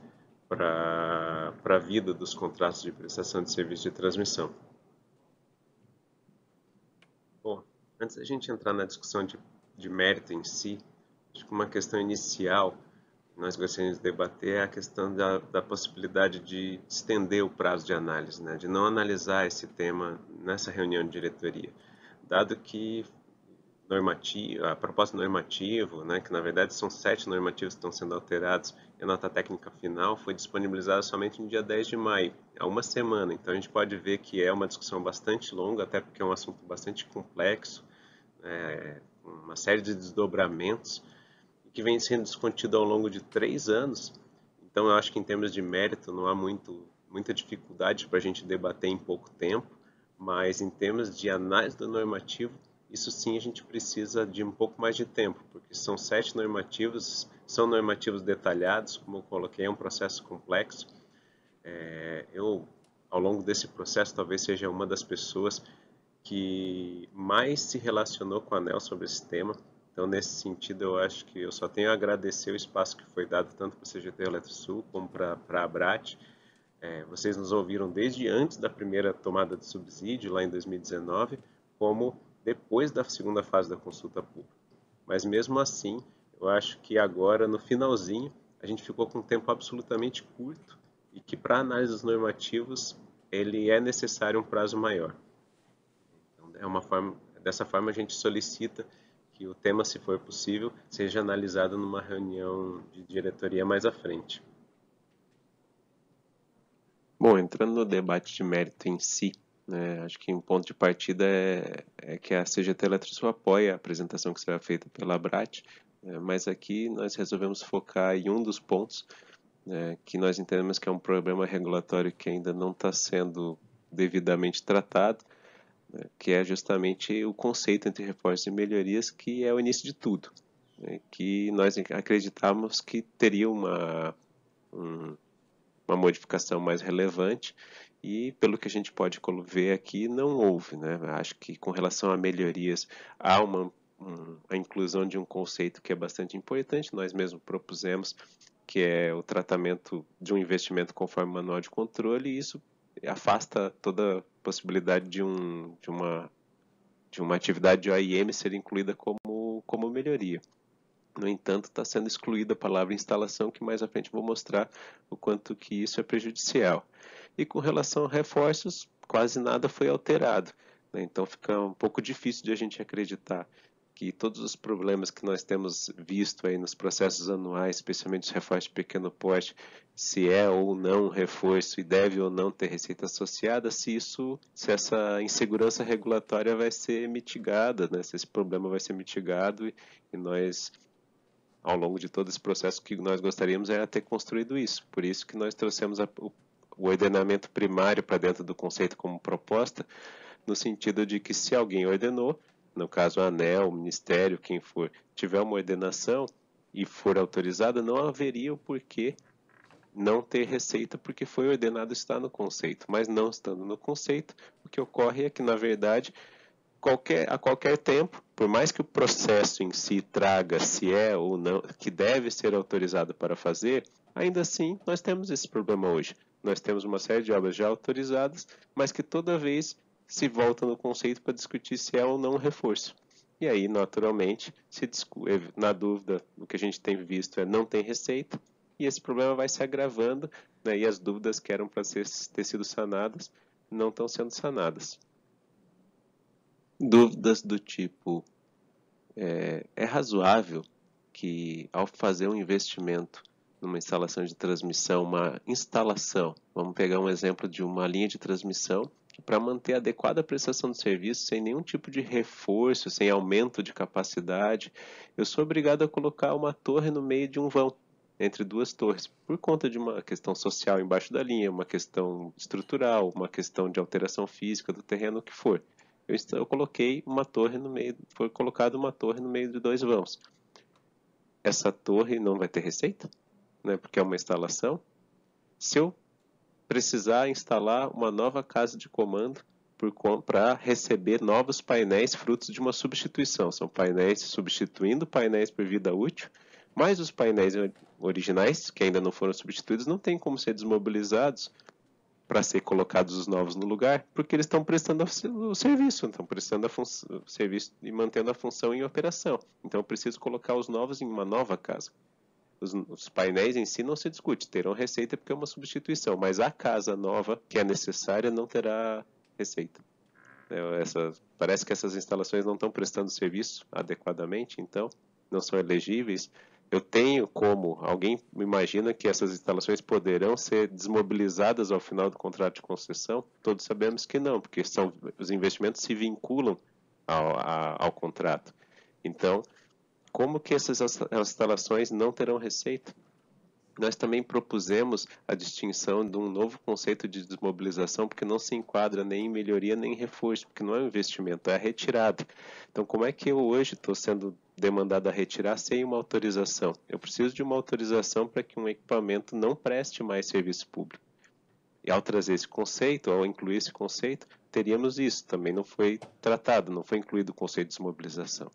para a vida dos contratos de prestação de serviço de transmissão. Bom, antes da gente entrar na discussão de, de mérito em si, acho que uma questão inicial que nós gostaríamos de debater é a questão da, da possibilidade de estender o prazo de análise, né? de não analisar esse tema nessa reunião de diretoria, dado que normativa, a proposta normativo, né, que na verdade são sete normativos que estão sendo alterados, e a nota técnica final foi disponibilizada somente no dia 10 de maio, há uma semana. Então a gente pode ver que é uma discussão bastante longa, até porque é um assunto bastante complexo, é, uma série de desdobramentos, que vem sendo discutido ao longo de três anos. Então eu acho que em termos de mérito não há muito, muita dificuldade para a gente debater em pouco tempo, mas em termos de análise do normativo, isso sim a gente precisa de um pouco mais de tempo, porque são sete normativos, são normativos detalhados, como eu coloquei, é um processo complexo. É, eu, ao longo desse processo, talvez seja uma das pessoas que mais se relacionou com a ANEL sobre esse tema. Então, nesse sentido, eu acho que eu só tenho a agradecer o espaço que foi dado tanto para o CGT Eletrosul como para a ABRAT. É, vocês nos ouviram desde antes da primeira tomada de subsídio, lá em 2019, como depois da segunda fase da consulta pública. Mas mesmo assim, eu acho que agora, no finalzinho, a gente ficou com um tempo absolutamente curto e que para análises normativas ele é necessário um prazo maior. Então, é uma forma, dessa forma a gente solicita que o tema, se for possível, seja analisado numa reunião de diretoria mais à frente. Bom, entrando no debate de mérito em si, né? acho que um ponto de partida é, é que a CGT Eletrosul apoia a apresentação que será feita pela ABRAT, é, mas aqui nós resolvemos focar em um dos pontos né? que nós entendemos que é um problema regulatório que ainda não está sendo devidamente tratado, né, que é justamente o conceito entre reforços e melhorias, que é o início de tudo, né, que nós acreditamos que teria uma, um, uma modificação mais relevante e pelo que a gente pode ver aqui, não houve. Né? Acho que com relação a melhorias, há uma, um, a inclusão de um conceito que é bastante importante, nós mesmos propusemos, que é o tratamento de um investimento conforme manual de controle, e isso afasta toda possibilidade de, um, de, uma, de uma atividade de OIM ser incluída como, como melhoria. No entanto, está sendo excluída a palavra instalação, que mais à frente vou mostrar o quanto que isso é prejudicial. E com relação a reforços, quase nada foi alterado. Né? Então fica um pouco difícil de a gente acreditar que todos os problemas que nós temos visto aí nos processos anuais, especialmente os reforços de pequeno porte, se é ou não um reforço e deve ou não ter receita associada, se isso, se essa insegurança regulatória vai ser mitigada, né? se esse problema vai ser mitigado e, e nós ao longo de todo esse processo, o que nós gostaríamos era ter construído isso. Por isso que nós trouxemos a, o, o ordenamento primário para dentro do conceito como proposta, no sentido de que se alguém ordenou, no caso a ANEL, o Ministério, quem for, tiver uma ordenação e for autorizada, não haveria o porquê não ter receita porque foi ordenado estar no conceito, mas não estando no conceito, o que ocorre é que, na verdade, qualquer, a qualquer tempo, por mais que o processo em si traga se é ou não, que deve ser autorizado para fazer, ainda assim nós temos esse problema hoje. Nós temos uma série de obras já autorizadas, mas que toda vez se volta no conceito para discutir se é ou não um reforço. E aí, naturalmente, se eh, na dúvida, o que a gente tem visto é não tem receita, e esse problema vai se agravando, né, e as dúvidas que eram para ter sido sanadas não estão sendo sanadas dúvidas do tipo: é, é razoável que, ao fazer um investimento numa instalação de transmissão, uma instalação, vamos pegar um exemplo de uma linha de transmissão, para manter adequada a prestação de serviço, sem nenhum tipo de reforço, sem aumento de capacidade, eu sou obrigado a colocar uma torre no meio de um vão, entre duas torres, por conta de uma questão social embaixo da linha, uma questão estrutural, uma questão de alteração física do terreno, o que for eu, eu coloquei uma torre no meio, foi colocado uma torre no meio de dois vãos. Essa torre não vai ter receita, né, porque é uma instalação. Se eu precisar instalar uma nova casa de comando para receber novos painéis frutos de uma substituição, são painéis substituindo painéis por vida útil, mas os painéis originais, que ainda não foram substituídos, não tem como ser desmobilizados para ser colocados os novos no lugar, porque eles estão prestando o serviço, estão prestando o serviço e mantendo a função em operação. Então eu preciso colocar os novos em uma nova casa. Os, os, painéis em si não se discute, terão receita porque é uma substituição, mas a casa nova que é necessária não terá receita. É, essa, parece que essas instalações não estão prestando serviço adequadamente, então não são elegíveis eu tenho como, alguém imagina que essas instalações poderão ser desmobilizadas ao final do contrato de concessão? Todos sabemos que não, porque são, os investimentos se vinculam ao, a, ao contrato. Então, como que essas instalações não terão receita? Nós também propusemos a distinção de um novo conceito de desmobilização, porque não se enquadra nem em melhoria nem em reforço, porque não é um investimento, é retirada. Então, como é que eu hoje estou sendo demandada a retirar sem uma autorização. Eu preciso de uma autorização para que um equipamento não preste mais serviço público. E ao trazer esse conceito, ao incluir esse conceito, teríamos isso. Também não foi tratado, não foi incluído o conceito de desmobilização.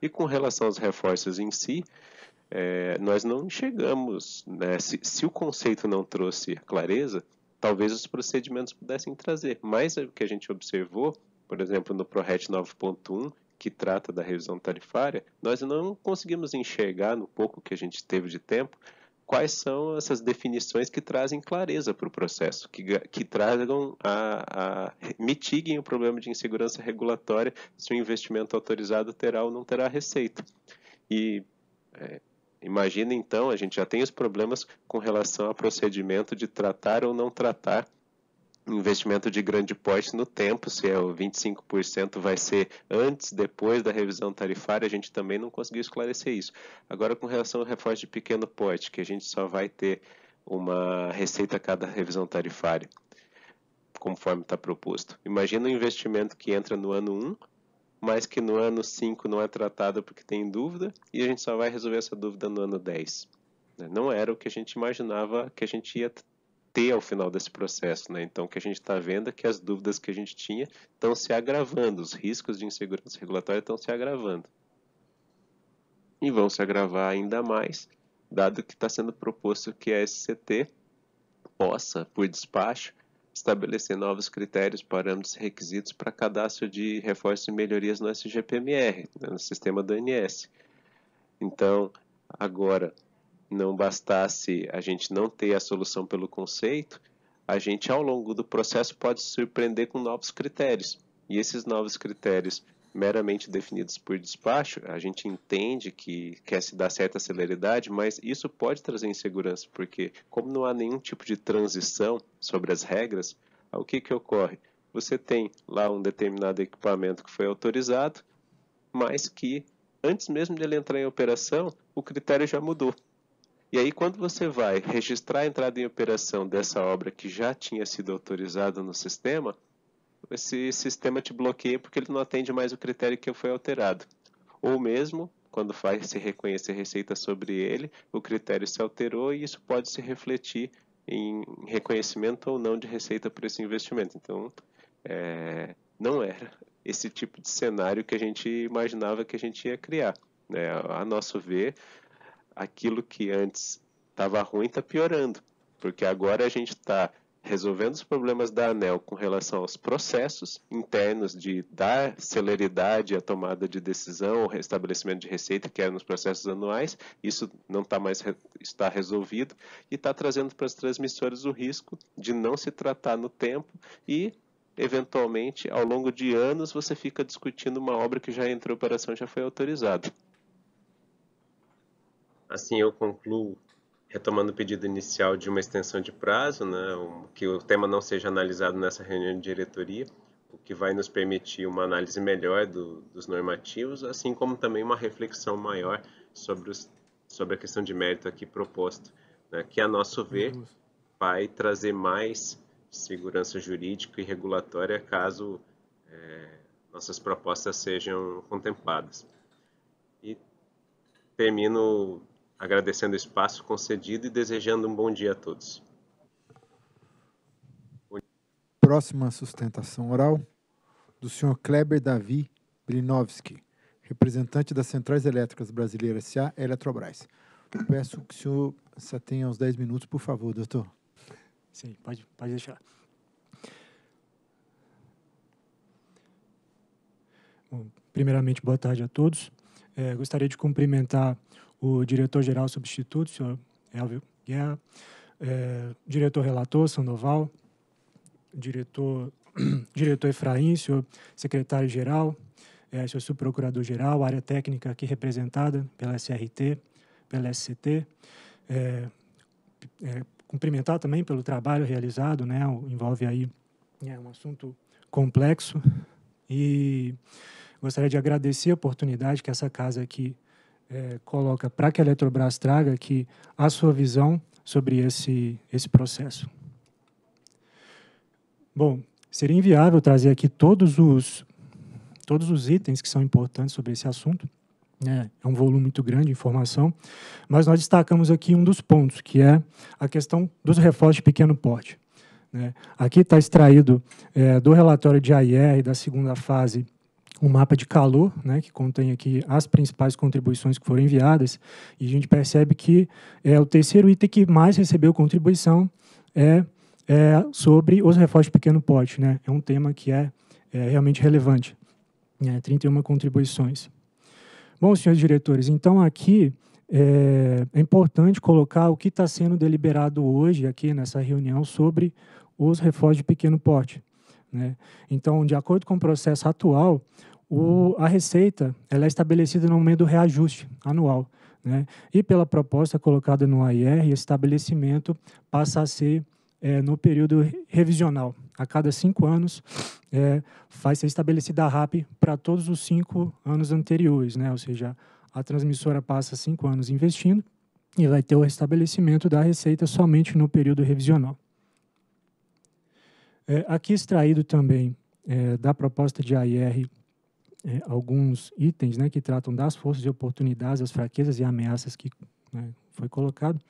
E com relação aos reforços em si, é, nós não chegamos. Né? Se, se o conceito não trouxe clareza, talvez os procedimentos pudessem trazer. Mas o que a gente observou, por exemplo, no ProRet 9.1, que trata da revisão tarifária, nós não conseguimos enxergar, no pouco que a gente teve de tempo, quais são essas definições que trazem clareza para o processo, que, que tragam a, a, mitiguem o problema de insegurança regulatória se o investimento autorizado terá ou não terá receita. E é, imagina então, a gente já tem os problemas com relação ao procedimento de tratar ou não tratar investimento de grande porte no tempo, se é o 25% vai ser antes, depois da revisão tarifária, a gente também não conseguiu esclarecer isso. Agora, com relação ao reforço de pequeno porte, que a gente só vai ter uma receita a cada revisão tarifária, conforme está proposto. Imagina um investimento que entra no ano 1, mas que no ano 5 não é tratado porque tem dúvida, e a gente só vai resolver essa dúvida no ano 10. Não era o que a gente imaginava que a gente ia ter ao final desse processo. Né? Então, o que a gente está vendo é que as dúvidas que a gente tinha estão se agravando, os riscos de insegurança regulatória estão se agravando. E vão se agravar ainda mais, dado que está sendo proposto que a SCT possa, por despacho, estabelecer novos critérios, parâmetros e requisitos para cadastro de reforço e melhorias no SGPMR, né, no sistema do ANS. Então, agora, não bastasse a gente não ter a solução pelo conceito, a gente ao longo do processo pode se surpreender com novos critérios. E esses novos critérios meramente definidos por despacho, a gente entende que quer se dar certa celeridade, mas isso pode trazer insegurança, porque como não há nenhum tipo de transição sobre as regras, ah, o que, que ocorre? Você tem lá um determinado equipamento que foi autorizado, mas que antes mesmo dele entrar em operação, o critério já mudou. E aí, quando você vai registrar a entrada em operação dessa obra que já tinha sido autorizada no sistema, esse sistema te bloqueia porque ele não atende mais o critério que foi alterado. Ou mesmo, quando faz se reconhecer receita sobre ele, o critério se alterou e isso pode se refletir em reconhecimento ou não de receita por esse investimento. Então, é, não era esse tipo de cenário que a gente imaginava que a gente ia criar. Né? A nosso ver, aquilo que antes estava ruim está piorando, porque agora a gente está resolvendo os problemas da ANEL com relação aos processos internos de dar celeridade à tomada de decisão, ao restabelecimento de receita, que era é nos processos anuais, isso não está mais está resolvido e está trazendo para as transmissoras o risco de não se tratar no tempo e eventualmente ao longo de anos você fica discutindo uma obra que já entrou em operação, já foi autorizada. Assim, eu concluo retomando o pedido inicial de uma extensão de prazo, né, que o tema não seja analisado nessa reunião de diretoria, o que vai nos permitir uma análise melhor do, dos normativos, assim como também uma reflexão maior sobre, os, sobre a questão de mérito aqui proposta, né, que, a nosso ver, uhum. vai trazer mais segurança jurídica e regulatória caso é, nossas propostas sejam contempladas. E termino agradecendo o espaço concedido e desejando um bom dia a todos. Próxima sustentação oral do senhor Kleber Davi Blinovski, representante das Centrais Elétricas Brasileiras SA Eletrobras. Peço que o senhor se atenha aos 10 minutos, por favor, doutor. Sim, pode, pode deixar. Bom, primeiramente, boa tarde a todos. É, gostaria de cumprimentar o diretor-geral substituto, o senhor Elvio Guerra, é, diretor-relator, Sandoval, diretor, diretor Efraim, senhor secretário-geral, é, senhor subprocurador-geral, área técnica aqui representada pela SRT, pela SCT, é, é, cumprimentar também pelo trabalho realizado, né, envolve aí é um assunto complexo e gostaria de agradecer a oportunidade que essa casa aqui é, coloca para que a Eletrobras traga aqui a sua visão sobre esse, esse processo. Bom, seria inviável trazer aqui todos os, todos os itens que são importantes sobre esse assunto. É, é um volume muito grande de informação, mas nós destacamos aqui um dos pontos, que é a questão dos reforços de pequeno porte. Né? Aqui está extraído é, do relatório de AIR da segunda fase um mapa de calor, né, que contém aqui as principais contribuições que foram enviadas, e a gente percebe que é o terceiro item que mais recebeu contribuição é, é sobre os reforços de pequeno porte, né? É um tema que é, é realmente relevante, né? 31 contribuições. Bom, senhores diretores, então aqui é, é importante colocar o que está sendo deliberado hoje aqui nessa reunião sobre os reforços de pequeno porte. Né? Então, de acordo com o processo atual, o, a receita ela é estabelecida no momento do reajuste anual. Né? E pela proposta colocada no AIR, esse estabelecimento passa a ser é, no período revisional. A cada cinco anos, é, vai ser estabelecida a RAP para todos os cinco anos anteriores. Né? Ou seja, a transmissora passa cinco anos investindo e vai ter o restabelecimento da receita somente no período revisional. É, aqui extraído também é, da proposta de AIR é, alguns itens né, que tratam das forças e oportunidades, as fraquezas e ameaças que né, foi colocado,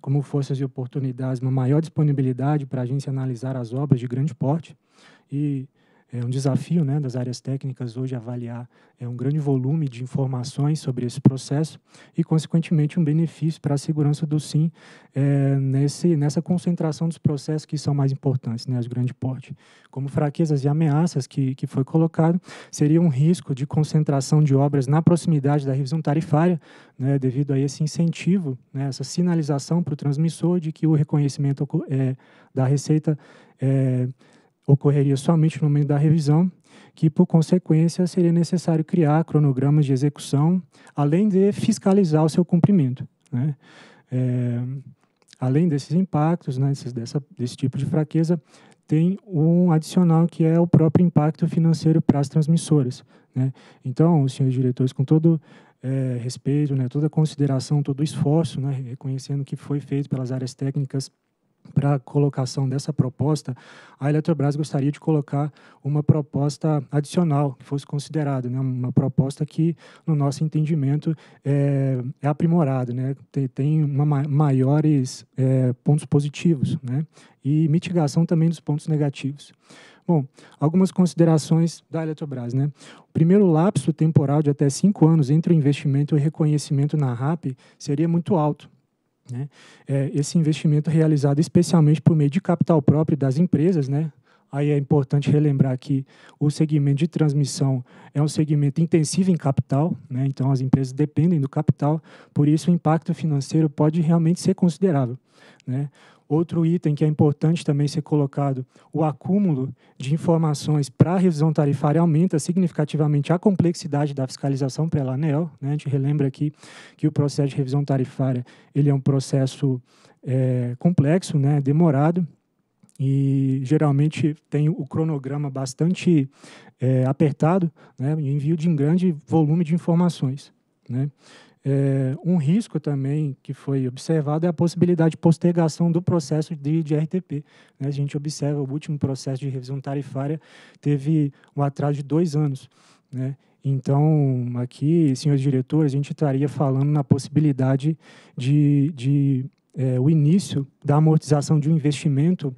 como forças e oportunidades, uma maior disponibilidade para a gente analisar as obras de grande porte e é um desafio né, das áreas técnicas hoje avaliar é, um grande volume de informações sobre esse processo e, consequentemente, um benefício para a segurança do SIM é, nesse, nessa concentração dos processos que são mais importantes, né, os grande porte. Como fraquezas e ameaças que, que foi colocado, seria um risco de concentração de obras na proximidade da revisão tarifária, né, devido a esse incentivo, né, essa sinalização para o transmissor de que o reconhecimento é, da receita é, ocorreria somente no momento da revisão, que por consequência seria necessário criar cronogramas de execução, além de fiscalizar o seu cumprimento. Né? É, além desses impactos, né, dessa, desse tipo de fraqueza, tem um adicional que é o próprio impacto financeiro para as transmissoras. Né? Então, os senhores diretores, com todo é, respeito, né, toda consideração, todo esforço, né, reconhecendo que foi feito pelas áreas técnicas para a colocação dessa proposta, a Eletrobras gostaria de colocar uma proposta adicional que fosse considerada, né? uma proposta que, no nosso entendimento, é, é aprimorada, né? tem, tem uma, maiores é, pontos positivos né? e mitigação também dos pontos negativos. Bom, algumas considerações da Eletrobras. Né? O primeiro lapso temporal de até cinco anos entre o investimento e o reconhecimento na RAP seria muito alto, né? É, esse investimento realizado especialmente por meio de capital próprio das empresas, né? Aí é importante relembrar que o segmento de transmissão é um segmento intensivo em capital, né? então as empresas dependem do capital, por isso o impacto financeiro pode realmente ser considerável. Né? Outro item que é importante também ser colocado, o acúmulo de informações para a revisão tarifária aumenta significativamente a complexidade da fiscalização pela ANEL. Né? A gente relembra aqui que o processo de revisão tarifária ele é um processo é, complexo, né? demorado, e geralmente tem o cronograma bastante é, apertado, né? envio de um grande volume de informações. Né? É, um risco também que foi observado é a possibilidade de postergação do processo de, de RTP. Né? A gente observa o último processo de revisão tarifária teve um atraso de dois anos. Né? Então, aqui, senhores diretores, a gente estaria falando na possibilidade de, de é, o início da amortização de um investimento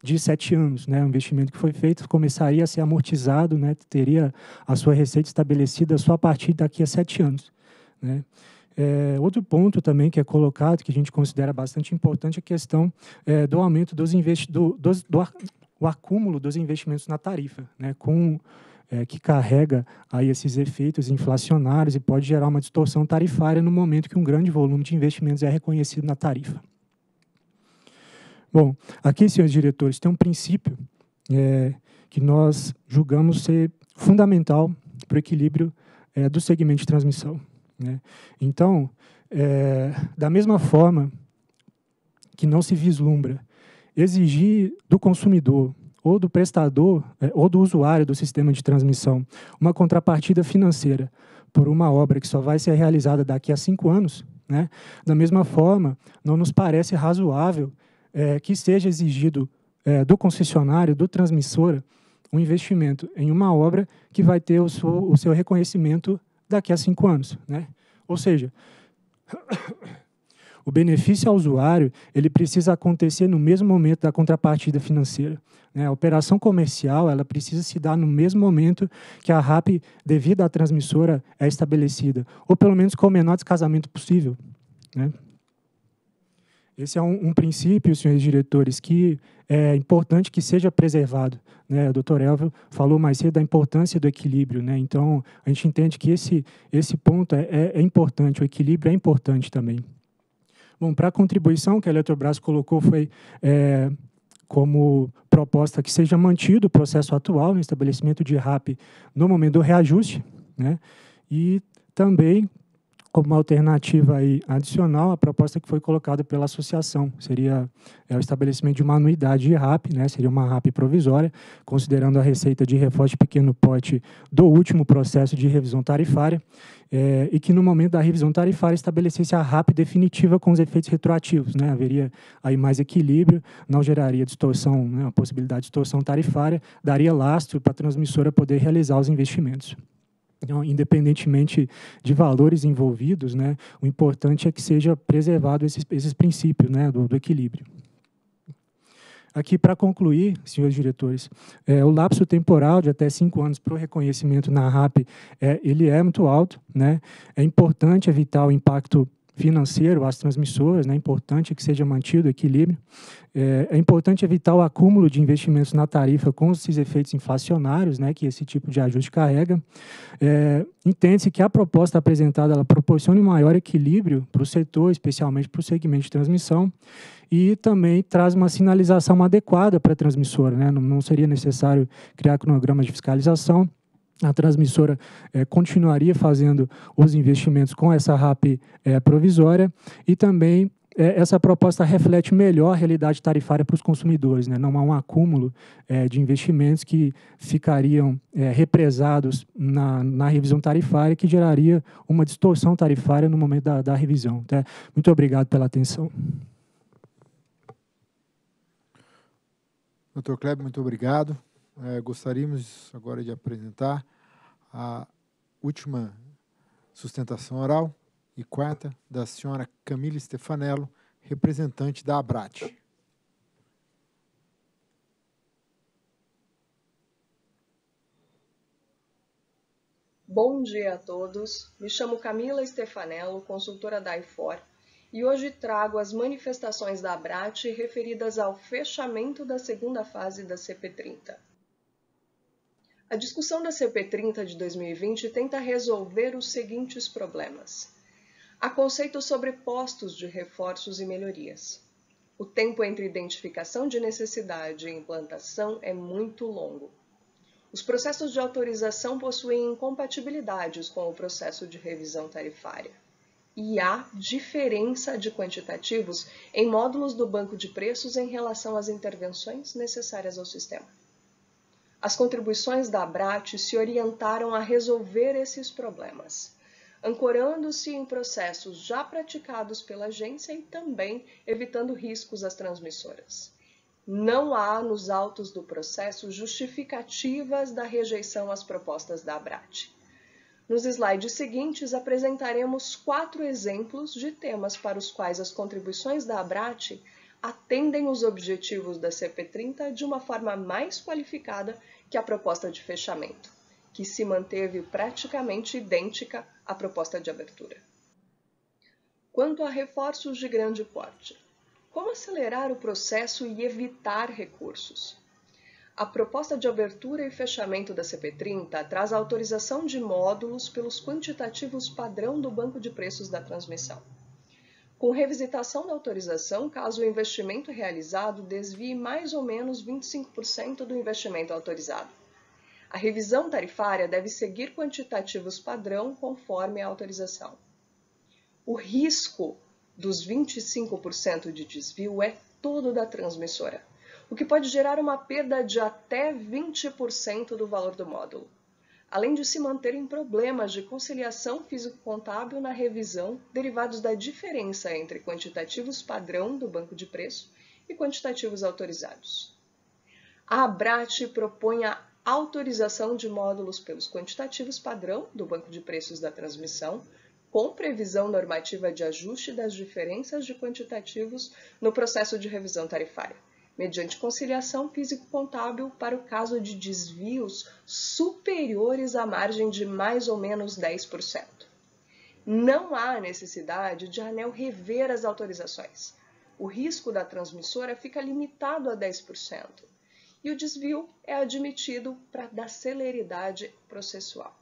de sete anos, né? O investimento que foi feito começaria a ser amortizado, né? Teria a sua receita estabelecida só a partir daqui a sete anos. Né? É, outro ponto também que é colocado, que a gente considera bastante importante, é a questão é, do aumento dos investimentos, do, do, do acúmulo dos investimentos na tarifa, né? com, é, que carrega aí esses efeitos inflacionários e pode gerar uma distorção tarifária no momento que um grande volume de investimentos é reconhecido na tarifa. Bom, aqui, senhores diretores, tem um princípio é, que nós julgamos ser fundamental para o equilíbrio é, do segmento de transmissão né? Então, é, da mesma forma que não se vislumbra exigir do consumidor ou do prestador é, ou do usuário do sistema de transmissão uma contrapartida financeira por uma obra que só vai ser realizada daqui a cinco anos, né? da mesma forma, não nos parece razoável é, que seja exigido é, do concessionário, do transmissor um investimento em uma obra que vai ter o seu, o seu reconhecimento daqui a cinco anos. Né? Ou seja, o benefício ao usuário ele precisa acontecer no mesmo momento da contrapartida financeira. Né? A operação comercial ela precisa se dar no mesmo momento que a RAP devida à transmissora é estabelecida, ou pelo menos com o menor descasamento possível. Né? Esse é um, um princípio, senhores diretores, que é importante que seja preservado. Né? O doutor Elvio falou mais cedo da importância do equilíbrio. Né? Então, a gente entende que esse, esse ponto é, é, é importante, o equilíbrio é importante também. Bom, para a contribuição que a Eletrobras colocou foi é, como proposta que seja mantido o processo atual no estabelecimento de RAP no momento do reajuste, né? e também como uma alternativa aí adicional, a proposta que foi colocada pela associação seria é, o estabelecimento de uma anuidade de RAP, né, seria uma RAP provisória, considerando a receita de de pequeno pote do último processo de revisão tarifária, é, e que no momento da revisão tarifária estabelecesse a RAP definitiva com os efeitos retroativos. Né, haveria aí mais equilíbrio, não geraria distorção, né, a possibilidade de distorção tarifária, daria lastro para a transmissora poder realizar os investimentos. Então, independentemente de valores envolvidos, né, o importante é que seja preservado esses, esses princípios né, do, do equilíbrio. Aqui, para concluir, senhores diretores, é, o lapso temporal de até cinco anos para o reconhecimento na RAP, é, ele é muito alto. Né? É importante evitar o impacto financeiro às transmissoras, é né? importante é que seja mantido o equilíbrio. É, é, importante evitar o acúmulo de investimentos na tarifa com esses efeitos inflacionários né? que esse tipo de ajuste carrega. É, Entende-se que a proposta apresentada ela proporciona um maior equilíbrio para o setor, especialmente para o segmento de transmissão, e também traz uma sinalização adequada para a transmissora. Né? Não, não seria necessário criar cronograma de fiscalização, a transmissora eh, continuaria fazendo os investimentos com essa RAP eh, provisória e também eh, essa proposta reflete melhor a realidade tarifária para os consumidores. Né? Não há um acúmulo de investimentos que ficariam represados na, na, revisão tarifária, que geraria uma distorção tarifária no momento da, da revisão. Tá? Muito obrigado pela atenção. Doutor Kleber, muito obrigado. É, gostaríamos agora de apresentar a última sustentação oral e quarta da senhora Camila Stefanello, representante da ABRAT. Bom dia a todos. Me chamo Camila Stefanello, consultora da IFOR, e hoje trago as manifestações da ABRAT referidas ao fechamento da segunda fase da CP30. A discussão da CP30 de 2020 tenta resolver os seguintes problemas. Há conceitos sobrepostos de reforços e melhorias. O tempo entre identificação de necessidade e implantação é muito longo. Os processos de autorização possuem incompatibilidades com o processo de revisão tarifária. E há diferença de quantitativos em módulos do banco de preços em relação às intervenções necessárias ao sistema. As contribuições da ABRAT se orientaram a resolver esses problemas, ancorando-se em processos já praticados pela agência e também evitando riscos às transmissoras. Não há nos autos do processo justificativas da rejeição às propostas da ABRAT. Nos slides seguintes apresentaremos quatro exemplos de temas para os quais as contribuições da ABRAT atendem os objetivos da CP30 de uma forma mais qualificada que a proposta de fechamento, que se manteve praticamente idêntica à proposta de abertura. Quanto a reforços de grande porte, como acelerar o processo e evitar recursos? A proposta de abertura e fechamento da CP30 traz a autorização de módulos pelos quantitativos padrão do banco de preços da transmissão com revisitação da autorização caso o investimento realizado desvie mais ou menos 25% do investimento autorizado. A revisão tarifária deve seguir quantitativos padrão conforme a autorização. O risco dos 25% de desvio é todo da transmissora, o que pode gerar uma perda de até 20% do valor do módulo além de se manterem problemas de conciliação físico-contábil na revisão derivados da diferença entre quantitativos padrão do banco de preço e quantitativos autorizados. A ABRAT propõe a autorização de módulos pelos quantitativos padrão do banco de preços da transmissão, com previsão normativa de ajuste das diferenças de quantitativos no processo de revisão tarifária mediante conciliação físico-contábil para o caso de desvios superiores à margem de mais ou menos 10%. Não há necessidade de a ANEL rever as autorizações. O risco da transmissora fica limitado a 10% e o desvio é admitido para dar celeridade processual.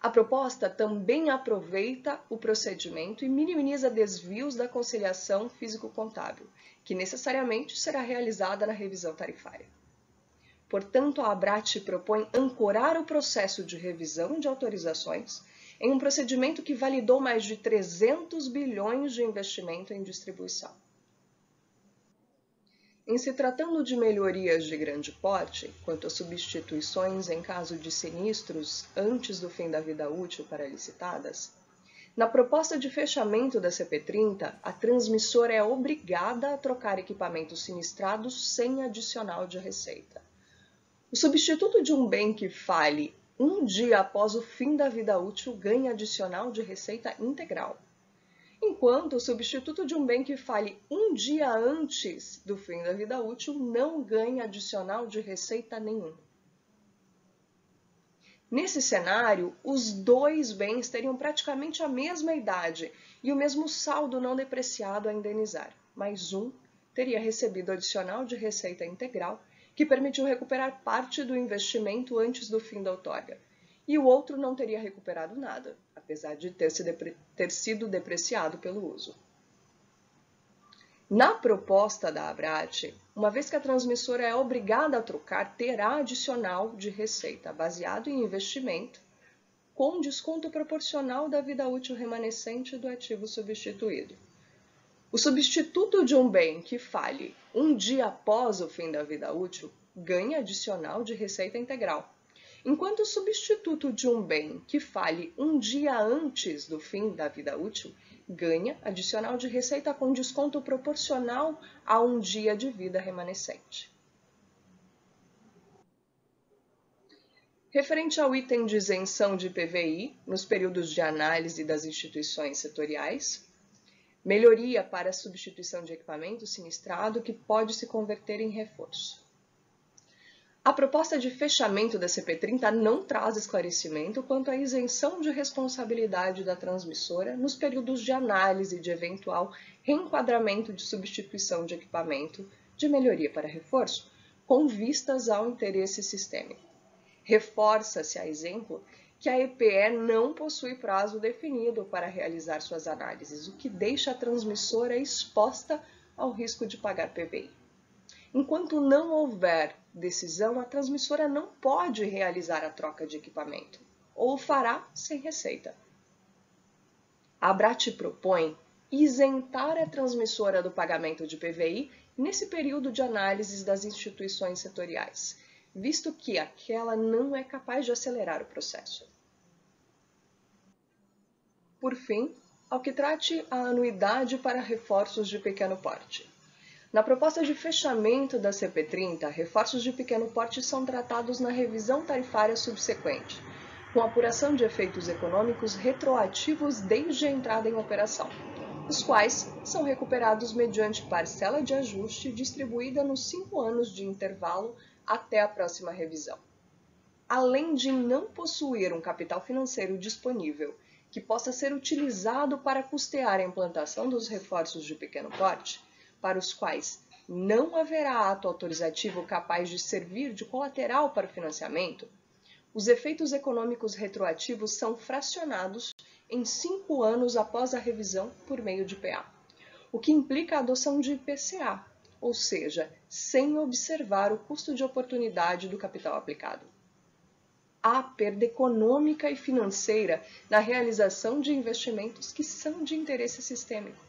A proposta também aproveita o procedimento e minimiza desvios da conciliação físico-contábil, que necessariamente será realizada na revisão tarifária. Portanto, a ABRAT propõe ancorar o processo de revisão de autorizações em um procedimento que validou mais de 300 bilhões de investimento em distribuição. Em se tratando de melhorias de grande porte, quanto a substituições em caso de sinistros antes do fim da vida útil para licitadas, na proposta de fechamento da CP30, a transmissora é obrigada a trocar equipamentos sinistrados sem adicional de receita. O substituto de um bem que fale um dia após o fim da vida útil ganha adicional de receita integral enquanto o substituto de um bem que fale um dia antes do fim da vida útil não ganha adicional de receita nenhum. Nesse cenário, os dois bens teriam praticamente a mesma idade e o mesmo saldo não depreciado a indenizar, mas um teria recebido adicional de receita integral, que permitiu recuperar parte do investimento antes do fim da outorga, e o outro não teria recuperado nada, apesar de ter, se ter sido depreciado pelo uso. Na proposta da ABRATE, uma vez que a transmissora é obrigada a trocar, terá adicional de receita baseado em investimento, com desconto proporcional da vida útil remanescente do ativo substituído. O substituto de um bem que fale um dia após o fim da vida útil ganha adicional de receita integral, Enquanto substituto de um bem que fale um dia antes do fim da vida útil, ganha adicional de receita com desconto proporcional a um dia de vida remanescente. Referente ao item de isenção de PVI, nos períodos de análise das instituições setoriais, melhoria para a substituição de equipamento sinistrado que pode se converter em reforço. A proposta de fechamento da CP30 não traz esclarecimento quanto à isenção de responsabilidade da transmissora nos períodos de análise de eventual reenquadramento de substituição de equipamento de melhoria para reforço, com vistas ao interesse sistêmico. Reforça-se, a exemplo, que a EPE não possui prazo definido para realizar suas análises, o que deixa a transmissora exposta ao risco de pagar PVI. Enquanto não houver decisão, a transmissora não pode realizar a troca de equipamento, ou fará sem receita. A BRAT propõe isentar a transmissora do pagamento de PVI nesse período de análise das instituições setoriais, visto que aquela não é capaz de acelerar o processo. Por fim, ao que trate a anuidade para reforços de pequeno porte. Na proposta de fechamento da CP30, reforços de pequeno porte são tratados na revisão tarifária subsequente, com apuração de efeitos econômicos retroativos desde a entrada em operação, os quais são recuperados mediante parcela de ajuste distribuída nos cinco anos de intervalo até a próxima revisão. Além de não possuir um capital financeiro disponível que possa ser utilizado para custear a implantação dos reforços de pequeno porte, para os quais não haverá ato autorizativo capaz de servir de colateral para o financiamento, os efeitos econômicos retroativos são fracionados em cinco anos após a revisão por meio de PA, o que implica a adoção de PCA, ou seja, sem observar o custo de oportunidade do capital aplicado. Há perda econômica e financeira na realização de investimentos que são de interesse sistêmico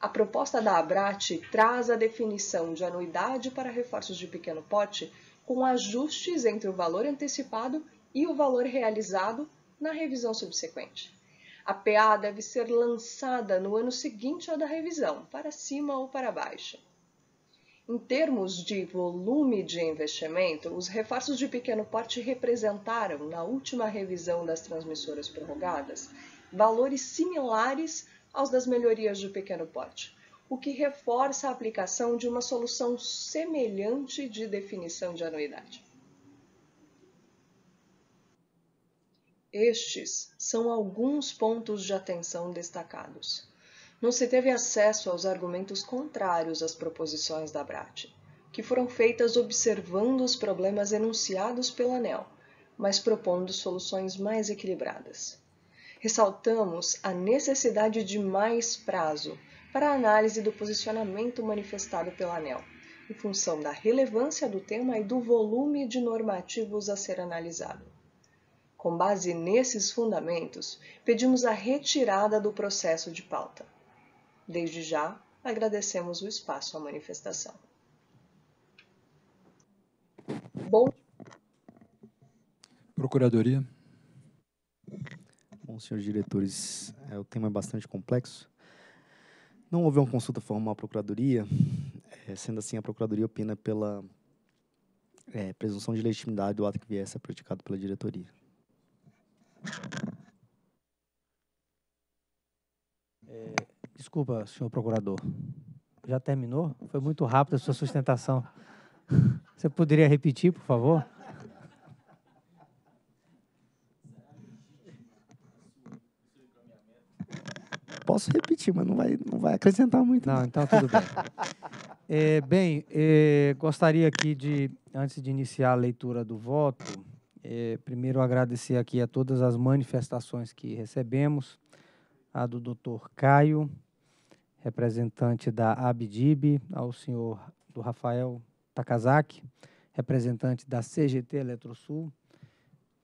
a proposta da ABRAT traz a definição de anuidade para reforços de pequeno pote com ajustes entre o valor antecipado e o valor realizado na revisão subsequente. A PA deve ser lançada no ano seguinte ao da revisão, para cima ou para baixo. Em termos de volume de investimento, os reforços de pequeno porte representaram, na última revisão das transmissoras prorrogadas, valores similares aos das melhorias de pequeno porte, o que reforça a aplicação de uma solução semelhante de definição de anuidade. Estes são alguns pontos de atenção destacados. Não se teve acesso aos argumentos contrários às proposições da BRAT, que foram feitas observando os problemas enunciados pela ANEL, mas propondo soluções mais equilibradas ressaltamos a necessidade de mais prazo para a análise do posicionamento manifestado pela ANEL, em função da relevância do tema e do volume de normativos a ser analisado. Com base nesses fundamentos, pedimos a retirada do processo de pauta. Desde já, agradecemos o espaço à manifestação. Bom. Procuradoria senhores diretores, é, o tema é bastante complexo. Não houve uma consulta formal à Procuradoria, é, sendo assim, a Procuradoria opina pela é, presunção de legitimidade do ato que viesse a praticado pela diretoria. É, desculpa, senhor procurador. Já terminou? Foi muito rápido a sua sustentação. Você poderia repetir, por favor? Posso repetir, mas não vai, não vai acrescentar muito. Não, então tudo bem. é, bem, é, gostaria aqui de, antes de iniciar a leitura do voto, é, primeiro agradecer aqui a todas as manifestações que recebemos, a do doutor Caio, representante da Abdib, ao senhor do Rafael Takazaki, representante da CGT Eletrosul,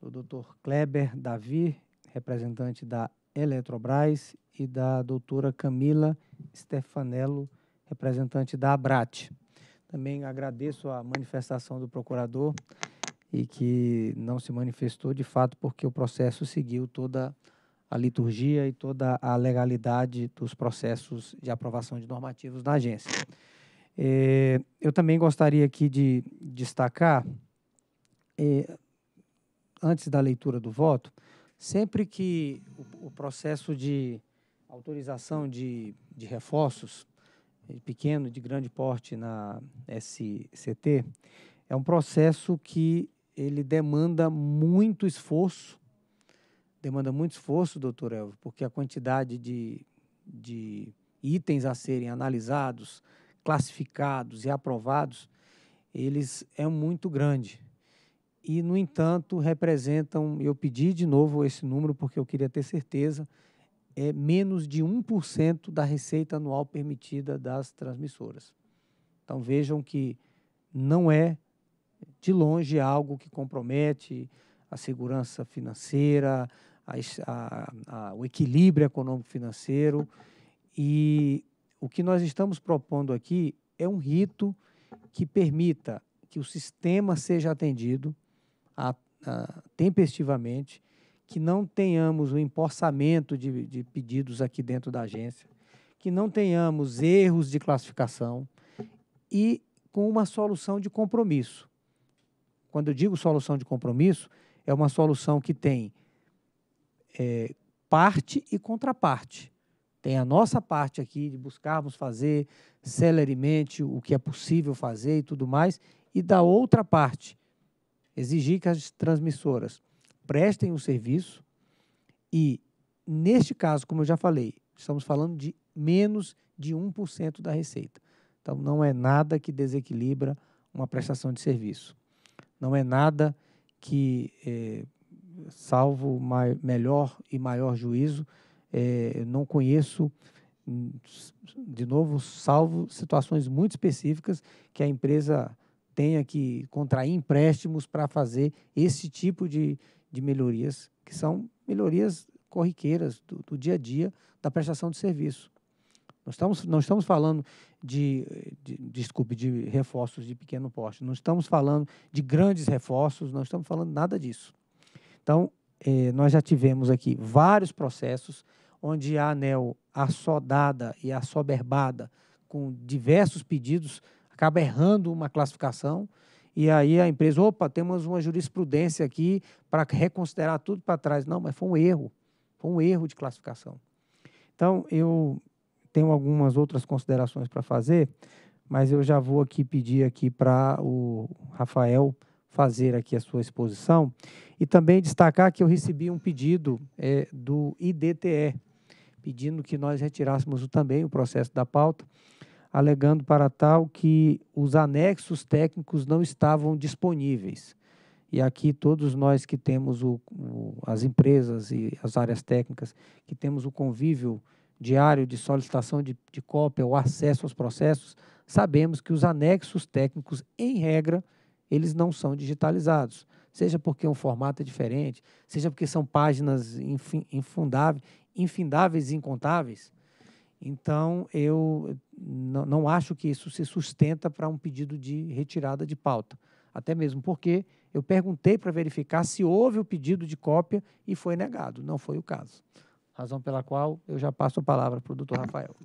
do doutor Kleber Davi, representante da Eletrobras, e da doutora Camila Stefanello, representante da ABRAT. Também agradeço a manifestação do procurador e que não se manifestou de fato porque o processo seguiu toda a liturgia e toda a legalidade dos processos de aprovação de normativos na agência. É, eu também gostaria aqui de destacar, é, antes da leitura do voto, sempre que o, o processo de autorização de, de reforços de pequeno, de grande porte na SCT, é um processo que ele demanda muito esforço, demanda muito esforço, doutor Elvio, porque a quantidade de, de itens a serem analisados, classificados e aprovados, eles é muito grande. E, no entanto, representam, eu pedi de novo esse número porque eu queria ter certeza, é menos de 1% da receita anual permitida das transmissoras. Então vejam que não é de longe algo que compromete a segurança financeira, a, a, a, o equilíbrio econômico-financeiro. E o que nós estamos propondo aqui é um rito que permita que o sistema seja atendido tempestivamente que não tenhamos o um empossamento de, de pedidos aqui dentro da agência, que não tenhamos erros de classificação e com uma solução de compromisso. Quando eu digo solução de compromisso, é uma solução que tem é, parte e contraparte. Tem a nossa parte aqui de buscarmos fazer celeremente o que é possível fazer e tudo mais, e da outra parte, exigir que as transmissoras prestem o um serviço e, neste caso, como eu já falei, estamos falando de menos de 1% da receita. Então, não é nada que desequilibra uma prestação de serviço. Não é nada que, é, salvo mai, melhor e maior juízo, é, não conheço, de novo, salvo situações muito específicas que a empresa tenha que contrair empréstimos para fazer esse tipo de, de melhorias, que são melhorias corriqueiras do, do dia a dia da prestação de serviço. Nós estamos, não estamos falando de, de, desculpe, de reforços de pequeno porte, não estamos falando de grandes reforços, não estamos falando nada disso. Então, eh, nós já tivemos aqui vários processos onde a ANEL, assodada e assoberbada com diversos pedidos, acaba errando uma classificação e aí a empresa, opa, temos uma jurisprudência aqui para reconsiderar tudo para trás. Não, mas foi um erro. Foi um erro de classificação. Então, eu tenho algumas outras considerações para fazer, mas eu já vou aqui pedir aqui para o Rafael fazer aqui a sua exposição e também destacar que eu recebi um pedido é, do IDTE pedindo que nós retirássemos também o processo da pauta alegando para tal que os anexos técnicos não estavam disponíveis. E aqui todos nós que temos o, o, as empresas e as áreas técnicas, que temos o convívio diário de solicitação de, de cópia, o acesso aos processos, sabemos que os anexos técnicos, em regra, eles não são digitalizados. Seja porque um formato é diferente, seja porque são páginas infindáveis, infindáveis e incontáveis, então, eu não acho que isso se sustenta para um pedido de retirada de pauta. Até mesmo porque eu perguntei para verificar se houve o pedido de cópia e foi negado. Não foi o caso. Razão pela qual eu já passo a palavra para o doutor Rafael.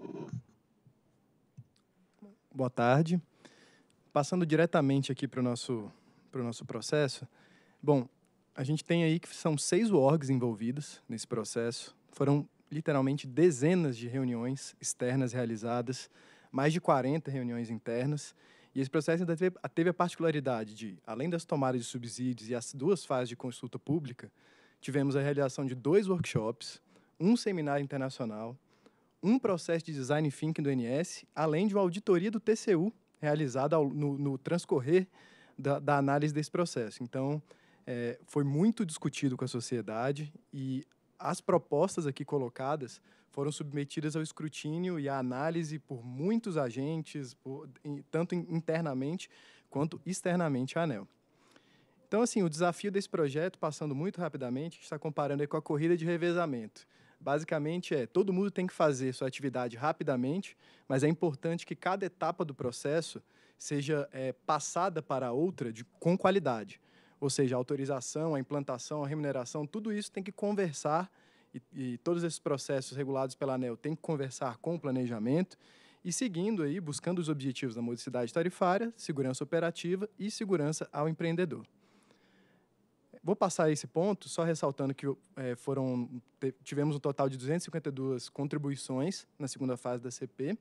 Boa tarde. Passando diretamente aqui para o nosso, o nosso processo. Bom, a gente tem aí que são seis orgs envolvidos nesse processo. Foram literalmente dezenas de reuniões externas realizadas, mais de 40 reuniões internas. E esse processo ainda teve, teve a particularidade de, além das tomadas de subsídios e as duas fases de consulta pública, tivemos a realização de dois workshops, um seminário internacional, um processo de design thinking do NS, além de uma auditoria do TCU realizada no, no transcorrer da, da, análise desse processo. Então, é, foi muito discutido com a sociedade e as propostas aqui colocadas foram submetidas ao escrutínio e à análise por muitos agentes, por, tanto internamente quanto externamente à ANEL. Então, assim, o desafio desse projeto, passando muito rapidamente, a gente está comparando com a corrida de revezamento. Basicamente é, todo mundo tem que fazer sua atividade rapidamente, mas é importante que cada etapa do processo seja é, passada para a outra de, com qualidade. Ou seja, a autorização, a implantação, a remuneração, tudo isso tem que conversar e, e todos esses processos regulados pela ANEL tem que conversar com o planejamento e seguindo aí, buscando os objetivos da modicidade tarifária, segurança operativa e segurança ao empreendedor. Vou passar esse ponto só ressaltando que é, foram tivemos um total de 252 contribuições na segunda fase da CP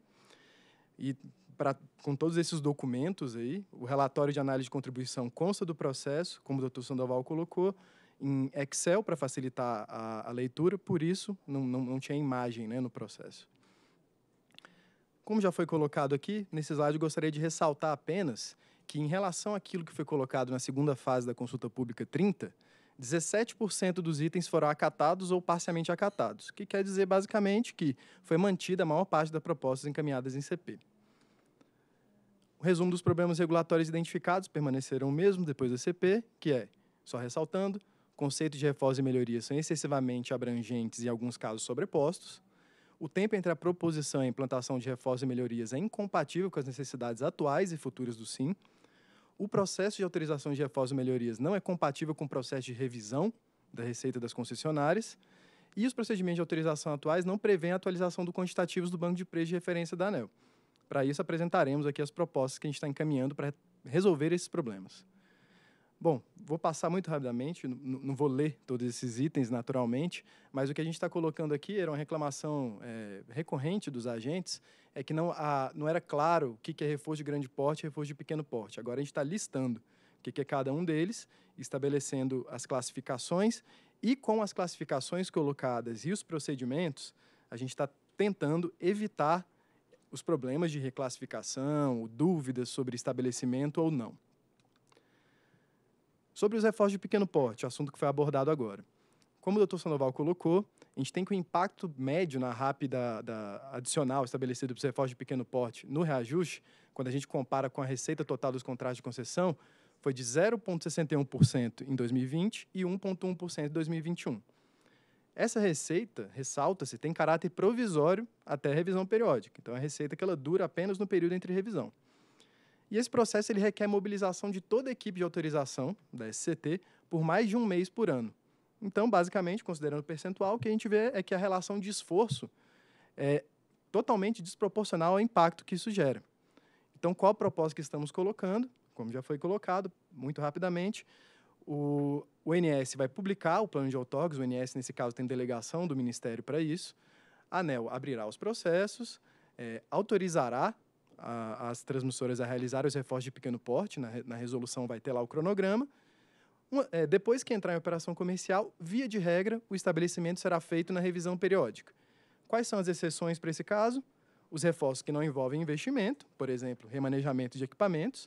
e pra, com todos esses documentos aí, o relatório de análise de contribuição consta do processo, como o doutor Sandoval colocou, em Excel para facilitar a, a, leitura, por isso não, não, não tinha imagem né, no processo. Como já foi colocado aqui, nesse slide eu gostaria de ressaltar apenas que, em relação àquilo que foi colocado na segunda fase da consulta pública 30, 17% dos itens foram acatados ou parcialmente acatados, que quer dizer basicamente que foi mantida a maior parte das propostas encaminhadas em CP. O resumo dos problemas regulatórios identificados permaneceram o mesmo depois do CP, que é, só ressaltando, conceitos de reforço e melhoria são excessivamente abrangentes e, em alguns casos, sobrepostos. O tempo entre a proposição e a implantação de reforços e melhorias é incompatível com as necessidades atuais e futuras do SIM. O processo de autorização de reforços e melhorias não é compatível com o processo de revisão da receita das concessionárias. E os procedimentos de autorização atuais não prevêem a atualização do quantitativos do banco de preços de referência da ANEL. Para isso, apresentaremos aqui as propostas que a gente está encaminhando para resolver esses problemas. Bom, vou passar muito rapidamente, não vou ler todos esses itens naturalmente, mas o que a gente está colocando aqui era uma reclamação é, recorrente dos agentes, é que não, a, não era claro o que, é reforço de grande porte e reforço de pequeno porte. Agora a gente está listando o que, que é cada um deles, estabelecendo as classificações e com as classificações colocadas e os procedimentos, a gente está tentando evitar os problemas de reclassificação, dúvidas sobre estabelecimento ou não. Sobre os reforços de pequeno porte, assunto que foi abordado agora. Como o doutor Sandoval colocou, a gente tem que o impacto médio na RAP da, da adicional estabelecido para os reforços de pequeno porte no reajuste, quando a gente compara com a receita total dos contratos de concessão, foi de 0,61% em 2020 e 1,1% em 2021. Essa receita, ressalta-se, tem caráter provisório até a revisão periódica. Então, é a receita que ela dura apenas no período entre revisão. E esse processo ele requer mobilização de toda a equipe de autorização da SCT por mais de um mês por ano. Então, basicamente, considerando o percentual, o que a gente vê é que a relação de esforço é totalmente desproporcional ao impacto que isso gera. Então, qual a proposta que estamos colocando? Como já foi colocado, muito rapidamente, o, o NS vai publicar o plano de autógrafos. o NS, nesse caso, tem delegação do Ministério para isso. A ANEL abrirá os processos, é, autorizará a, as transmissoras a realizar os reforços de pequeno porte, na, na resolução vai ter lá o cronograma. Uma, é, depois que entrar em operação comercial, via de regra, o estabelecimento será feito na revisão periódica. Quais são as exceções para esse caso? Os reforços que não envolvem investimento, por exemplo, remanejamento de equipamentos,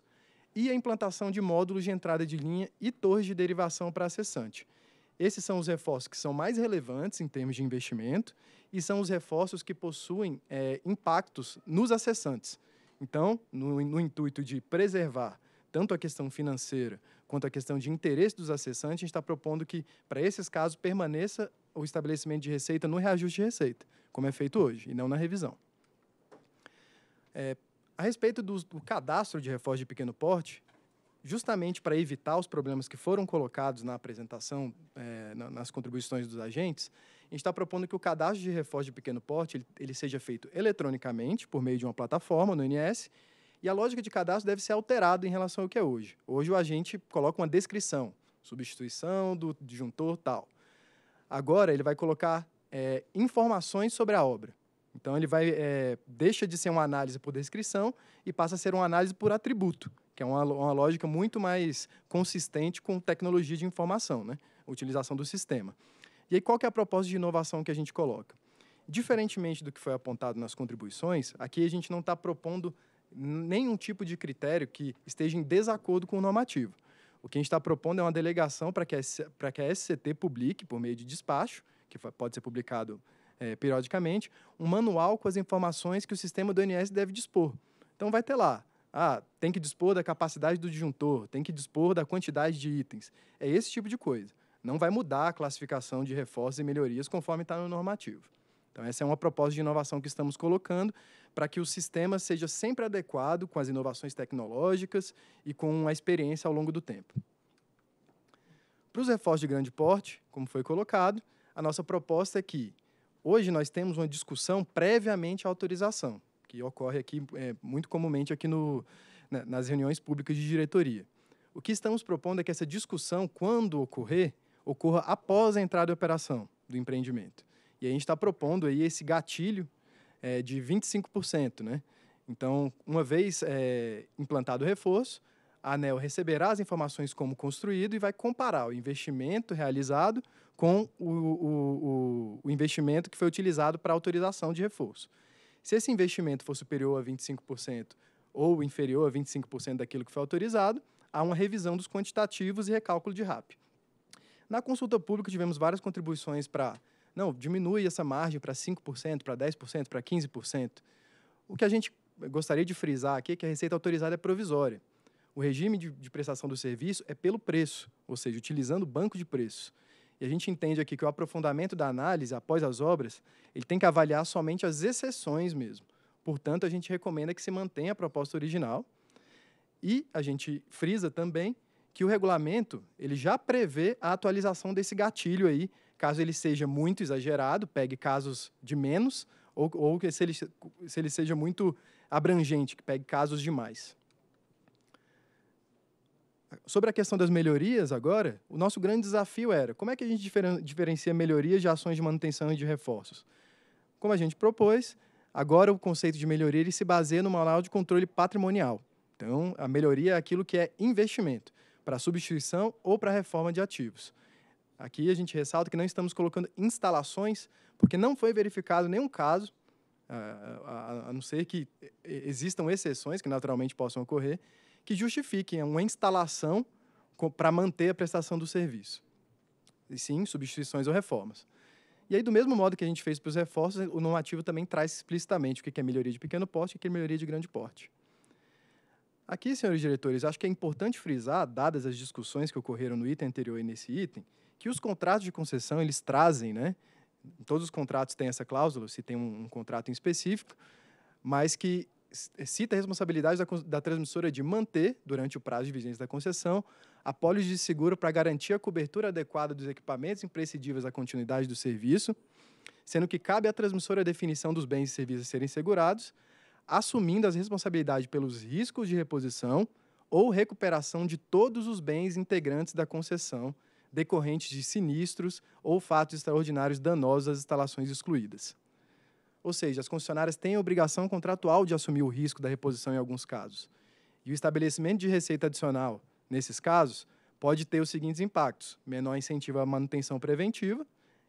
e a implantação de módulos de entrada de linha e torres de derivação para acessante. Esses são os reforços que são mais relevantes em termos de investimento e são os reforços que possuem é, impactos nos acessantes. Então, no, no intuito de preservar tanto a questão financeira quanto a questão de interesse dos acessantes, a gente está propondo que, para esses casos, permaneça o estabelecimento de receita no reajuste de receita, como é feito hoje, e não na revisão. É, a respeito do, do cadastro de reforço de pequeno porte, justamente para evitar os problemas que foram colocados na apresentação, é, na, nas contribuições dos agentes, a gente está propondo que o cadastro de reforço de pequeno porte ele, ele, seja feito eletronicamente, por meio de uma plataforma no INS, e a lógica de cadastro deve ser alterada em relação ao que é hoje. Hoje o agente coloca uma descrição, substituição do disjuntor tal. Agora ele vai colocar é, informações sobre a obra. Então ele vai é, deixa de ser uma análise por descrição e passa a ser uma análise por atributo, que é uma, uma lógica muito mais consistente com tecnologia de informação, né? utilização do sistema. E aí qual que é a proposta de inovação que a gente coloca? Diferentemente do que foi apontado nas contribuições, aqui a gente não está propondo nenhum tipo de critério que esteja em desacordo com o normativo. O que a gente está propondo é uma delegação para que, que a SCT publique, por meio de despacho, que pode ser publicado é, periodicamente, um manual com as informações que o sistema do INSS deve dispor. Então vai ter lá, ah, tem que dispor da capacidade do disjuntor, tem que dispor da quantidade de itens. É esse tipo de coisa. Não vai mudar a classificação de reforços e melhorias conforme está no normativo. Então, essa é uma proposta de inovação que estamos colocando para que o sistema seja sempre adequado com as inovações tecnológicas e com a experiência ao longo do tempo. Para os reforços de grande porte, como foi colocado, a nossa proposta é que Hoje nós temos uma discussão previamente à autorização, que ocorre aqui é, muito comumente aqui no, na, nas reuniões públicas de diretoria. O que estamos propondo é que essa discussão, quando ocorrer, ocorra após a entrada em operação do empreendimento. E a gente está propondo aí esse gatilho é, de 25%. Né? Então, uma vez é, implantado o reforço, a ANEL receberá as informações como construído e vai comparar o investimento realizado com o, o, o investimento que foi utilizado para autorização de reforço. Se esse investimento for superior a 25% ou inferior a 25% daquilo que foi autorizado, há uma revisão dos quantitativos e recálculo de RAP. Na consulta pública, tivemos várias contribuições para, não, diminui essa margem para 5%, para 10%, para 15%. O que a gente gostaria de frisar aqui é que a receita autorizada é provisória. O regime de, de prestação do serviço é pelo preço, ou seja, utilizando o banco de preço. E a gente entende aqui que o aprofundamento da análise após as obras, ele tem que avaliar somente as exceções mesmo. Portanto, a gente recomenda que se mantenha a proposta original. E a gente frisa também que o regulamento ele já prevê a atualização desse gatilho aí, caso ele seja muito exagerado, pegue casos de menos, ou, ou que se ele, se ele seja muito abrangente, que pegue casos de mais sobre a questão das melhorias agora, o nosso grande desafio era como é que a gente diferencia melhorias de ações de manutenção e de reforços. Como a gente propôs, agora o conceito de melhoria ele se baseia no manual de controle patrimonial. Então, a melhoria é aquilo que é investimento para substituição ou para reforma de ativos. Aqui a gente ressalta que não estamos colocando instalações, porque não foi verificado nenhum caso, a, a, a não ser que existam exceções que naturalmente possam ocorrer, que justifiquem uma instalação para manter a prestação do serviço. E sim, substituições ou reformas. E aí, do mesmo modo que a gente fez para os reforços, o normativo também traz explicitamente o que é melhoria de pequeno porte e o que é melhoria de grande porte. Aqui, senhores diretores, acho que é importante frisar, dadas as discussões que ocorreram no item anterior e nesse item, que os contratos de concessão, eles trazem, né? Todos os contratos têm essa cláusula, se tem um, um contrato em específico, mas que eh, cita a responsabilidade da, da, transmissora de manter, durante o prazo de vigência da concessão, apólices de seguro para garantir a cobertura adequada dos equipamentos imprescindíveis à continuidade do serviço, sendo que cabe à transmissora a definição dos bens e serviços a serem segurados, assumindo as responsabilidades pelos riscos de reposição ou recuperação de todos os bens integrantes da concessão decorrentes de sinistros ou fatos extraordinários danosos às instalações excluídas. Ou seja, as concessionárias têm a obrigação contratual de assumir o risco da reposição em alguns casos. E o estabelecimento de receita adicional, nesses casos, pode ter os seguintes impactos: menor incentivo à manutenção preventiva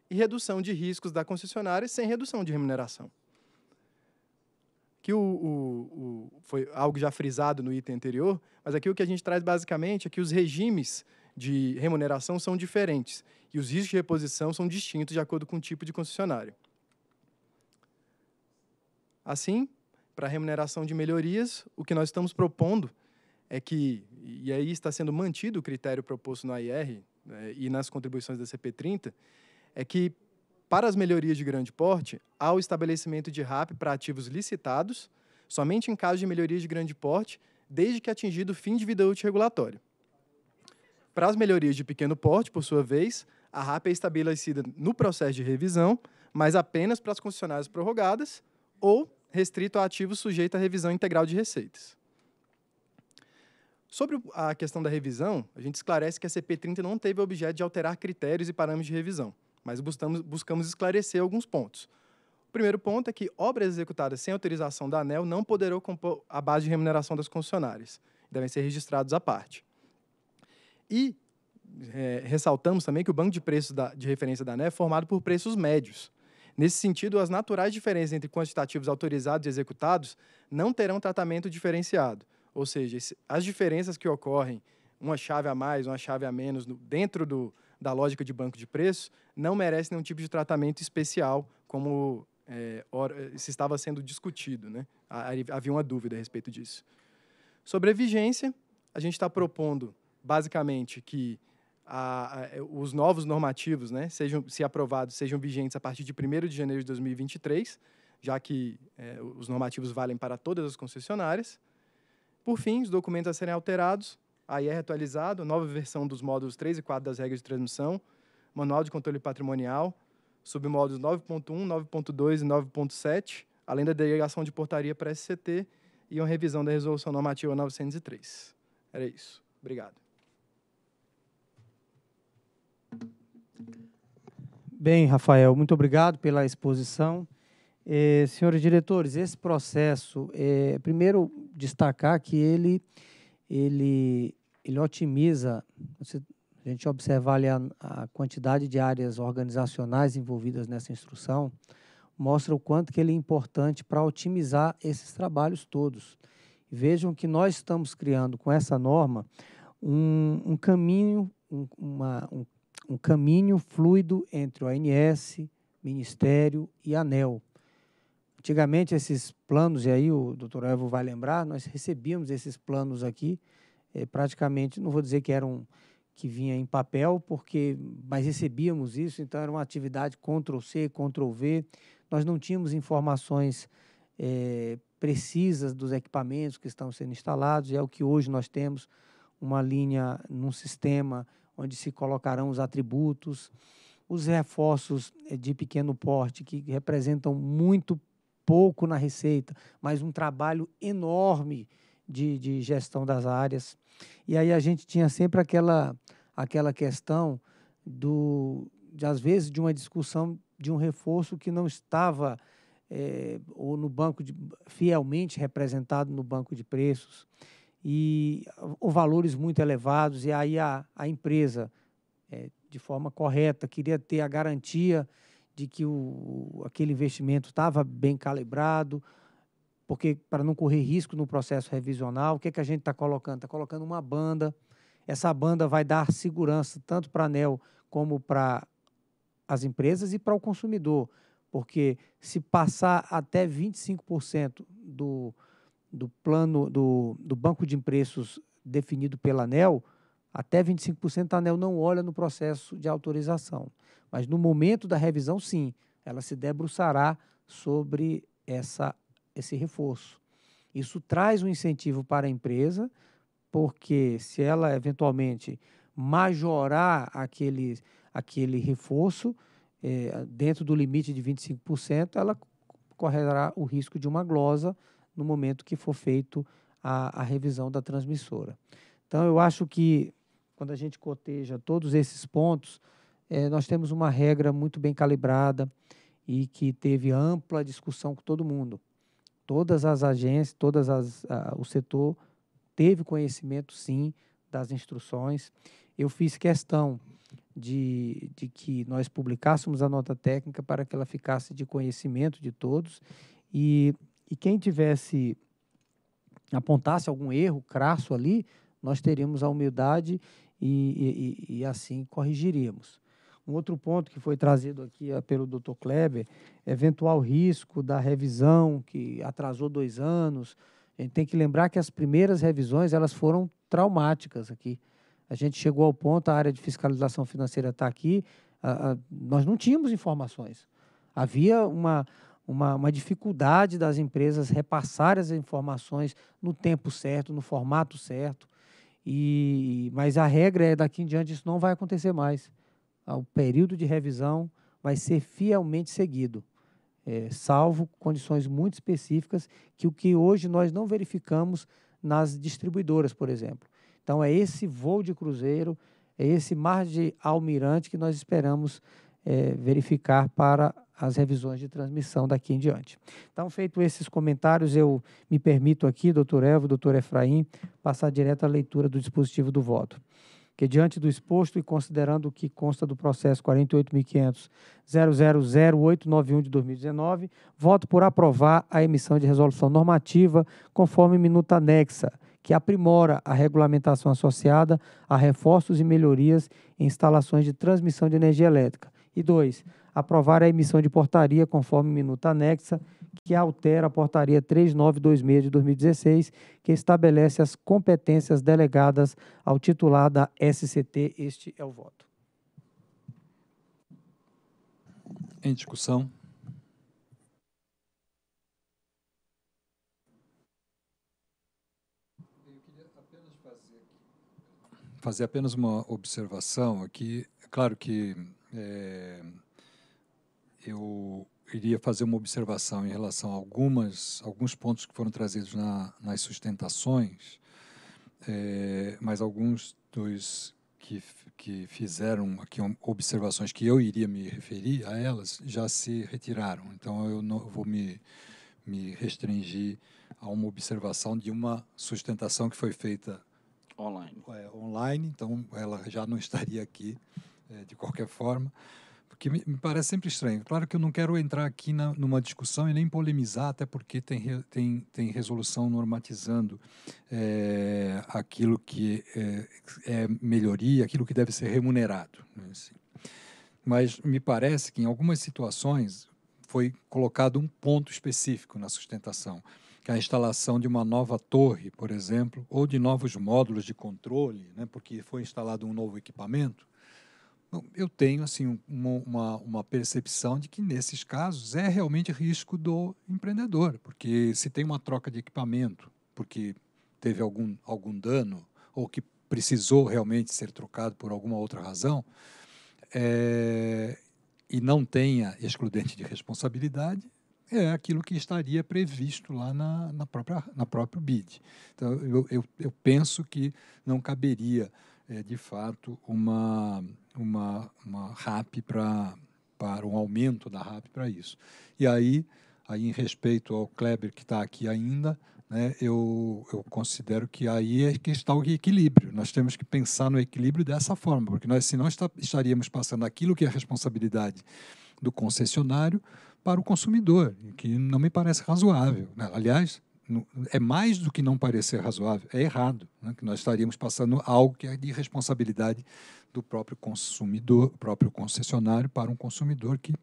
e redução de riscos da concessionária sem redução de remuneração. Que o, o, o, foi algo já frisado no item anterior, mas aqui o que a gente traz basicamente é que os regimes de remuneração são diferentes e os riscos de reposição são distintos de acordo com o tipo de concessionário. Assim, para remuneração de melhorias, o que nós estamos propondo é que, e aí está sendo mantido o critério proposto no IR né, e nas contribuições da CP30, é que para as melhorias de grande porte, há o estabelecimento de RAP para ativos licitados, somente em caso de melhorias de grande porte, desde que atingido o fim de vida útil regulatório. Para as melhorias de pequeno porte, por sua vez, a RAP é estabelecida no processo de revisão, mas apenas para as concessionárias prorrogadas, ou restrito a ativos sujeito à revisão integral de receitas. Sobre a questão da revisão, a gente esclarece que a CP30 não teve o objeto de alterar critérios e parâmetros de revisão, mas buscamos, buscamos esclarecer alguns pontos. O primeiro ponto é que obras executadas sem autorização da ANEL não poderão compor a base de remuneração das concessionárias, devem ser registrados à parte. E é, ressaltamos também que o banco de preços da, de referência da ANEL é formado por preços médios, Nesse sentido, as naturais diferenças entre quantitativos autorizados e executados não terão tratamento diferenciado, ou seja, as diferenças que ocorrem, uma chave a mais, uma chave a menos, dentro do, da lógica de banco de preço, não merecem nenhum tipo de tratamento especial, como é, se estava sendo discutido. Né? Havia uma dúvida a respeito disso. Sobre a vigência, a gente está propondo, basicamente, que a, é, os novos normativos, né, sejam, se aprovados, sejam vigentes a partir de 1 de janeiro de 2023, já que é, os normativos valem para todas as concessionárias. Por fim, os documentos a serem alterados, a IR é atualizado, nova versão dos módulos 3 e 4 das regras de transmissão, Manual de Controle Patrimonial, submódulos 9.1, 9.2 e 9.7, além da delegação de portaria para SCT e uma revisão da Resolução Normativa 903. Era isso. Obrigado. Bem, Rafael, muito obrigado pela exposição. É, senhores diretores, esse processo, é, primeiro destacar que ele, ele, ele otimiza, se a gente observar ali a, a, quantidade de áreas organizacionais envolvidas nessa instrução, mostra o quanto que ele é importante para otimizar esses trabalhos todos. Vejam que nós estamos criando com essa norma um, um caminho, um, uma, um um caminho fluido entre o ANS, Ministério e ANEL. Antigamente, esses planos, e aí o doutor Evo vai lembrar, nós recebíamos esses planos aqui, é, praticamente, não vou dizer que eram que vinha em papel, porque mas recebíamos isso, então era uma atividade Ctrl-C, Ctrl-V. Nós não tínhamos informações é, precisas dos equipamentos que estão sendo instalados, e é o que hoje nós temos, uma linha num sistema onde se colocarão os atributos, os reforços eh, de pequeno porte, que representam muito pouco na receita, mas um trabalho enorme de, de gestão das áreas. E aí a gente tinha sempre aquela, aquela questão do, de, às vezes, de uma discussão de um reforço que não estava é, ou no banco de, fielmente representado no banco de preços e ou valores muito elevados, e aí a, a empresa, é, de forma correta, queria ter a garantia de que o, aquele investimento estava bem calibrado, porque para não correr risco no processo revisional, o que, é que a gente está colocando? Está colocando uma banda, essa banda vai dar segurança tanto para a ANEL como para as empresas e para o consumidor, porque se passar até 25% do, do plano do, do banco de preços definido pela ANEL, até 25% a ANEL não olha no processo de autorização. Mas no momento da revisão, sim, ela se debruçará sobre essa, esse reforço. Isso traz um incentivo para a empresa, porque se ela eventualmente majorar aquele, aquele reforço é, dentro do limite de 25%, ela correrá o risco de uma glosa no momento que for feito a, a revisão da transmissora. Então, eu acho que quando a gente coteja todos esses pontos, é, nós temos uma regra muito bem calibrada e que teve ampla discussão com todo mundo. Todas as agências, todas as, a, o setor teve conhecimento, sim, das instruções. Eu fiz questão de, de que nós publicássemos a nota técnica para que ela ficasse de conhecimento de todos e e quem tivesse apontasse algum erro crasso ali, nós teríamos a humildade e, e, e assim corrigiríamos. Um outro ponto que foi trazido aqui é, pelo Dr. Kleber, eventual risco da revisão que atrasou dois anos. A gente tem que lembrar que as primeiras revisões elas foram traumáticas aqui. A gente chegou ao ponto, a área de fiscalização financeira está aqui, a, a, nós não tínhamos informações. Havia uma, uma, uma dificuldade das empresas repassar as informações no tempo certo, no formato certo. E, mas a regra é daqui em diante isso não vai acontecer mais. Ah, o período de revisão vai ser fielmente seguido, é, salvo condições muito específicas que o que hoje nós não verificamos nas distribuidoras, por exemplo. Então é esse voo de cruzeiro, é esse mar de almirante que nós esperamos é, verificar para as revisões de transmissão daqui em diante. Então, feito esses comentários, eu me permito aqui, doutor Evo, doutor Efraim, passar direto à leitura do dispositivo do voto. Que, diante do exposto e considerando o que consta do processo 48.500.000891 de 2019, voto por aprovar a emissão de resolução normativa conforme minuta anexa, que aprimora a regulamentação associada a reforços e melhorias em instalações de transmissão de energia elétrica, e dois, aprovar a emissão de portaria conforme minuta anexa, que altera a portaria 3926 de 2016, que estabelece as competências delegadas ao titular da SCT. Este é o voto. Em discussão. fazer apenas uma observação aqui. É claro que é, eu iria fazer uma observação em relação a algumas, alguns pontos que foram trazidos na, nas sustentações, é, mas alguns dos que, que fizeram aqui observações que eu iria me referir a elas já se retiraram. Então eu não, vou me, me restringir a uma observação de uma sustentação que foi feita online. É, online, então ela já não estaria aqui é, de qualquer forma, porque me, me, parece sempre estranho. Claro que eu não quero entrar aqui na, numa discussão e nem polemizar, até porque tem, re, tem, tem resolução normatizando é, aquilo que é, é melhoria, aquilo que deve ser remunerado. Né, assim. Mas me parece que em algumas situações foi colocado um ponto específico na sustentação que é a instalação de uma nova torre, por exemplo, ou de novos módulos de controle, né, porque foi instalado um novo equipamento, eu tenho assim uma, uma, percepção de que nesses casos é realmente risco do empreendedor, porque se tem uma troca de equipamento, porque teve algum, algum dano ou que precisou realmente ser trocado por alguma outra razão, é, e não tenha excludente de responsabilidade, é aquilo que estaria previsto lá na, na própria na próprio bid. Então eu, eu, eu penso que não caberia é, de fato, uma, uma, uma RAP para para um aumento da RAP para isso. E aí, aí em respeito ao Kleber que está aqui ainda, né, eu, eu considero que aí é que está o equilíbrio. Nós temos que pensar no equilíbrio dessa forma, porque nós senão está, estaríamos passando aquilo que é a responsabilidade do concessionário para o consumidor, que não me parece razoável. Né? Aliás, é mais do que não parecer razoável, é errado, né? que nós estaríamos passando algo que é de responsabilidade do próprio consumidor, próprio concessionário para um consumidor que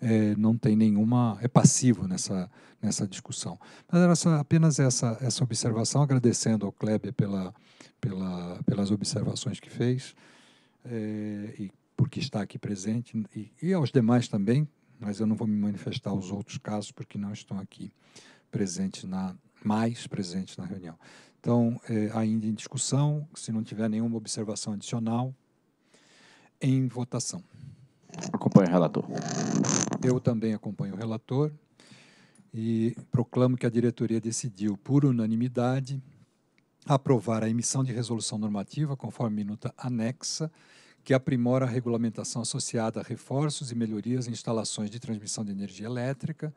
é, não tem nenhuma é passivo nessa nessa discussão. Mas era só, apenas essa essa observação, agradecendo ao Kleber pela, pela pelas observações que fez é, e porque está aqui presente e, e aos demais também, mas eu não vou me manifestar os outros casos porque não estão aqui presente na mais presente na reunião. Então, é, ainda em discussão, se não tiver nenhuma observação adicional, em votação. Acompanho o relator. Eu também acompanho o relator e proclamo que a diretoria decidiu, por unanimidade, aprovar a emissão de resolução normativa, conforme minuta anexa, que aprimora a regulamentação associada a reforços e melhorias em instalações de transmissão de energia elétrica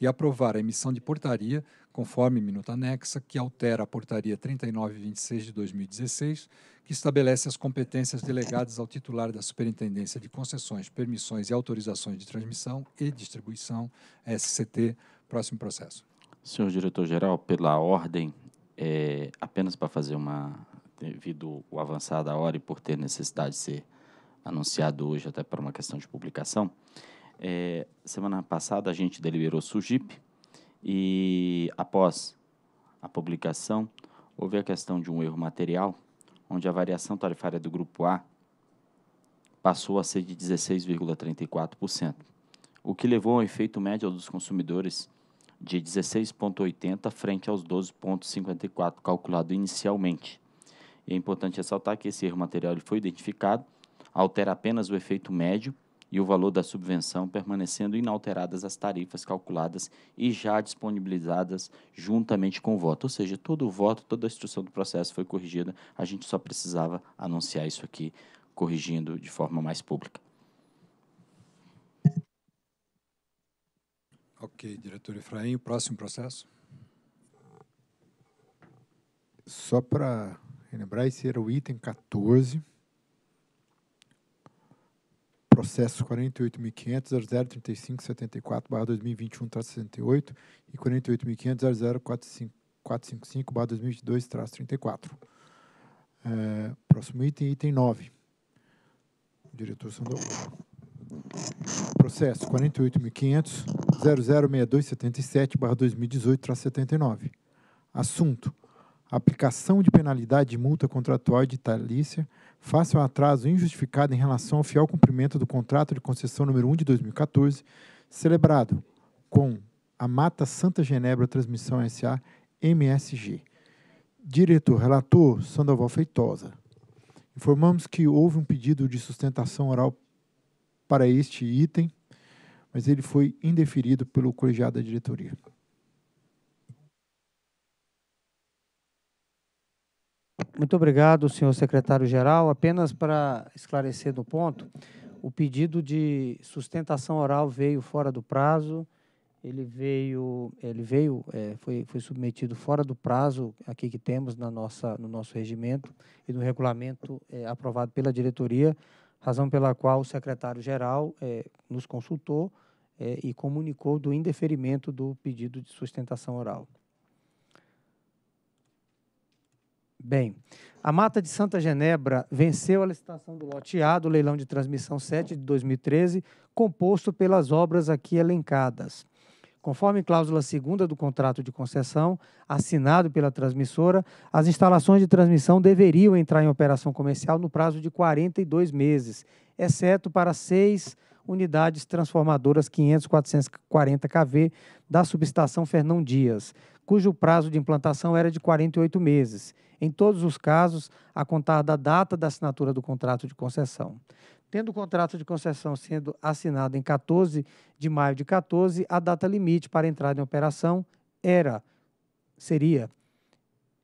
e aprovar a emissão de portaria, conforme minuta anexa, que altera a portaria 3926 de 2016, que estabelece as competências delegadas ao titular da Superintendência de Concessões, Permissões e Autorizações de Transmissão e Distribuição, SCT. Próximo processo. Senhor diretor-geral, pela ordem, é, apenas para fazer uma devido ao avançar da hora e por ter necessidade de ser anunciado hoje, até para uma questão de publicação, é, semana passada a gente deliberou SUGIP e após a publicação houve a questão de um erro material, onde a variação tarifária do grupo A passou a ser de 16,34%, o que levou ao efeito médio dos consumidores de 16,80 frente aos 12,54 calculado inicialmente. E é importante ressaltar que esse erro material ele foi identificado, altera apenas o efeito médio e o valor da subvenção, permanecendo inalteradas as tarifas calculadas e já disponibilizadas juntamente com o voto. Ou seja, todo o voto, toda a instrução do processo foi corrigida, a gente só precisava anunciar isso aqui, corrigindo de forma mais pública. Ok, diretor Efraim, próximo processo. Só para em esse era o item 14, processo 48.500.035.74-2021-68 e 48.500.00455-2022-34. É, próximo item, item 9. O diretor Sandoval. Processo 48.500.006277-2018-79. Assunto: aplicação de penalidade de multa contratual de editalícia face ao atraso injustificado em relação ao fiel cumprimento do contrato de concessão número 1 de 2014, celebrado com a Mata Santa Genebra Transmissão S.A. MSG. Diretor, relator Sandoval Feitosa. Informamos que houve um pedido de sustentação oral para este item, mas ele foi indeferido pelo colegiado da diretoria. Muito obrigado, senhor secretário-geral. Apenas para esclarecer do ponto, o pedido de sustentação oral veio fora do prazo, ele veio, ele veio é, foi, foi submetido fora do prazo aqui que temos na nossa, no nosso regimento e no regulamento é, aprovado pela diretoria, razão pela qual o secretário-geral é, nos consultou é, e comunicou do indeferimento do pedido de sustentação oral. Bem, a Mata de Santa Genebra venceu a licitação do lote A do leilão de transmissão 7 de 2013, composto pelas obras aqui elencadas. Conforme cláusula 2 do contrato de concessão, assinado pela transmissora, as instalações de transmissão deveriam entrar em operação comercial no prazo de 42 meses, exceto para seis unidades transformadoras 500-440 kV da subestação Fernão Dias, cujo prazo de implantação era de 48 meses em todos os casos, a contar da data da assinatura do contrato de concessão. Tendo o contrato de concessão sendo assinado em 14 de maio de 14, a data limite para entrada em operação era seria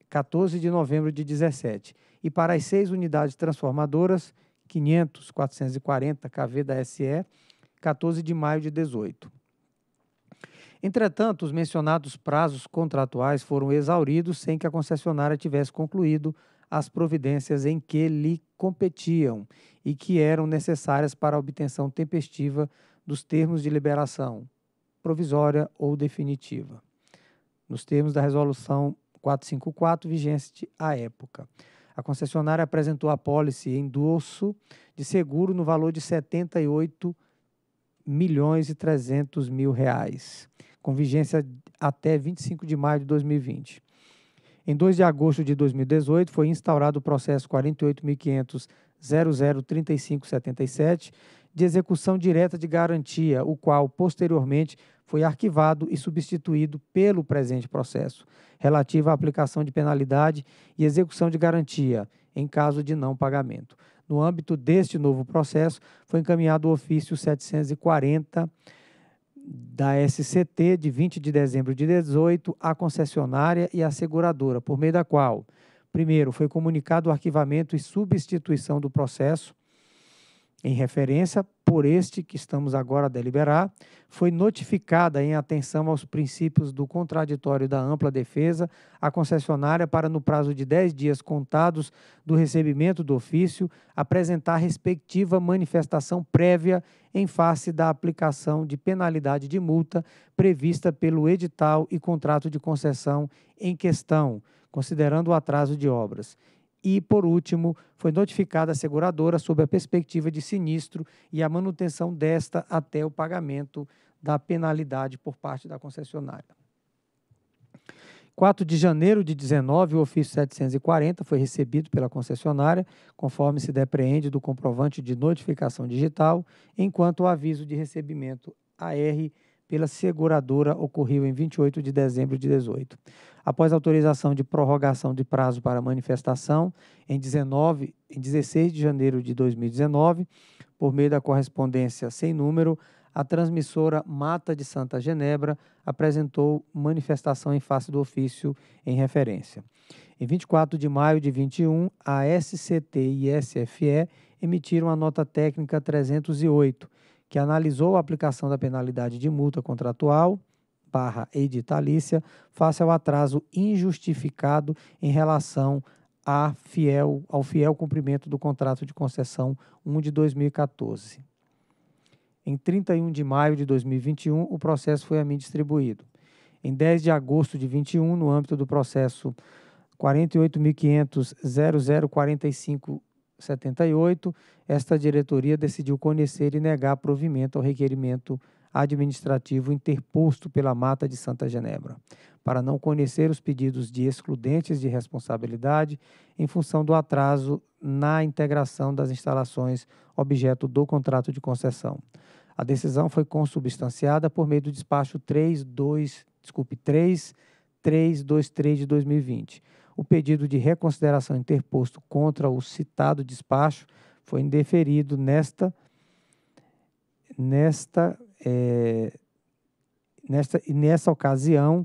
14 de novembro de 17. E para as seis unidades transformadoras, 500, 440 kV da SE, 14 de maio de 18. Entretanto, os mencionados prazos contratuais foram exauridos sem que a concessionária tivesse concluído as providências em que lhe competiam e que eram necessárias para a obtenção tempestiva dos termos de liberação, provisória ou definitiva, nos termos da Resolução 454, vigente à época. A concessionária apresentou a pólice em endurso de seguro no valor de 78 milhões e 300 mil reais com vigência até 25 de maio de 2020. Em 2 de agosto de 2018, foi instaurado o processo 48.500.003577 de execução direta de garantia, o qual, posteriormente, foi arquivado e substituído pelo presente processo, relativo à aplicação de penalidade e execução de garantia, em caso de não pagamento. No âmbito deste novo processo, foi encaminhado o ofício 740 da SCT de 20 de dezembro de 18 à concessionária e à seguradora, por meio da qual, primeiro, foi comunicado o arquivamento e substituição do processo em referência por este que estamos agora a deliberar, foi notificada em atenção aos princípios do contraditório da ampla defesa a concessionária para, no prazo de 10 dias contados do recebimento do ofício, apresentar respectiva manifestação prévia em face da aplicação de penalidade de multa prevista pelo edital e contrato de concessão em questão, considerando o atraso de obras. E, por último, foi notificada a seguradora sobre a perspectiva de sinistro e a manutenção desta até o pagamento da penalidade por parte da concessionária. 4 de janeiro de 19, o ofício 740 foi recebido pela concessionária, conforme se depreende do comprovante de notificação digital, enquanto o aviso de recebimento AR pela seguradora ocorreu em 28 de dezembro de 18. Após autorização de prorrogação de prazo para manifestação, em 19, em 16 de janeiro de 2019, por meio da correspondência sem número, a transmissora Mata de Santa Genebra apresentou manifestação em face do ofício em referência. Em 24 de maio de 21, a SCT e SFE emitiram a nota técnica 308, que analisou a aplicação da penalidade de multa contratual barra editalícia face ao atraso injustificado em relação fiel, ao fiel cumprimento do contrato de concessão 1 de 2014. Em 31 de maio de 2021, o processo foi a mim distribuído. Em 10 de agosto de 21, no âmbito do processo 48.500.004578, esta diretoria decidiu conhecer e negar provimento ao requerimento administrativo interposto pela Mata de Santa Genebra, para não conhecer os pedidos de excludentes de responsabilidade em função do atraso na integração das instalações objeto do contrato de concessão. A decisão foi consubstanciada por meio do despacho 32, desculpe, 3323 de 2020. O pedido de reconsideração interposto contra o citado despacho foi indeferido nesta nesta é, nesta nessa ocasião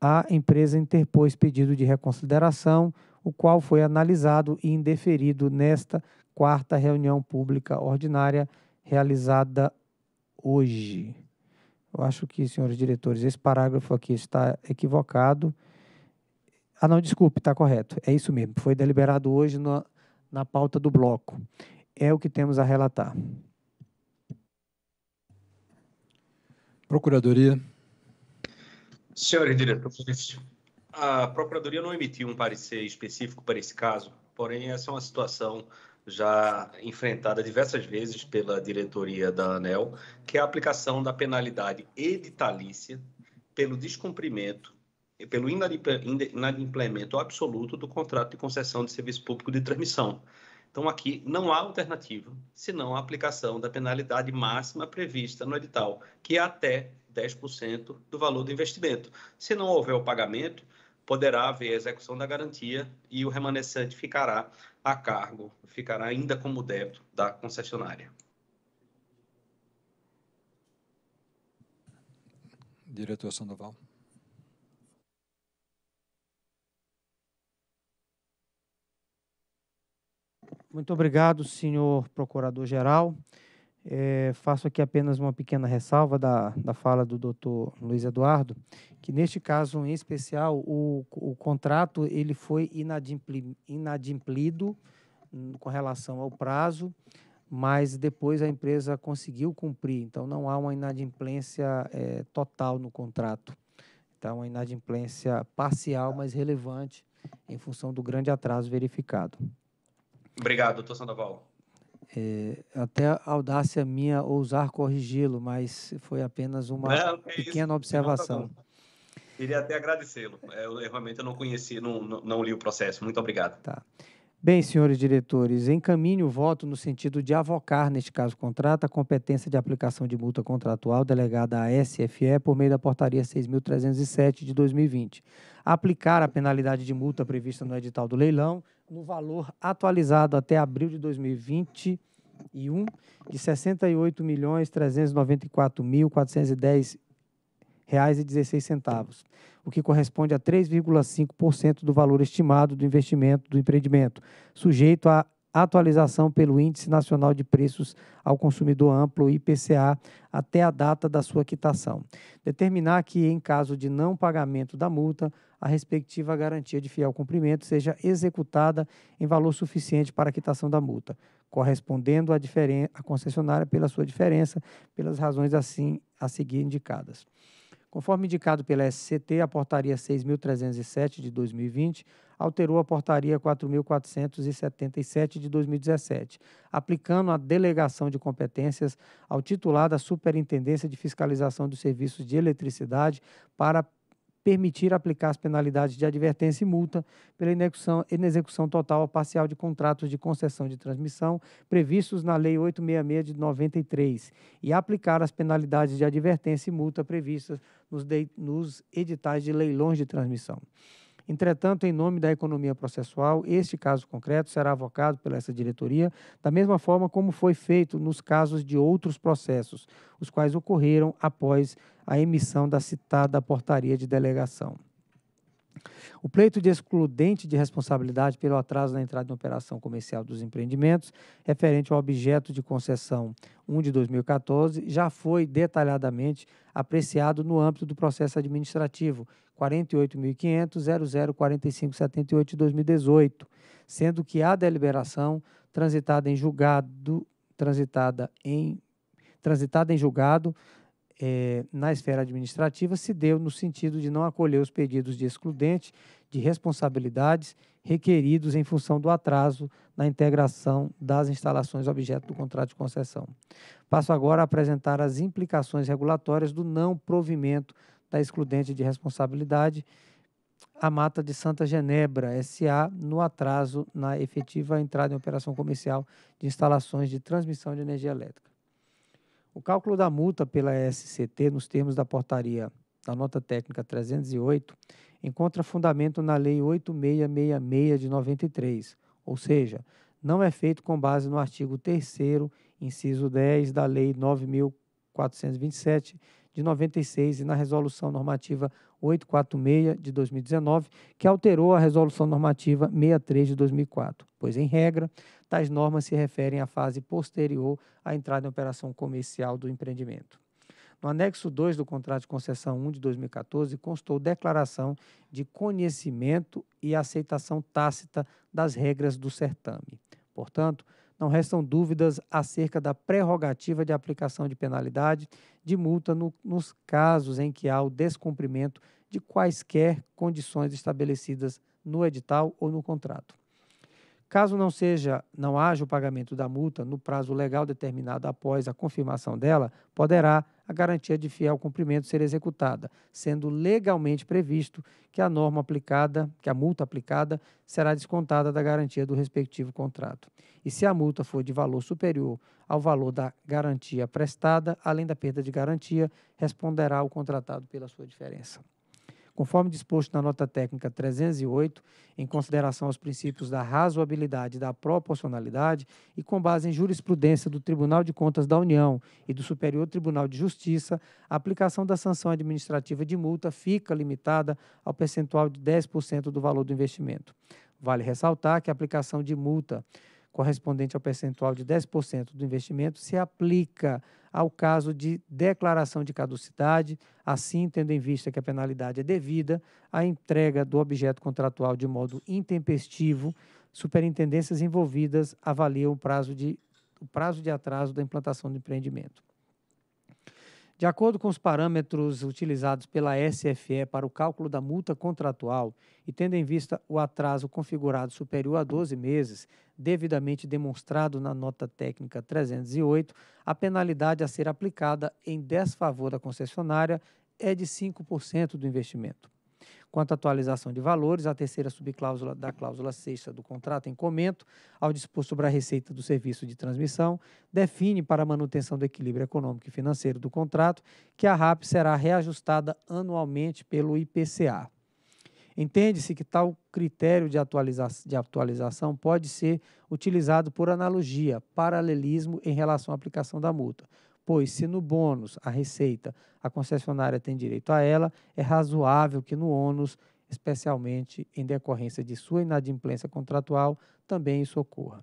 a empresa interpôs pedido de reconsideração, o qual foi analisado e indeferido nesta quarta reunião pública ordinária realizada hoje. Eu acho que, senhores diretores, esse parágrafo aqui está equivocado. Ah, não, desculpe, está correto. É isso mesmo. Foi deliberado hoje no, na pauta do bloco. É o que temos a relatar. Procuradoria. Senhores diretores, a Procuradoria não emitiu um parecer específico para esse caso, porém, essa é uma situação já enfrentada diversas vezes pela diretoria da ANEL, que é a aplicação da penalidade editalícia pelo descumprimento e pelo inadimplemento absoluto do contrato de concessão de serviço público de transmissão. Então, aqui não há alternativa senão a aplicação da penalidade máxima prevista no edital, que é até 10% do valor do investimento. Se não houver o pagamento, poderá haver a execução da garantia e o remanescente ficará a cargo ficará ainda como débito da concessionária. Diretor Sandoval. Muito obrigado, senhor procurador-geral. É, faço aqui apenas uma pequena ressalva da, da fala do doutor Luiz Eduardo, que neste caso em especial, o, o contrato ele foi inadimpli, inadimplido hum, com relação ao prazo, mas depois a empresa conseguiu cumprir, então não há uma inadimplência é, total no contrato. Então, uma inadimplência parcial, mas relevante, em função do grande atraso verificado. Obrigado, doutor Sandoval. É, até audácia minha ousar corrigi-lo, mas foi apenas uma não, pequena isso. Tá observação. Queria até agradecê-lo. Eu, é, eu, realmente eu não conheci, não, não, não, li o processo. Muito obrigado. Tá. Bem, senhores diretores, encaminhe o voto no sentido de avocar, neste caso contrato, a competência de aplicação de multa contratual delegada à SFE por meio da Portaria 6.307 de 2020. Aplicar a penalidade de multa prevista no edital do leilão no valor atualizado até abril de 2020 e de R$ 68.394.410,16, reais e 16 centavos, o que corresponde a 3,5% do valor estimado do investimento do empreendimento, sujeito à atualização pelo Índice Nacional de Preços ao Consumidor Amplo, IPCA, até a data da sua quitação. Determinar que, em caso de não pagamento da multa, a respectiva garantia de fiel cumprimento seja executada em valor suficiente para a quitação da multa, correspondendo à concessionária pela sua diferença, pelas razões assim a seguir indicadas. Conforme indicado pela SCT, a portaria 6.307 de 2020 alterou a portaria 4.477 de 2017, aplicando a delegação de competências ao titular da Superintendência de Fiscalização dos Serviços de Eletricidade para permitir aplicar as penalidades de advertência e multa pela inexecução, inexecução total ou parcial de contratos de concessão de transmissão previstos na Lei 866 de 93 e aplicar as penalidades de advertência e multa previstas nos, de, nos editais de leilões de transmissão. Entretanto, em nome da economia processual, este caso concreto será avocado pela essa diretoria, da mesma forma como foi feito nos casos de outros processos, os quais ocorreram após a emissão da citada portaria de delegação. O pleito de excludente de responsabilidade pelo atraso na entrada em operação comercial dos empreendimentos, referente ao objeto de concessão 1 de 2014, já foi detalhadamente apreciado no âmbito do processo administrativo 48.500.004578 de 2018, sendo que a deliberação transitada em julgado, transitada em transitada em julgado é, na esfera administrativa se deu no sentido de não acolher os pedidos de excludente de responsabilidades requeridos em função do atraso na integração das instalações objeto do contrato de concessão. Passo agora a apresentar as implicações regulatórias do não provimento da excludente de responsabilidade a Mata de Santa Genebra, SA, no atraso na efetiva entrada em operação comercial de instalações de transmissão de energia elétrica. O cálculo da multa pela SCT, nos termos da portaria da nota técnica 308, encontra fundamento na Lei 8666 de 93, ou seja, não é feito com base no artigo 3 inciso 10 da Lei 9427 de 96 e na Resolução Normativa 846 de 2019, que alterou a Resolução Normativa 63 de 2004, pois, em regra, tais normas se referem à fase posterior à entrada em operação comercial do empreendimento. No anexo 2 do contrato de concessão 1 de 2014, constou declaração de conhecimento e aceitação tácita das regras do certame. Portanto, não restam dúvidas acerca da prerrogativa de aplicação de penalidade de multa no, nos casos em que há o descumprimento de quaisquer condições estabelecidas no edital ou no contrato. Caso não seja, não haja o pagamento da multa no prazo legal determinado após a confirmação dela, poderá a garantia de fiel cumprimento ser executada, sendo legalmente previsto que a norma aplicada, que a multa aplicada será descontada da garantia do respectivo contrato. E se a multa for de valor superior ao valor da garantia prestada, além da perda de garantia, responderá o contratado pela sua diferença conforme disposto na nota técnica 308, em consideração aos princípios da razoabilidade e da proporcionalidade e com base em jurisprudência do Tribunal de Contas da União e do Superior Tribunal de Justiça, a aplicação da sanção administrativa de multa fica limitada ao percentual de 10% do valor do investimento. Vale ressaltar que a aplicação de multa correspondente ao percentual de 10% do investimento se aplica ao caso de declaração de caducidade, assim tendo em vista que a penalidade é devida à entrega do objeto contratual de modo intempestivo, superintendências envolvidas avaliam o prazo de, o prazo de atraso da implantação do empreendimento. De acordo com os parâmetros utilizados pela SFE para o cálculo da multa contratual e tendo em vista o atraso configurado superior a 12 meses, devidamente demonstrado na nota técnica 308, a penalidade a ser aplicada em desfavor da concessionária é de 5% do investimento quanto à atualização de valores, a terceira subcláusula da cláusula sexta do contrato em comento, ao disposto sobre a receita do serviço de transmissão, define para a manutenção do equilíbrio econômico e financeiro do contrato que a RAP será reajustada anualmente pelo IPCA. Entende-se que tal critério de, atualiza de, atualização pode ser utilizado por analogia, paralelismo em relação à aplicação da multa pois se no bônus a receita a concessionária tem direito a ela, é razoável que no ônus, especialmente em decorrência de sua inadimplência contratual, também isso ocorra.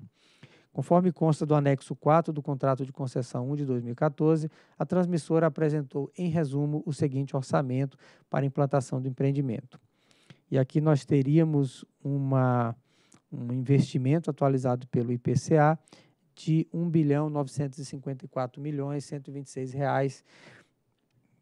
Conforme consta do anexo 4 do contrato de concessão 1 de 2014, a transmissora apresentou, em resumo, o seguinte orçamento para implantação do empreendimento. E aqui nós teríamos uma, um investimento atualizado pelo IPCA de um bilhão 954 milhões 126 reais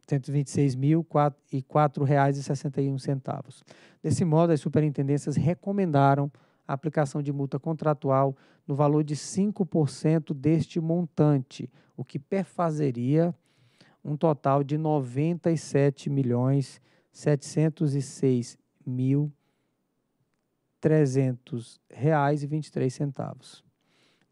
126 mil e quatro reais e 61 centavos. Desse modo, as superintendências recomendaram a aplicação de multa contratual no valor de 5% deste montante, o que perfazeria um total de 97 milhões 706 mil 300 reais e 23 centavos.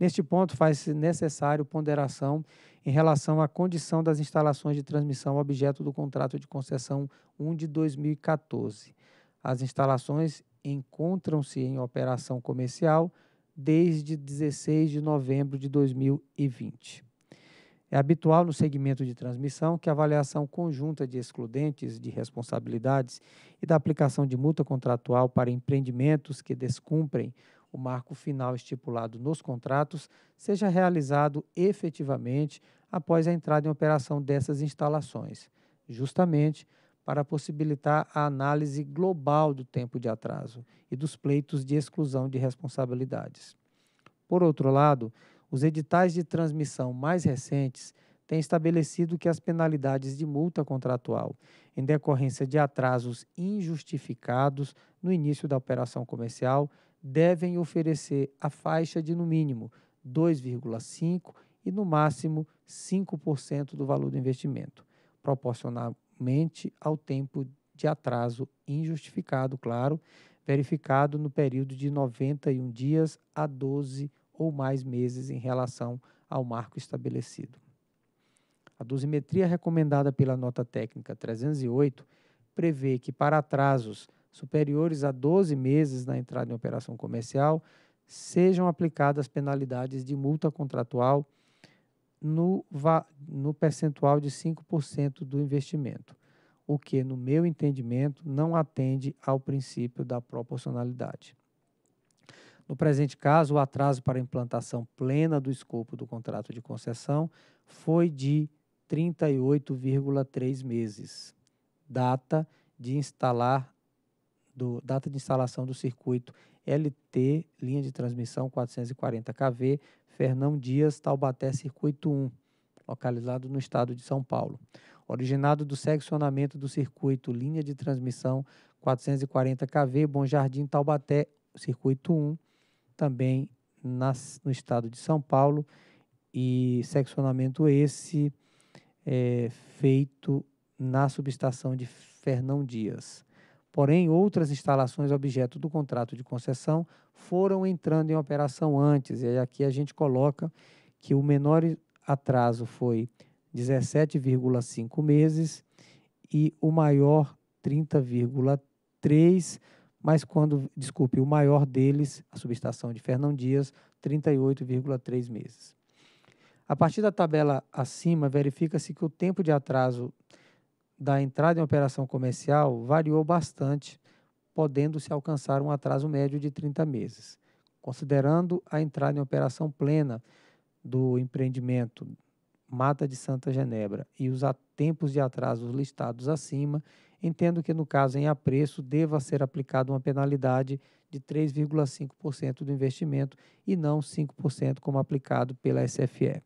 Neste ponto, faz-se necessário ponderação em relação à condição das instalações de transmissão objeto do contrato de concessão 1 de 2014. As instalações encontram-se em operação comercial desde 16 de novembro de 2020. É habitual no segmento de transmissão que a avaliação conjunta de excludentes de responsabilidades e da aplicação de multa contratual para empreendimentos que descumprem o marco final estipulado nos contratos seja realizado efetivamente após a entrada em operação dessas instalações, justamente para possibilitar a análise global do tempo de atraso e dos pleitos de exclusão de responsabilidades. Por outro lado, os editais de transmissão mais recentes têm estabelecido que as penalidades de multa contratual em decorrência de atrasos injustificados no início da operação comercial devem oferecer a faixa de no mínimo 2,5% e no máximo 5% do valor do investimento, proporcionalmente ao tempo de atraso injustificado, claro, verificado no período de 91 dias a 12 ou mais meses em relação ao marco estabelecido. A dosimetria recomendada pela nota técnica 308 prevê que para atrasos superiores a 12 meses na entrada em operação comercial, sejam aplicadas penalidades de multa contratual no, no percentual de 5% do investimento, o que, no meu entendimento, não atende ao princípio da proporcionalidade. No presente caso, o atraso para a implantação plena do escopo do contrato de concessão foi de 38,3 meses, data de instalar do data de instalação do circuito LT, linha de transmissão 440 kV, Fernão Dias, Taubaté, circuito 1, localizado no estado de São Paulo. Originado do seccionamento do circuito linha de transmissão 440 kV, Bom Jardim, Taubaté, circuito 1, também nas, no estado de São Paulo, e seccionamento esse é, feito na subestação de Fernão Dias. Porém, outras instalações objeto do contrato de concessão foram entrando em operação antes. E aqui a gente coloca que o menor atraso foi 17,5 meses e o maior 30,3, mas quando, desculpe, o maior deles, a subestação de Fernão Dias, 38,3 meses. A partir da tabela acima, verifica-se que o tempo de atraso da entrada em operação comercial variou bastante, podendo-se alcançar um atraso médio de 30 meses. Considerando a entrada em operação plena do empreendimento Mata de Santa Genebra e os tempos de atrasos listados acima, entendo que no caso em apreço deva ser aplicada uma penalidade de 3,5% do investimento e não 5% como aplicado pela SFE.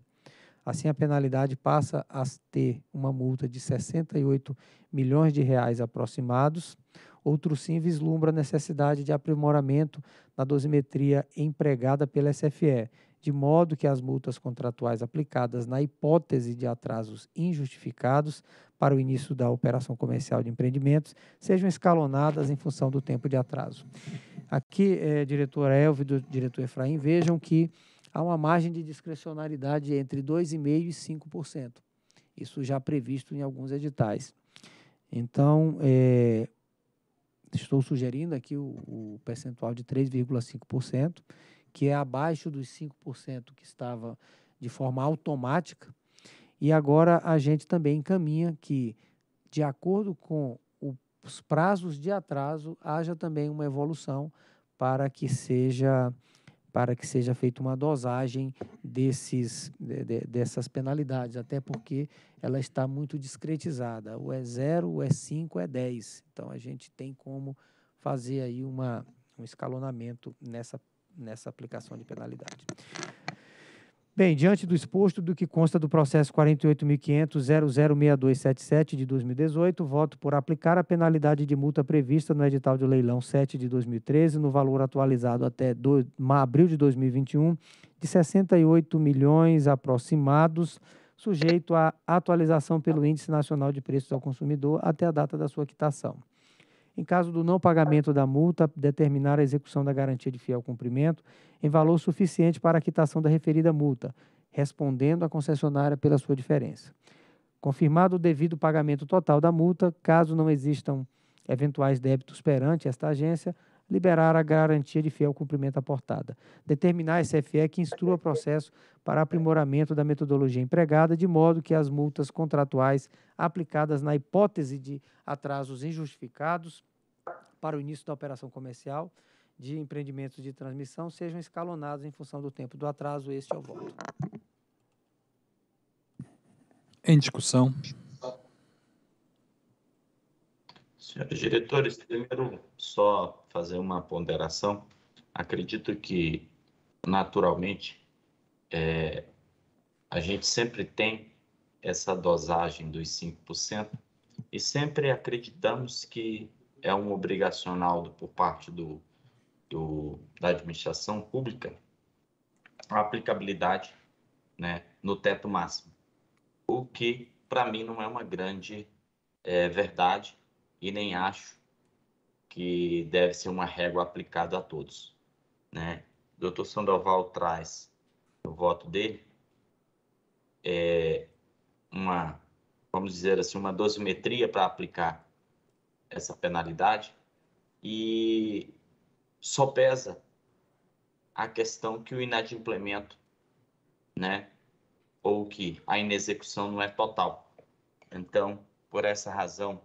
Assim, a penalidade passa a ter uma multa de 68 milhões de reais aproximados. Outro sim vislumbra a necessidade de aprimoramento na dosimetria empregada pela SFE, de modo que as multas contratuais aplicadas na hipótese de atrasos injustificados para o início da operação comercial de empreendimentos sejam escalonadas em função do tempo de atraso. Aqui, é, diretor Elvio e diretor Efraim, vejam que há uma margem de discrecionalidade entre 2,5% e 5%. Isso já previsto em alguns editais. Então, é, estou sugerindo aqui o, o percentual de 3,5%, que é abaixo dos 5% que estava de forma automática. E agora a gente também encaminha que, de acordo com os prazos de atraso, haja também uma evolução para que seja para que seja feita uma dosagem desses, de, dessas penalidades, até porque ela está muito discretizada. O é 0, o é 5, é 10. Então a gente tem como fazer aí uma, um escalonamento nessa, nessa aplicação de penalidade. Bem, diante do exposto do que consta do processo 48.500.006277 de 2018, voto por aplicar a penalidade de multa prevista no edital de leilão 7 de 2013, no valor atualizado até do, abril de 2021, de 68 milhões aproximados, sujeito à atualização pelo Índice Nacional de Preços ao Consumidor até a data da sua quitação. Em caso do não pagamento da multa, determinar a execução da garantia de fiel cumprimento em valor suficiente para a quitação da referida multa, respondendo à concessionária pela sua diferença. Confirmado o devido pagamento total da multa, caso não existam eventuais débitos perante esta agência, liberar a garantia de fiel cumprimento aportada, determinar a SFE que instrua o processo para aprimoramento da metodologia empregada, de modo que as multas contratuais aplicadas na hipótese de atrasos injustificados para o início da operação comercial de empreendimentos de transmissão sejam escalonados em função do tempo do atraso. Este é o voto. Em discussão. Senhores diretores, primeiro, só fazer uma ponderação. Acredito que, naturalmente, é, a gente sempre tem essa dosagem dos 5% e sempre acreditamos que é um obrigacional do, por parte do, do, da administração pública a aplicabilidade né, no teto máximo, o que para mim não é uma grande é, verdade, e nem acho que deve ser uma régua aplicada a todos. Né? O doutor Sandoval traz no voto dele é, uma, vamos dizer assim, uma dosimetria para aplicar essa penalidade e só pesa a questão que o inadimplemento, né, ou que a inexecução não é total. Então, por essa razão,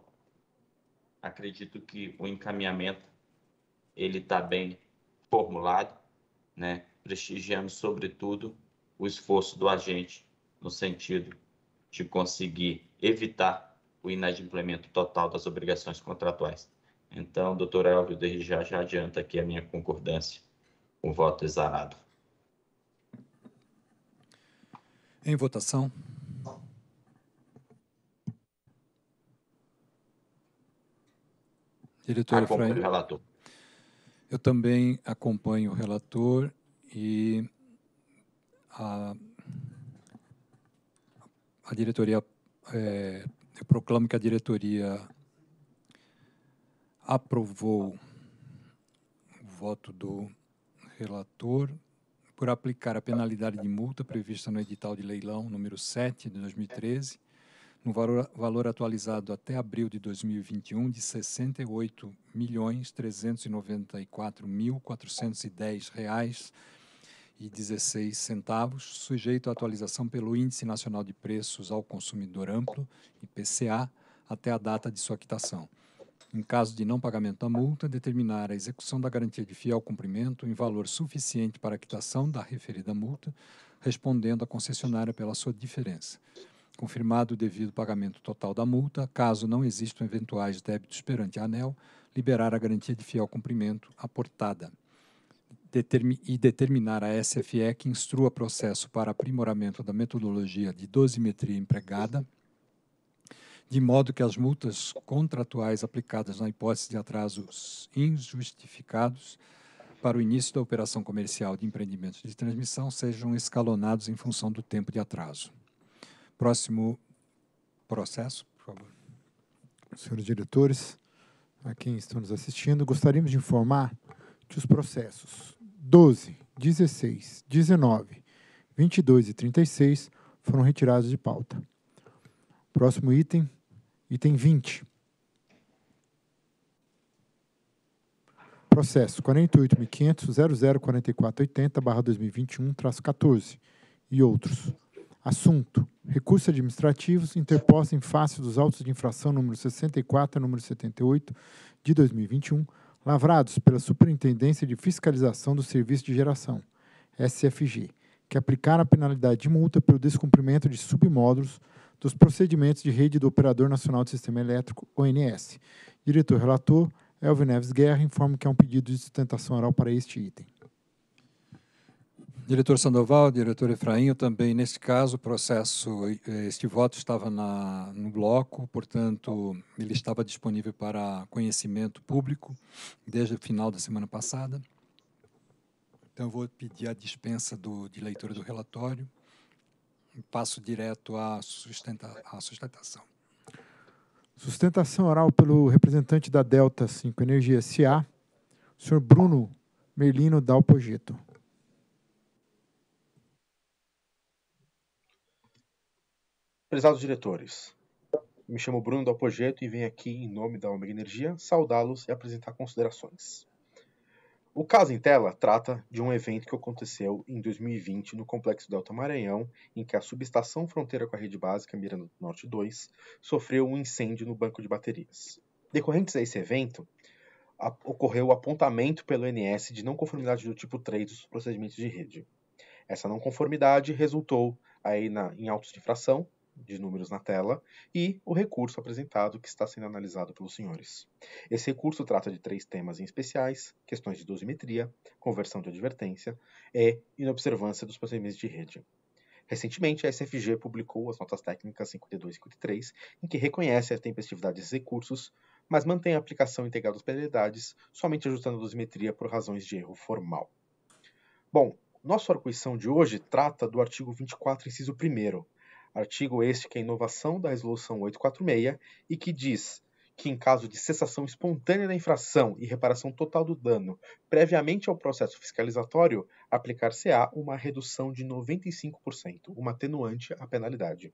acredito que o encaminhamento ele está bem formulado, né? prestigiando sobretudo o esforço do agente no sentido de conseguir evitar o inadimplemento total das obrigações contratuais. Então, doutor Elvio, desde já, já adianta aqui a minha concordância com o voto exarado. Em votação. Diretor Efraim. o relator. Eu também acompanho o relator e a, a diretoria, é, eu proclamo que a diretoria aprovou o voto do relator por aplicar a penalidade de multa prevista no edital de leilão número 7 de 2013 no valor, valor atualizado até abril de 2021 de R$ 68.394.410,16, sujeito à atualização pelo Índice Nacional de Preços ao Consumidor Amplo, IPCA, até a data de sua quitação. Em caso de não pagamento da multa, determinar a execução da garantia de fiel cumprimento em valor suficiente para a quitação da referida multa, respondendo à concessionária pela sua diferença confirmado o devido pagamento total da multa, caso não existam eventuais débitos perante a ANEL, liberar a garantia de fiel cumprimento aportada e determinar a SFE que instrua processo para aprimoramento da metodologia de dosimetria empregada, de modo que as multas contratuais aplicadas na hipótese de atrasos injustificados para o início da operação comercial de empreendimentos de transmissão sejam escalonados em função do tempo de atraso. Próximo processo, por favor. Senhores diretores, a quem estão nos assistindo, gostaríamos de informar que os processos 12, 16, 19, 22 e 36 foram retirados de pauta. Próximo item, item 20. Processo 48.500.004480-2021-14 e outros. Assunto: recursos administrativos interpostos em face dos autos de infração número 64 e número 78 de 2021, lavrados pela Superintendência de Fiscalização do Serviço de Geração, SFG, que aplicaram a penalidade de multa pelo descumprimento de submódulos dos procedimentos de rede do Operador Nacional de Sistema Elétrico, ONS. Diretor relator, Elvin Neves Guerra, informa que há um pedido de sustentação oral para este item. Diretor Sandoval, diretor Efraim, também nesse caso o processo, eh, este voto estava na, no bloco, portanto ele estava disponível para conhecimento público desde o final da semana passada. Então eu vou pedir a dispensa do, de leitura do relatório e passo direto à, sustenta, à sustentação. Sustentação oral pelo representante da Delta 5 Energia SA, senhor Bruno Merlino Dalpogeto. Prezados diretores, me chamo Bruno do Apogeto e venho aqui, em nome da Omega Energia, saudá-los e apresentar considerações. O caso em tela trata de um evento que aconteceu em 2020 no Complexo Delta Maranhão, em que a subestação fronteira com a rede básica Miranda do Norte 2 sofreu um incêndio no banco de baterias. Decorrentes a esse evento, a, ocorreu o apontamento pelo NS de não conformidade do tipo 3 dos procedimentos de rede. Essa não conformidade resultou aí na, em autos de infração, de números na tela e o recurso apresentado que está sendo analisado pelos senhores. Esse recurso trata de três temas em especiais: questões de dosimetria, conversão de advertência e inobservância dos procedimentos de rede. Recentemente, a SFG publicou as notas técnicas 52 e 53, em que reconhece a tempestividade desses recursos, mas mantém a aplicação integral das penalidades, somente ajustando a dosimetria por razões de erro formal. Bom, nossa arguição de hoje trata do artigo 24, inciso 1 Artigo este que é inovação da Resolução 846 e que diz que, em caso de cessação espontânea da infração e reparação total do dano previamente ao processo fiscalizatório, aplicar-se-á uma redução de 95%, uma atenuante à penalidade.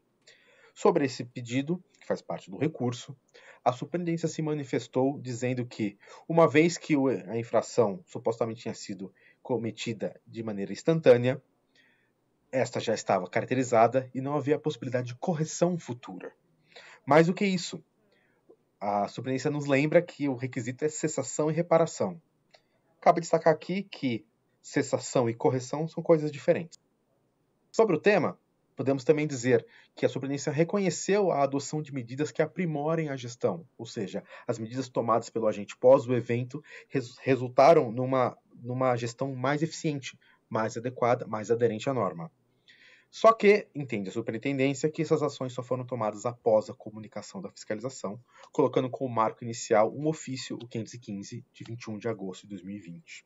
Sobre esse pedido, que faz parte do recurso, a superintendência se manifestou dizendo que, uma vez que a infração supostamente tinha sido cometida de maneira instantânea, esta já estava caracterizada e não havia possibilidade de correção futura. Mais do que isso, a superintendência nos lembra que o requisito é cessação e reparação. Cabe destacar aqui que cessação e correção são coisas diferentes. Sobre o tema, podemos também dizer que a superintendência reconheceu a adoção de medidas que aprimorem a gestão, ou seja, as medidas tomadas pelo agente pós o evento res resultaram numa, numa gestão mais eficiente, mais adequada, mais aderente à norma. Só que entende a superintendência que essas ações só foram tomadas após a comunicação da fiscalização, colocando como marco inicial um ofício, o 515, de 21 de agosto de 2020.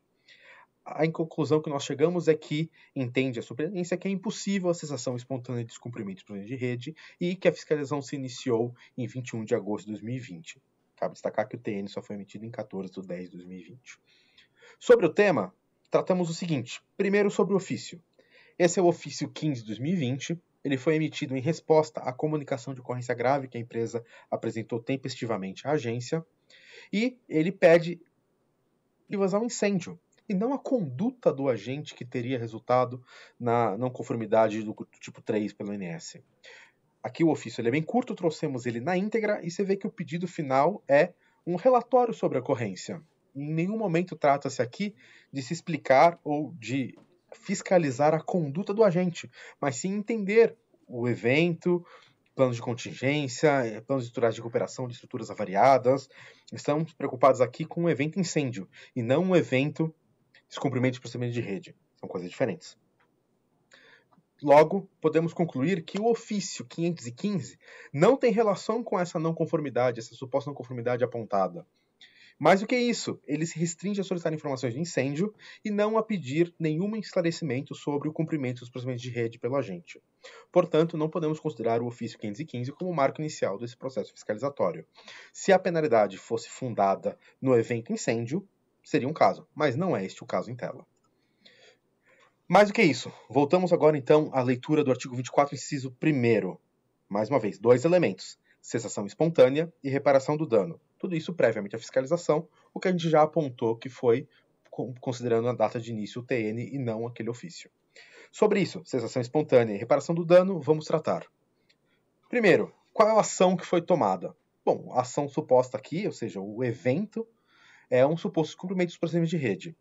A conclusão que nós chegamos é que entende a superintendência que é impossível a cessação espontânea de descumprimento de rede e que a fiscalização se iniciou em 21 de agosto de 2020. Cabe destacar que o TN só foi emitido em 14 de 10 de 2020. Sobre o tema, tratamos o seguinte: primeiro sobre o ofício. Esse é o ofício 15 2020. Ele foi emitido em resposta à comunicação de ocorrência grave que a empresa apresentou tempestivamente à agência, e ele pede privas ao incêndio, e não a conduta do agente que teria resultado na não conformidade do tipo 3 pelo INS. Aqui o ofício é bem curto, trouxemos ele na íntegra e você vê que o pedido final é um relatório sobre a ocorrência em nenhum momento trata-se aqui de se explicar ou de fiscalizar a conduta do agente, mas sim entender o evento, planos de contingência, eh, planos estruturais de recuperação de estruturas avariadas. Estamos preocupados aqui com um evento incêndio e não um evento descumprimento de procedimento de rede. São coisas diferentes. Logo, podemos concluir que o ofício 515 não tem relação com essa não conformidade, essa suposta não conformidade apontada. Mais do que isso, ele se restringe a solicitar informações de incêndio e não a pedir nenhum esclarecimento sobre o cumprimento dos procedimentos de rede pelo agente. Portanto, não podemos considerar o ofício 515 como o marco inicial desse processo fiscalizatório. Se a penalidade fosse fundada no evento incêndio, seria um caso, mas não é este o caso em tela. Mais do que isso, voltamos agora então à leitura do artigo 24, inciso 1. Mais uma vez, dois elementos: cessação espontânea e reparação do dano. Tudo isso previamente à fiscalização, o que a gente já apontou que foi considerando a data de início o TN e não aquele ofício. Sobre isso, cessação espontânea e reparação do dano, vamos tratar. Primeiro, qual é a ação que foi tomada? Bom, a ação suposta aqui, ou seja, o evento, é um suposto cumprimento dos procedimentos de rede.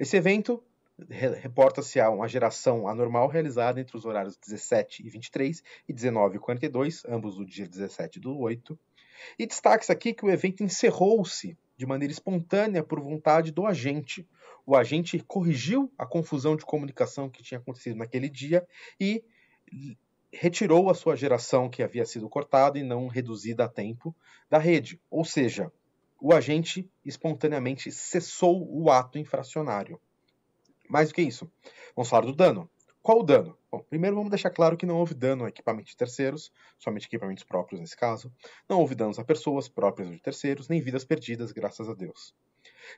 Esse evento reporta-se a uma geração anormal realizada entre os horários 17 e 23 e 19 e 42, ambos do dia 17 do 8, e destaque-se aqui que o evento encerrou-se de maneira espontânea por vontade do agente. O agente corrigiu a confusão de comunicação que tinha acontecido naquele dia e retirou a sua geração que havia sido cortada e não reduzida a tempo da rede. Ou seja, o agente espontaneamente cessou o ato infracionário. Mais do que isso, vamos falar do dano. Qual o dano? Bom, primeiro vamos deixar claro que não houve dano a equipamentos de terceiros, somente equipamentos próprios nesse caso. Não houve danos a pessoas próprias ou de terceiros, nem vidas perdidas, graças a Deus.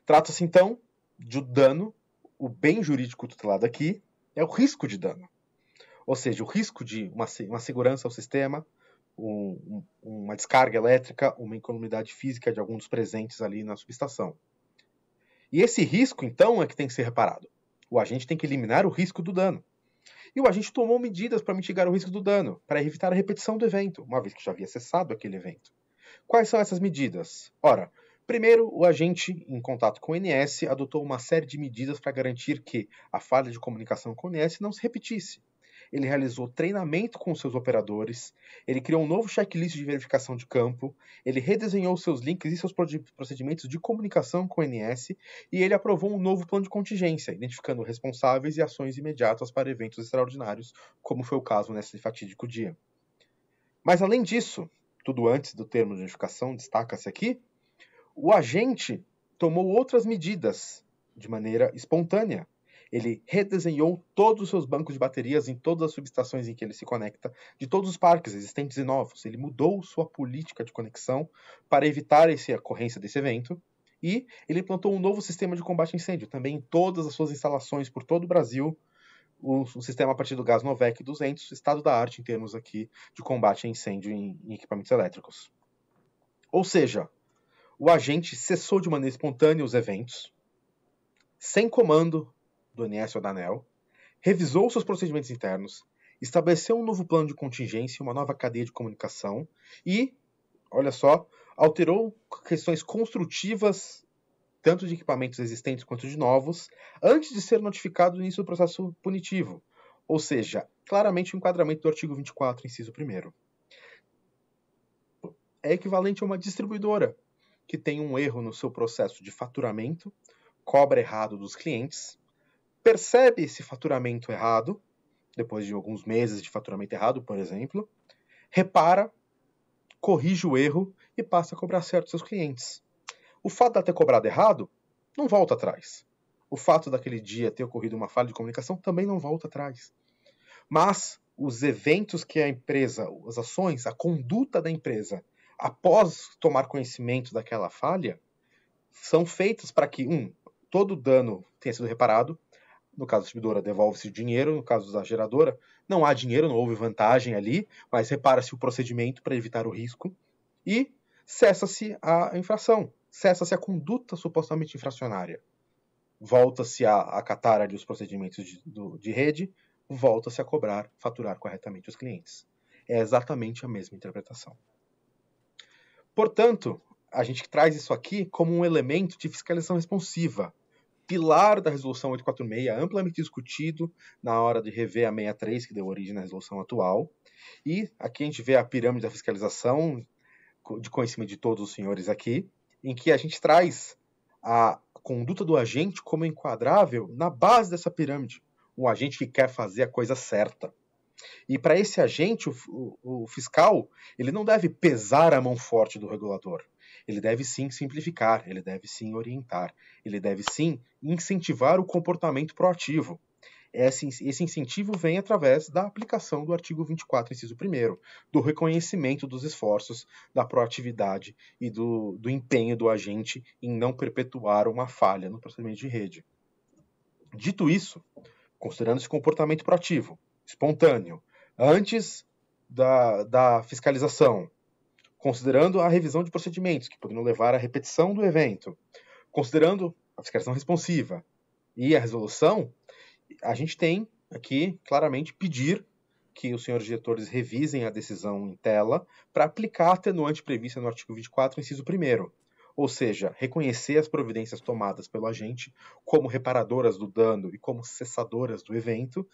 Trata-se então de dano, o bem jurídico tutelado aqui é o risco de dano. Ou seja, o risco de uma, uma segurança ao sistema, um, uma descarga elétrica, uma incolumidade física de algum dos presentes ali na subestação. E esse risco, então, é que tem que ser reparado. O agente tem que eliminar o risco do dano. E o agente tomou medidas para mitigar o risco do dano, para evitar a repetição do evento, uma vez que já havia cessado aquele evento. Quais são essas medidas? Ora, primeiro, o agente, em contato com o NS, adotou uma série de medidas para garantir que a falha de comunicação com o NS não se repetisse ele realizou treinamento com seus operadores, ele criou um novo checklist de verificação de campo, ele redesenhou seus links e seus procedimentos de comunicação com o NS e ele aprovou um novo plano de contingência, identificando responsáveis e ações imediatas para eventos extraordinários, como foi o caso nesse fatídico dia. Mas além disso, tudo antes do termo de notificação destaca-se aqui, o agente tomou outras medidas de maneira espontânea, ele redesenhou todos os seus bancos de baterias em todas as subestações em que ele se conecta, de todos os parques existentes e novos. Ele mudou sua política de conexão para evitar essa ocorrência desse evento. E ele plantou um novo sistema de combate a incêndio, também em todas as suas instalações por todo o Brasil, um, sistema a partir do gás Novec 200, estado da arte em termos aqui de combate a incêndio em, equipamentos elétricos. Ou seja, o agente cessou de maneira espontânea os eventos, sem comando, do NS ou da ANEL, revisou seus procedimentos internos, estabeleceu um novo plano de contingência, uma nova cadeia de comunicação e, olha só, alterou questões construtivas, tanto de equipamentos existentes quanto de novos, antes de ser notificado no início do processo punitivo, ou seja, claramente o enquadramento do artigo 24, inciso 1. É equivalente a uma distribuidora que tem um erro no seu processo de faturamento, cobra errado dos clientes, percebe esse faturamento errado, depois de alguns meses de faturamento errado, por exemplo, repara, corrige o erro e passa a cobrar certo seus clientes. O fato de ter cobrado errado não volta atrás. O fato daquele dia ter ocorrido uma falha de comunicação também não volta atrás. Mas os eventos que a empresa, as ações, a conduta da empresa após tomar conhecimento daquela falha são feitas para que um todo o dano tenha sido reparado, no caso da distribuidora devolve-se o dinheiro, no caso da geradora não há dinheiro, não houve vantagem ali, mas repara-se o procedimento para evitar o risco e cessa-se a infração, cessa-se a conduta supostamente infracionária. Volta-se a acatar ali os procedimentos de, do, de rede, volta-se a cobrar, faturar corretamente os clientes. É exatamente a mesma interpretação. Portanto, a gente traz isso aqui como um elemento de fiscalização responsiva, pilar da resolução 846, é amplamente discutido na hora de rever a 63, que deu origem à resolução atual. E aqui a gente vê a pirâmide da fiscalização, de conhecimento de todos os senhores aqui, em que a gente traz a conduta do agente como enquadrável na base dessa pirâmide. Um agente que quer fazer a coisa certa. E para esse agente, o, o, o fiscal, ele não deve pesar a mão forte do regulador. Ele deve sim simplificar, ele deve sim orientar, ele deve sim incentivar o comportamento proativo. Esse, esse incentivo vem através da aplicação do artigo 24, inciso 1, do reconhecimento dos esforços, da proatividade e do, do empenho do agente em não perpetuar uma falha no procedimento de rede. Dito isso, considerando esse comportamento proativo, espontâneo, antes da, da fiscalização, considerando a revisão de procedimentos, que poderiam levar à repetição do evento, considerando a fiscalização responsiva e a resolução, a gente tem aqui claramente pedir que os senhores diretores revisem a decisão em tela para aplicar a atenuante prevista no artigo 24, inciso 1 ou seja, reconhecer as providências tomadas pelo agente como reparadoras do dano e como cessadoras do evento,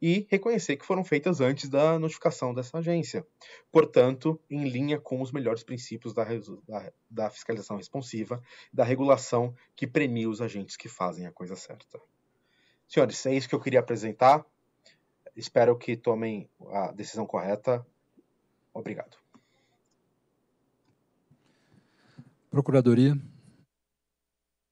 e reconhecer que foram feitas antes da notificação dessa agência. Portanto, em linha com os melhores princípios da, da, da fiscalização responsiva, da regulação que premia os agentes que fazem a coisa certa. Senhores, é isso que eu queria apresentar. Espero que tomem a decisão correta. Obrigado. Procuradoria.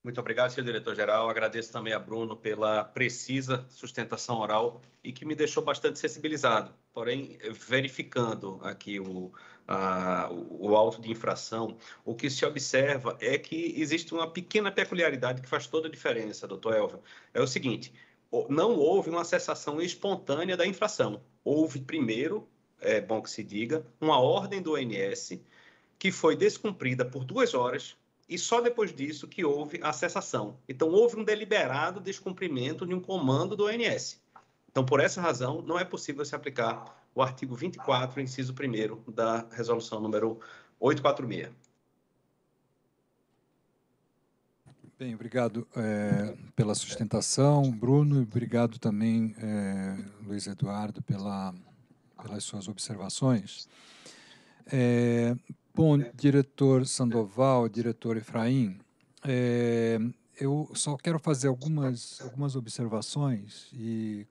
Muito obrigado, senhor diretor-geral. Agradeço também a Bruno pela precisa sustentação oral e que me deixou bastante sensibilizado. Porém, verificando aqui o, a, o alto de infração, o que se observa é que existe uma pequena peculiaridade que faz toda a diferença, doutor Elvio. É o seguinte: não houve uma cessação espontânea da infração. Houve primeiro, é bom que se diga, uma ordem do ONS que foi descumprida por duas horas e só depois disso que houve a cessação. Então, houve um deliberado descumprimento de um comando do ONS. Então, por essa razão, não é possível se aplicar o artigo 24, inciso 1 da resolução número 846. Bem, obrigado é, pela sustentação, Bruno, e obrigado também, é, Luiz Eduardo, pela, pelas suas observações. É, Bom, é. diretor Sandoval, é. diretor Efraim, é, eu só quero fazer algumas, algumas observações e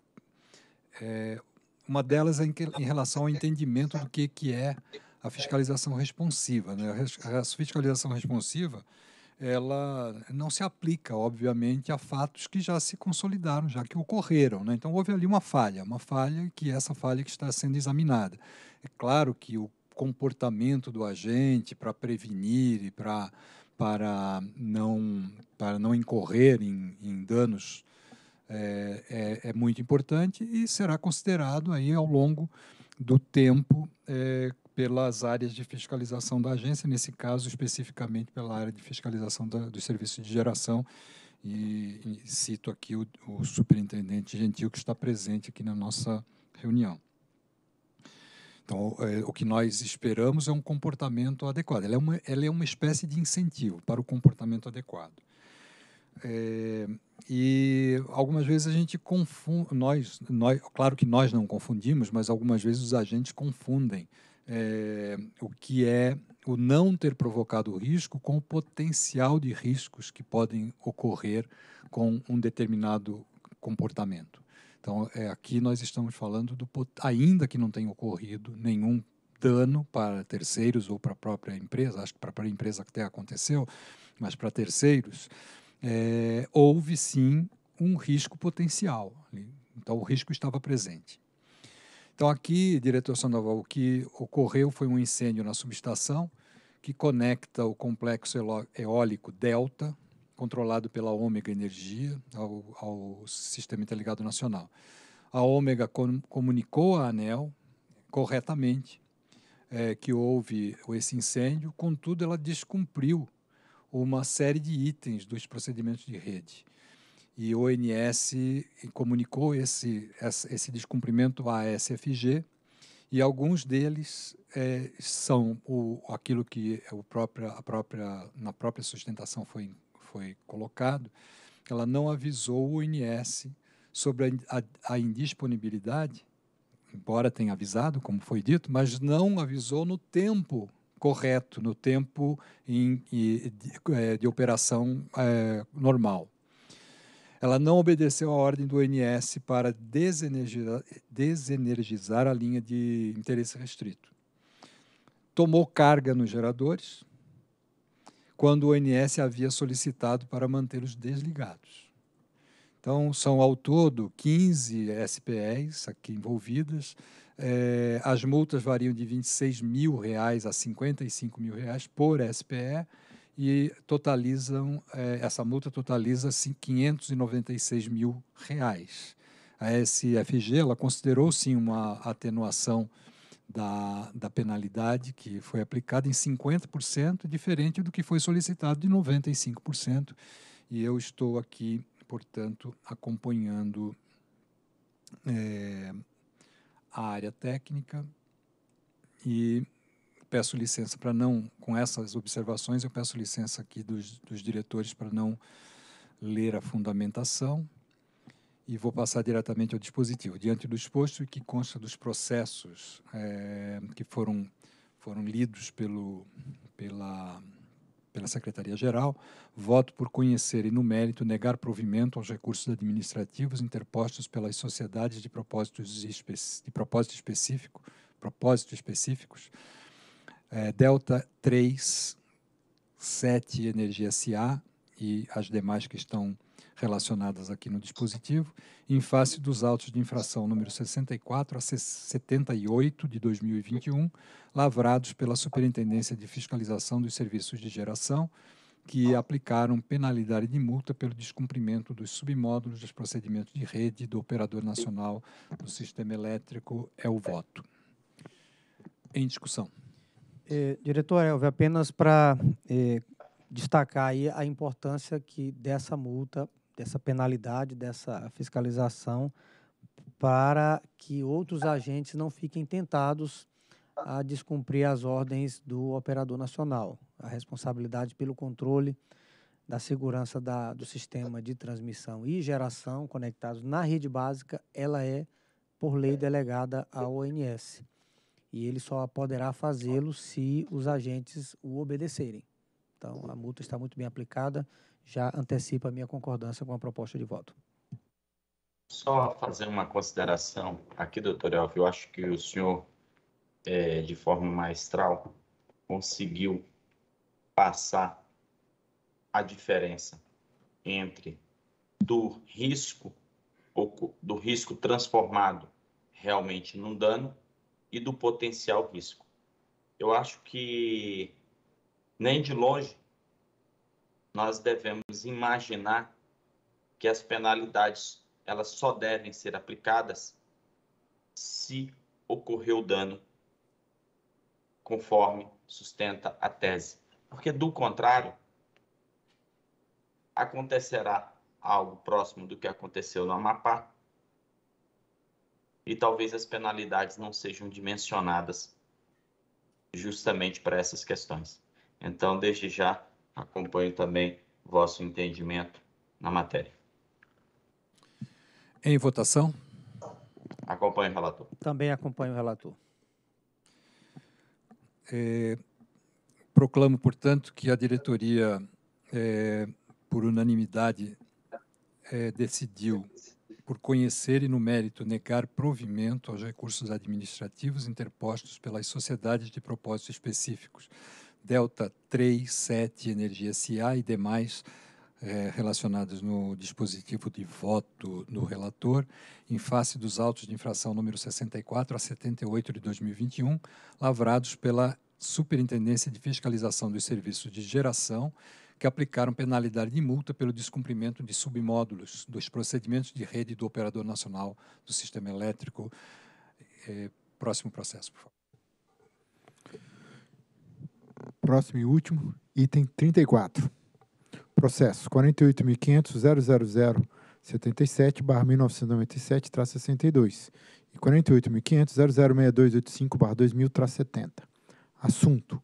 é, uma delas é em, que, em, relação ao entendimento do que, que é a fiscalização responsiva. Né? A, fiscalização responsiva ela não se aplica, obviamente, a fatos que já se consolidaram, já que ocorreram. Né? Então, houve ali uma falha, uma falha que é essa falha que está sendo examinada. É claro que o comportamento do agente para prevenir e pra, para, não, para não incorrer em, em danos é, é, é, muito importante e será considerado aí ao longo do tempo é, pelas áreas de fiscalização da agência, nesse caso especificamente pela área de fiscalização da, do serviço de geração. E, e cito aqui o, o superintendente Gentil, que está presente aqui na nossa reunião. Então, é, o que nós esperamos é um comportamento adequado. Ela é uma, ela é uma espécie de incentivo para o comportamento adequado. É, e algumas vezes a gente confunde, nós, nós, claro que nós não confundimos, mas algumas vezes os agentes confundem é, o que é o não ter provocado risco com o potencial de riscos que podem ocorrer com um determinado comportamento. Então, é, aqui nós estamos falando do ainda que não tenha ocorrido nenhum dano para terceiros ou para a própria empresa, acho que para a empresa até aconteceu, mas para terceiros, é, houve sim um risco potencial. Então, o risco estava presente. Então, aqui, diretor Sandoval, o que ocorreu foi um incêndio na subestação que conecta o complexo eólico Delta, controlado pela Ômega Energia, ao, ao Sistema Interligado Nacional. A Ômega com, comunicou à ANEL corretamente é, que houve esse incêndio, contudo, ela descumpriu uma série de itens dos procedimentos de rede. E o ONS comunicou esse, esse descumprimento à SFG, e alguns deles é, são o, aquilo que o a própria, na própria sustentação foi foi colocado, ela não avisou o INS sobre a, a, a indisponibilidade, embora tenha avisado, como foi dito, mas não avisou no tempo correto, no tempo em, em, de, é, de, operação é, normal. Ela não obedeceu à ordem do INS para desenergizar, desenergizar a linha de interesse restrito. Tomou carga nos geradores, quando o ONS havia solicitado para mantê-los desligados. Então, são ao todo 15 SPEs aqui envolvidas. É, as multas variam de 26 mil reais a 55 mil reais por SPE e totalizam é, essa multa totaliza R$ 596 mil reais. A SFG ela considerou sim uma atenuação da, da penalidade que foi aplicada em 50%, diferente do que foi solicitado de 95%. E eu estou aqui, portanto, acompanhando é, a área técnica e peço licença para não, com essas observações, eu peço licença aqui dos, dos diretores para não ler a fundamentação e vou passar diretamente ao dispositivo. Diante do exposto e que consta dos processos é, que foram, foram lidos pelo, pela, pela Secretaria-Geral, voto por conhecer e, no mérito, negar provimento aos recursos administrativos interpostos pelas sociedades de, propósitos espe de propósito específico, propósitos específicos, é, Delta 3, 7 Energia SA e as demais que estão relacionadas aqui no dispositivo, em face dos autos de infração número 64 a 78 de 2021, lavrados pela Superintendência de Fiscalização dos Serviços de Geração, que aplicaram penalidade de multa pelo descumprimento dos submódulos dos procedimentos de rede do Operador Nacional do Sistema Elétrico, é o voto. Em discussão. Eh, diretor Elvio, apenas para eh, destacar aí a importância que dessa multa dessa penalidade, dessa fiscalização, para que outros agentes não fiquem tentados a descumprir as ordens do operador nacional. A responsabilidade pelo controle da segurança da, do sistema de transmissão e geração conectados na rede básica, ela é, por lei, delegada à ONS. E ele só poderá fazê-lo se os agentes o obedecerem. Então, a multa está muito bem aplicada já antecipo a minha concordância com a proposta de voto. Só fazer uma consideração aqui, doutor Elvio. Eu acho que o senhor, é, de forma maestral, conseguiu passar a diferença entre do risco do risco transformado realmente num dano e do potencial risco. Eu acho que nem de longe nós devemos imaginar que as penalidades elas só devem ser aplicadas se ocorreu o dano, conforme sustenta a tese. Porque, do contrário, acontecerá algo próximo do que aconteceu no Amapá e talvez as penalidades não sejam dimensionadas justamente para essas questões. Então, desde já, acompanho também vosso entendimento na matéria. Em votação? Acompanho o relator. Também acompanho o relator. É, proclamo, portanto, que a diretoria, é, por unanimidade, é, decidiu, por conhecer e no mérito negar provimento aos recursos administrativos interpostos pelas sociedades de propósitos específicos delta 3, 7 energia SA e demais é, relacionados no dispositivo de voto do relator, em face dos autos de infração número 64 a 78 de 2021, lavrados pela Superintendência de Fiscalização dos Serviços de Geração, que aplicaram penalidade de multa pelo descumprimento de submódulos dos procedimentos de rede do Operador Nacional do Sistema Elétrico. É, próximo processo, por favor. Próximo e último, item 34. Processo 48.500.00077-1997-62 e 48.500.006285-2000-70. Assunto: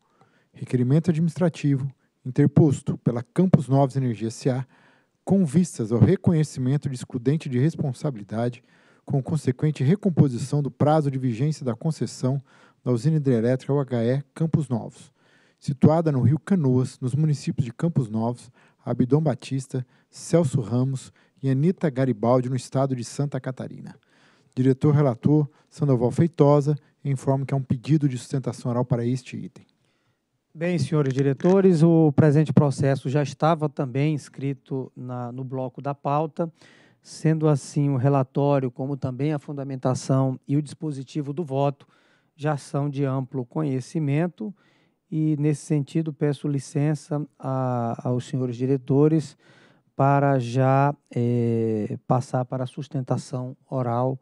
Requerimento administrativo interposto pela Campos Novos Energia S.A. com vistas ao reconhecimento de excludente de responsabilidade com consequente recomposição do prazo de vigência da concessão da usina hidrelétrica UHE Campos Novos situada no Rio Canoas, nos municípios de Campos Novos, Abidom Batista, Celso Ramos e Anita Garibaldi, no estado de Santa Catarina. Diretor relator Sandoval Feitosa informa que há é um pedido de sustentação oral para este item. Bem, senhores diretores, o presente processo já estava também inscrito na, no bloco da pauta, sendo assim o relatório, como também a fundamentação e o dispositivo do voto, já são de amplo conhecimento e, nesse sentido, peço licença a, aos senhores diretores para já é, passar para a sustentação oral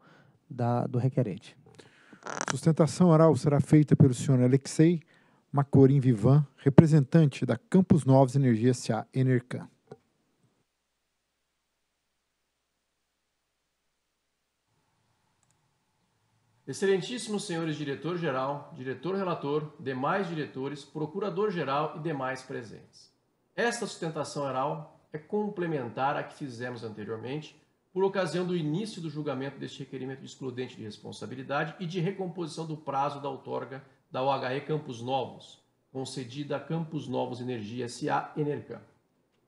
da, do requerente. Sustentação oral será feita pelo senhor Alexei Macorim Vivan, representante da Campos Novos Energia SA, Enercan. Excelentíssimos senhores diretor-geral, diretor-relator, demais diretores, procurador-geral e demais presentes. Esta sustentação oral é complementar à que fizemos anteriormente, por ocasião do início do julgamento deste requerimento de excludente de responsabilidade e de recomposição do prazo da outorga da OHE Campos Novos, concedida a Campos Novos Energia SA Enercam.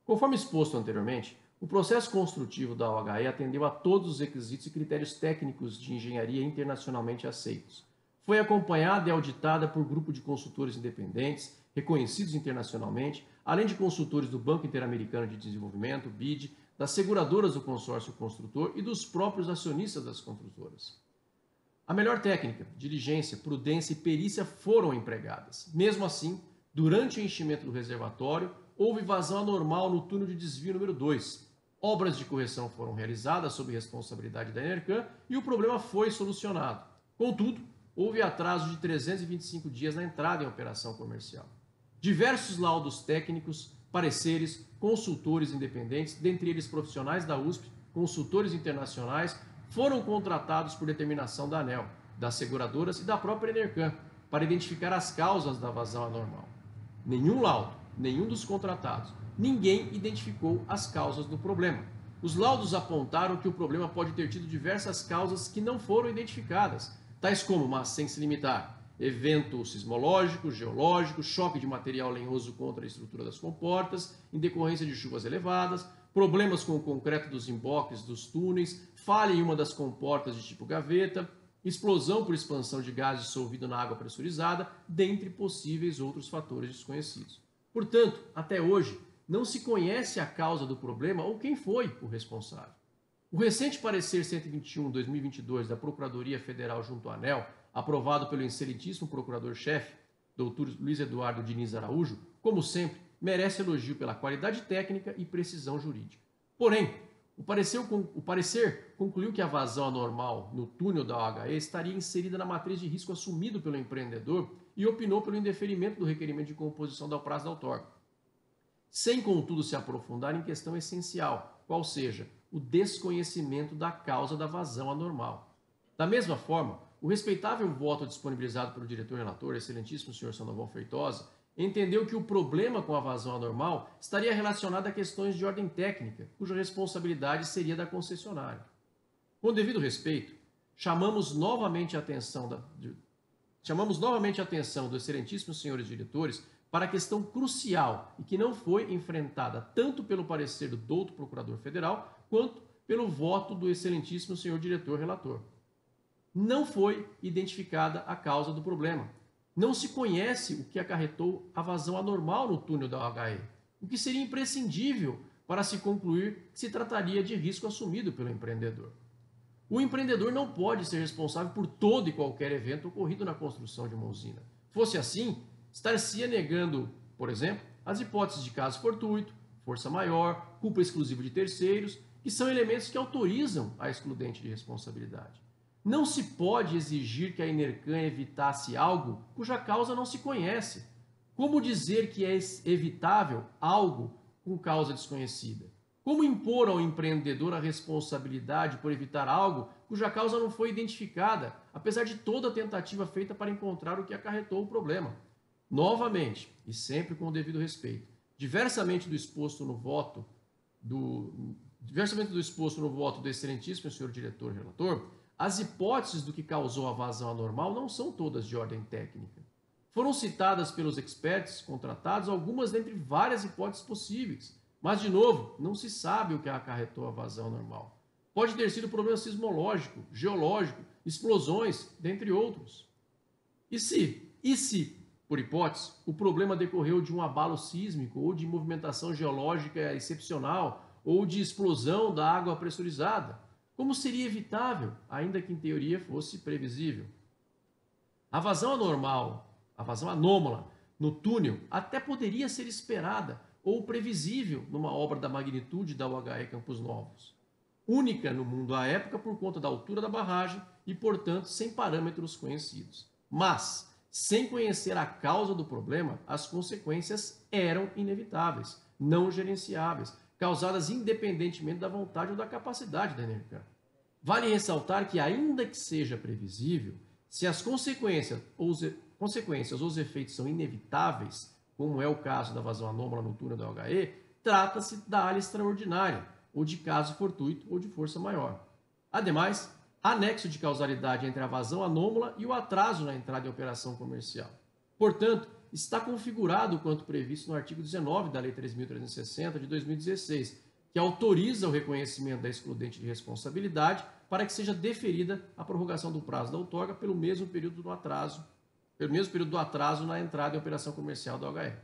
Conforme exposto anteriormente, o processo construtivo da OHE atendeu a todos os requisitos e critérios técnicos de engenharia internacionalmente aceitos. Foi acompanhada e auditada por grupo de consultores independentes, reconhecidos internacionalmente, além de consultores do Banco Interamericano de Desenvolvimento, BID, das seguradoras do consórcio construtor e dos próprios acionistas das construtoras. A melhor técnica, diligência, prudência e perícia foram empregadas. Mesmo assim, durante o enchimento do reservatório, houve vazão anormal no túnel de desvio número 2, Obras de correção foram realizadas sob responsabilidade da Enercan e o problema foi solucionado. Contudo, houve atraso de 325 dias na entrada em operação comercial. Diversos laudos técnicos, pareceres, consultores independentes, dentre eles profissionais da USP, consultores internacionais, foram contratados por determinação da ANEL, das seguradoras e da própria Enercan para identificar as causas da vazão anormal. Nenhum laudo, nenhum dos contratados, ninguém identificou as causas do problema. Os laudos apontaram que o problema pode ter tido diversas causas que não foram identificadas, tais como, mas sem se limitar, evento sismológico, geológico, choque de material lenhoso contra a estrutura das comportas, em decorrência de chuvas elevadas, problemas com o concreto dos emboques dos túneis, falha em uma das comportas de tipo gaveta, explosão por expansão de gás dissolvido na água pressurizada, dentre possíveis outros fatores desconhecidos. Portanto, até hoje, não se conhece a causa do problema ou quem foi o responsável. O recente parecer 121-2022 da Procuradoria Federal junto à ANEL, aprovado pelo excelentíssimo procurador-chefe, doutor Luiz Eduardo Diniz Araújo, como sempre, merece elogio pela qualidade técnica e precisão jurídica. Porém, o parecer, o parecer concluiu que a vazão anormal no túnel da OHE estaria inserida na matriz de risco assumido pelo empreendedor e opinou pelo indeferimento do requerimento de composição da prazo da outorga sem contudo se aprofundar em questão essencial, qual seja o desconhecimento da causa da vazão anormal. Da mesma forma, o respeitável voto disponibilizado pelo diretor relator, excelentíssimo senhor Sandoval Feitosa, entendeu que o problema com a vazão anormal estaria relacionado a questões de ordem técnica, cuja responsabilidade seria da concessionária. Com devido respeito, chamamos novamente a atenção da, de, chamamos novamente a atenção dos excelentíssimos senhores diretores para a questão crucial e que não foi enfrentada tanto pelo parecer do douto procurador federal quanto pelo voto do excelentíssimo senhor diretor relator. Não foi identificada a causa do problema. Não se conhece o que acarretou a vazão anormal no túnel da HE, o que seria imprescindível para se concluir que se trataria de risco assumido pelo empreendedor. O empreendedor não pode ser responsável por todo e qualquer evento ocorrido na construção de uma usina. Fosse assim, Estar-se negando, por exemplo, as hipóteses de caso fortuito, força maior, culpa exclusiva de terceiros, que são elementos que autorizam a excludente de responsabilidade. Não se pode exigir que a Inercan evitasse algo cuja causa não se conhece. Como dizer que é evitável algo com causa desconhecida? Como impor ao empreendedor a responsabilidade por evitar algo cuja causa não foi identificada, apesar de toda a tentativa feita para encontrar o que acarretou o problema? Novamente, e sempre com o devido respeito, diversamente do exposto no voto do diversamente do exposto no voto do excelentíssimo senhor diretor relator, as hipóteses do que causou a vazão anormal não são todas de ordem técnica. Foram citadas pelos experts contratados algumas dentre várias hipóteses possíveis, mas de novo, não se sabe o que acarretou a vazão anormal. Pode ter sido problema sismológico, geológico, explosões, dentre outros. E se, e se por hipótese, o problema decorreu de um abalo sísmico ou de movimentação geológica excepcional ou de explosão da água pressurizada, como seria evitável, ainda que em teoria fosse previsível. A vazão anormal, a vazão anômala no túnel até poderia ser esperada ou previsível numa obra da magnitude da UHE Campos Novos, única no mundo à época por conta da altura da barragem e, portanto, sem parâmetros conhecidos. Mas sem conhecer a causa do problema, as consequências eram inevitáveis, não gerenciáveis, causadas independentemente da vontade ou da capacidade da energia. Vale ressaltar que, ainda que seja previsível, se as consequências ou os, consequências ou os efeitos são inevitáveis, como é o caso da vazão anômala noturna do HE, trata-se da área extraordinária, ou de caso fortuito ou de força maior. Ademais, anexo de causalidade entre a vazão anômala e o atraso na entrada em operação comercial. Portanto, está configurado o quanto previsto no artigo 19 da Lei 3.360 de 2016, que autoriza o reconhecimento da excludente de responsabilidade para que seja deferida a prorrogação do prazo da outorga pelo mesmo período do atraso, pelo mesmo período do atraso na entrada em operação comercial da HR.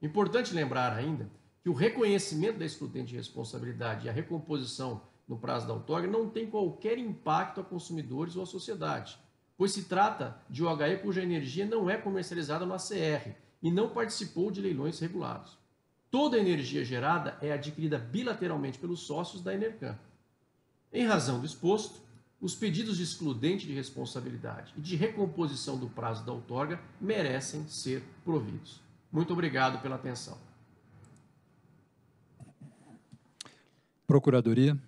Importante lembrar ainda que o reconhecimento da excludente de responsabilidade e a recomposição no prazo da outorga não tem qualquer impacto a consumidores ou à sociedade, pois se trata de OHE cuja energia não é comercializada no ACR e não participou de leilões regulados. Toda a energia gerada é adquirida bilateralmente pelos sócios da Enercan. Em razão do exposto, os pedidos de excludente de responsabilidade e de recomposição do prazo da outorga merecem ser providos. Muito obrigado pela atenção. Procuradoria.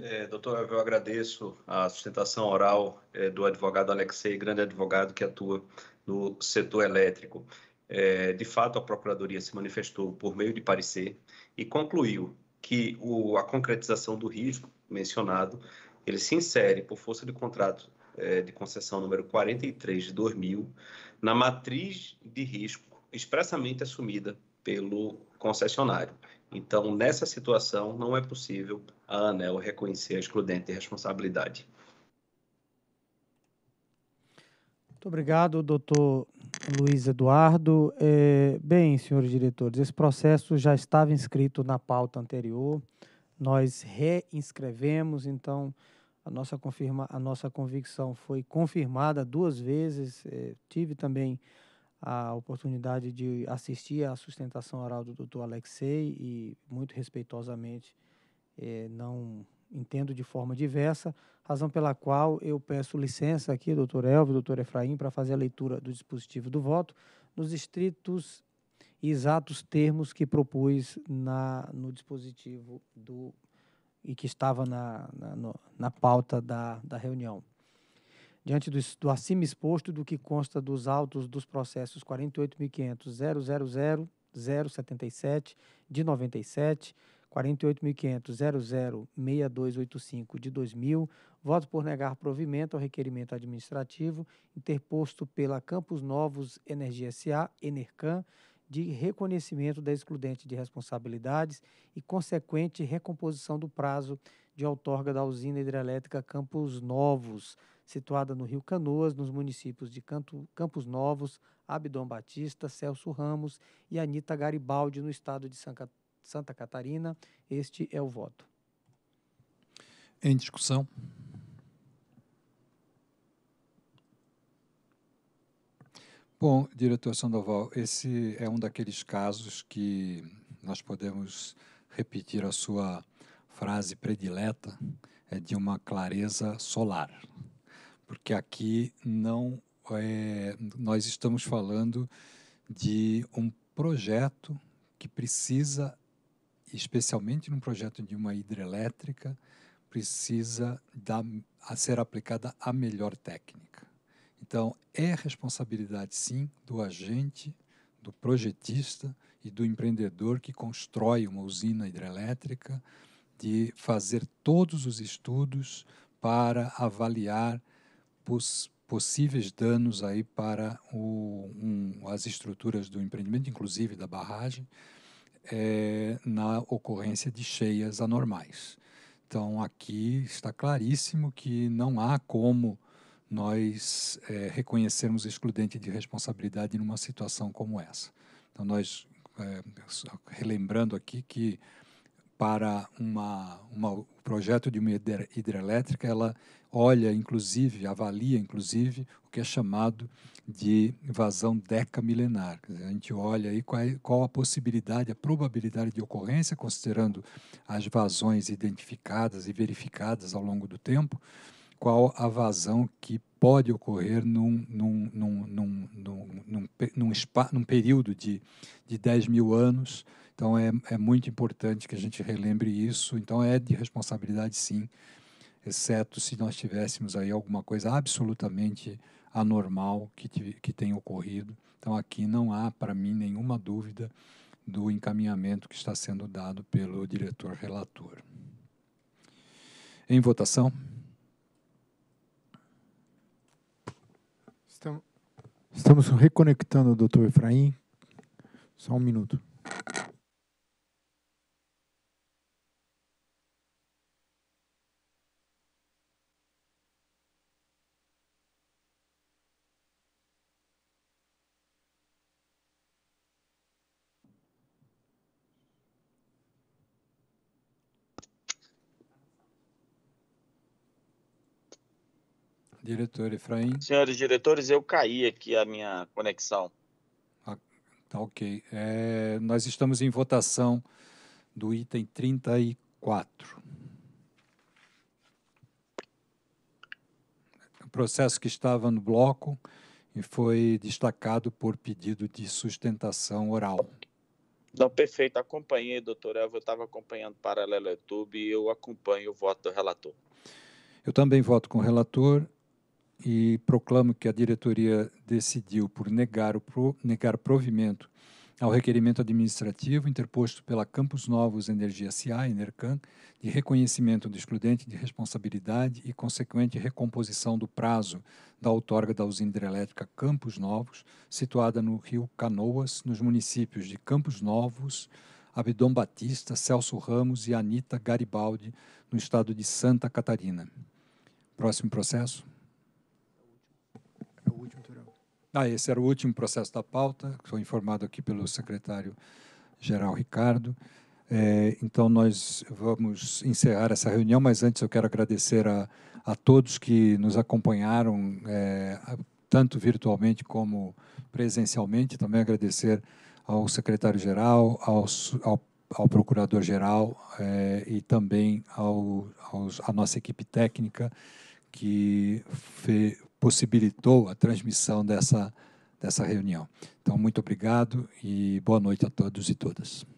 É, doutor, eu agradeço a sustentação oral é, do advogado Alexei, grande advogado que atua no setor elétrico. É, de fato, a Procuradoria se manifestou por meio de parecer e concluiu que o, a concretização do risco mencionado ele se insere por força de contrato é, de concessão número 43 de 2000 na matriz de risco expressamente assumida pelo concessionário então, nessa situação, não é possível a ANEL reconhecer a excludente responsabilidade. Muito obrigado, doutor Luiz Eduardo. É, bem, senhores diretores, esse processo já estava inscrito na pauta anterior, nós reinscrevemos, então a nossa, confirma, a nossa convicção foi confirmada duas vezes. É, tive também a oportunidade de assistir à sustentação oral do Dr. Alexei e, muito respeitosamente, eh, não entendo de forma diversa, razão pela qual eu peço licença aqui, doutor Elvio, doutor Efraim, para fazer a leitura do dispositivo do voto nos estritos e exatos termos que propus na, no dispositivo do e que estava na, na, no, na pauta da, da reunião diante do, do acima exposto do que consta dos autos dos processos 48.500.000.077 de 97, 48.500.006285 de 2000, voto por negar provimento ao requerimento administrativo interposto pela Campos Novos Energia SA, Enercan, de reconhecimento da excludente de responsabilidades e consequente recomposição do prazo de outorga da usina hidrelétrica Campos Novos, situada no Rio Canoas, nos municípios de Canto, Campos Novos, Abdom Batista, Celso Ramos e Anita Garibaldi, no estado de Santa, Santa Catarina. Este é o voto. Em discussão. Bom, diretor Sandoval, esse é um daqueles casos que nós podemos repetir a sua frase predileta, é de uma clareza solar porque aqui não é, nós estamos falando de um projeto que precisa, especialmente num projeto de uma hidrelétrica, precisa da, a ser aplicada a melhor técnica. Então, é responsabilidade, sim, do agente, do projetista e do empreendedor que constrói uma usina hidrelétrica de fazer todos os estudos para avaliar poss possíveis danos aí para o, um, as estruturas do empreendimento, inclusive da barragem, é, na ocorrência de cheias anormais. Então, aqui está claríssimo que não há como nós é, reconhecermos excludente de responsabilidade numa situação como essa. Então, nós, é, relembrando aqui que para uma, uma, o projeto de uma hidrelétrica, ela olha, inclusive, avalia, inclusive, o que é chamado de vazão decamilenar. a gente olha aí qual, qual a possibilidade, a probabilidade de ocorrência, considerando as vazões identificadas e verificadas ao longo do tempo, qual a vazão que pode ocorrer num, num, num, num, num, num, num, num, num período de, de 10 mil anos, então é, é muito importante que a gente relembre isso. Então é de responsabilidade sim, exceto se nós tivéssemos aí alguma coisa absolutamente anormal que, que tenha ocorrido. Então aqui não há para mim nenhuma dúvida do encaminhamento que está sendo dado pelo diretor relator. Em votação. Estamos reconectando o doutor Efraim. Só um minuto. Diretor Efraim. Senhores diretores, eu caí aqui a minha conexão. Ah, tá ok. É, nós estamos em votação do item 34. O é processo que estava no bloco e foi destacado por pedido de sustentação oral. Não, perfeito. Acompanhei, Elvio. Eu estava acompanhando paralelo YouTube e eu acompanho o voto do relator. Eu também voto com o relator e proclamo que a diretoria decidiu por negar, o pro, negar provimento ao requerimento administrativo interposto pela Campos Novos Energia SA, Enercan, de reconhecimento do excludente de responsabilidade e consequente recomposição do prazo da outorga da usina hidrelétrica Campos Novos, situada no rio Canoas, nos municípios de Campos Novos, Abdom Batista, Celso Ramos e Anita Garibaldi, no estado de Santa Catarina. Próximo processo. Ah, esse era o último processo da pauta, que foi informado aqui pelo secretário-geral Ricardo. É, então, nós vamos encerrar essa reunião, mas antes eu quero agradecer a, a todos que nos acompanharam, é, tanto virtualmente como presencialmente. Também agradecer ao secretário-geral, ao, ao, ao procurador-geral é, e também ao, aos, à nossa equipe técnica, que fe, possibilitou a transmissão dessa, dessa reunião. Então, muito obrigado e boa noite a todos e todas.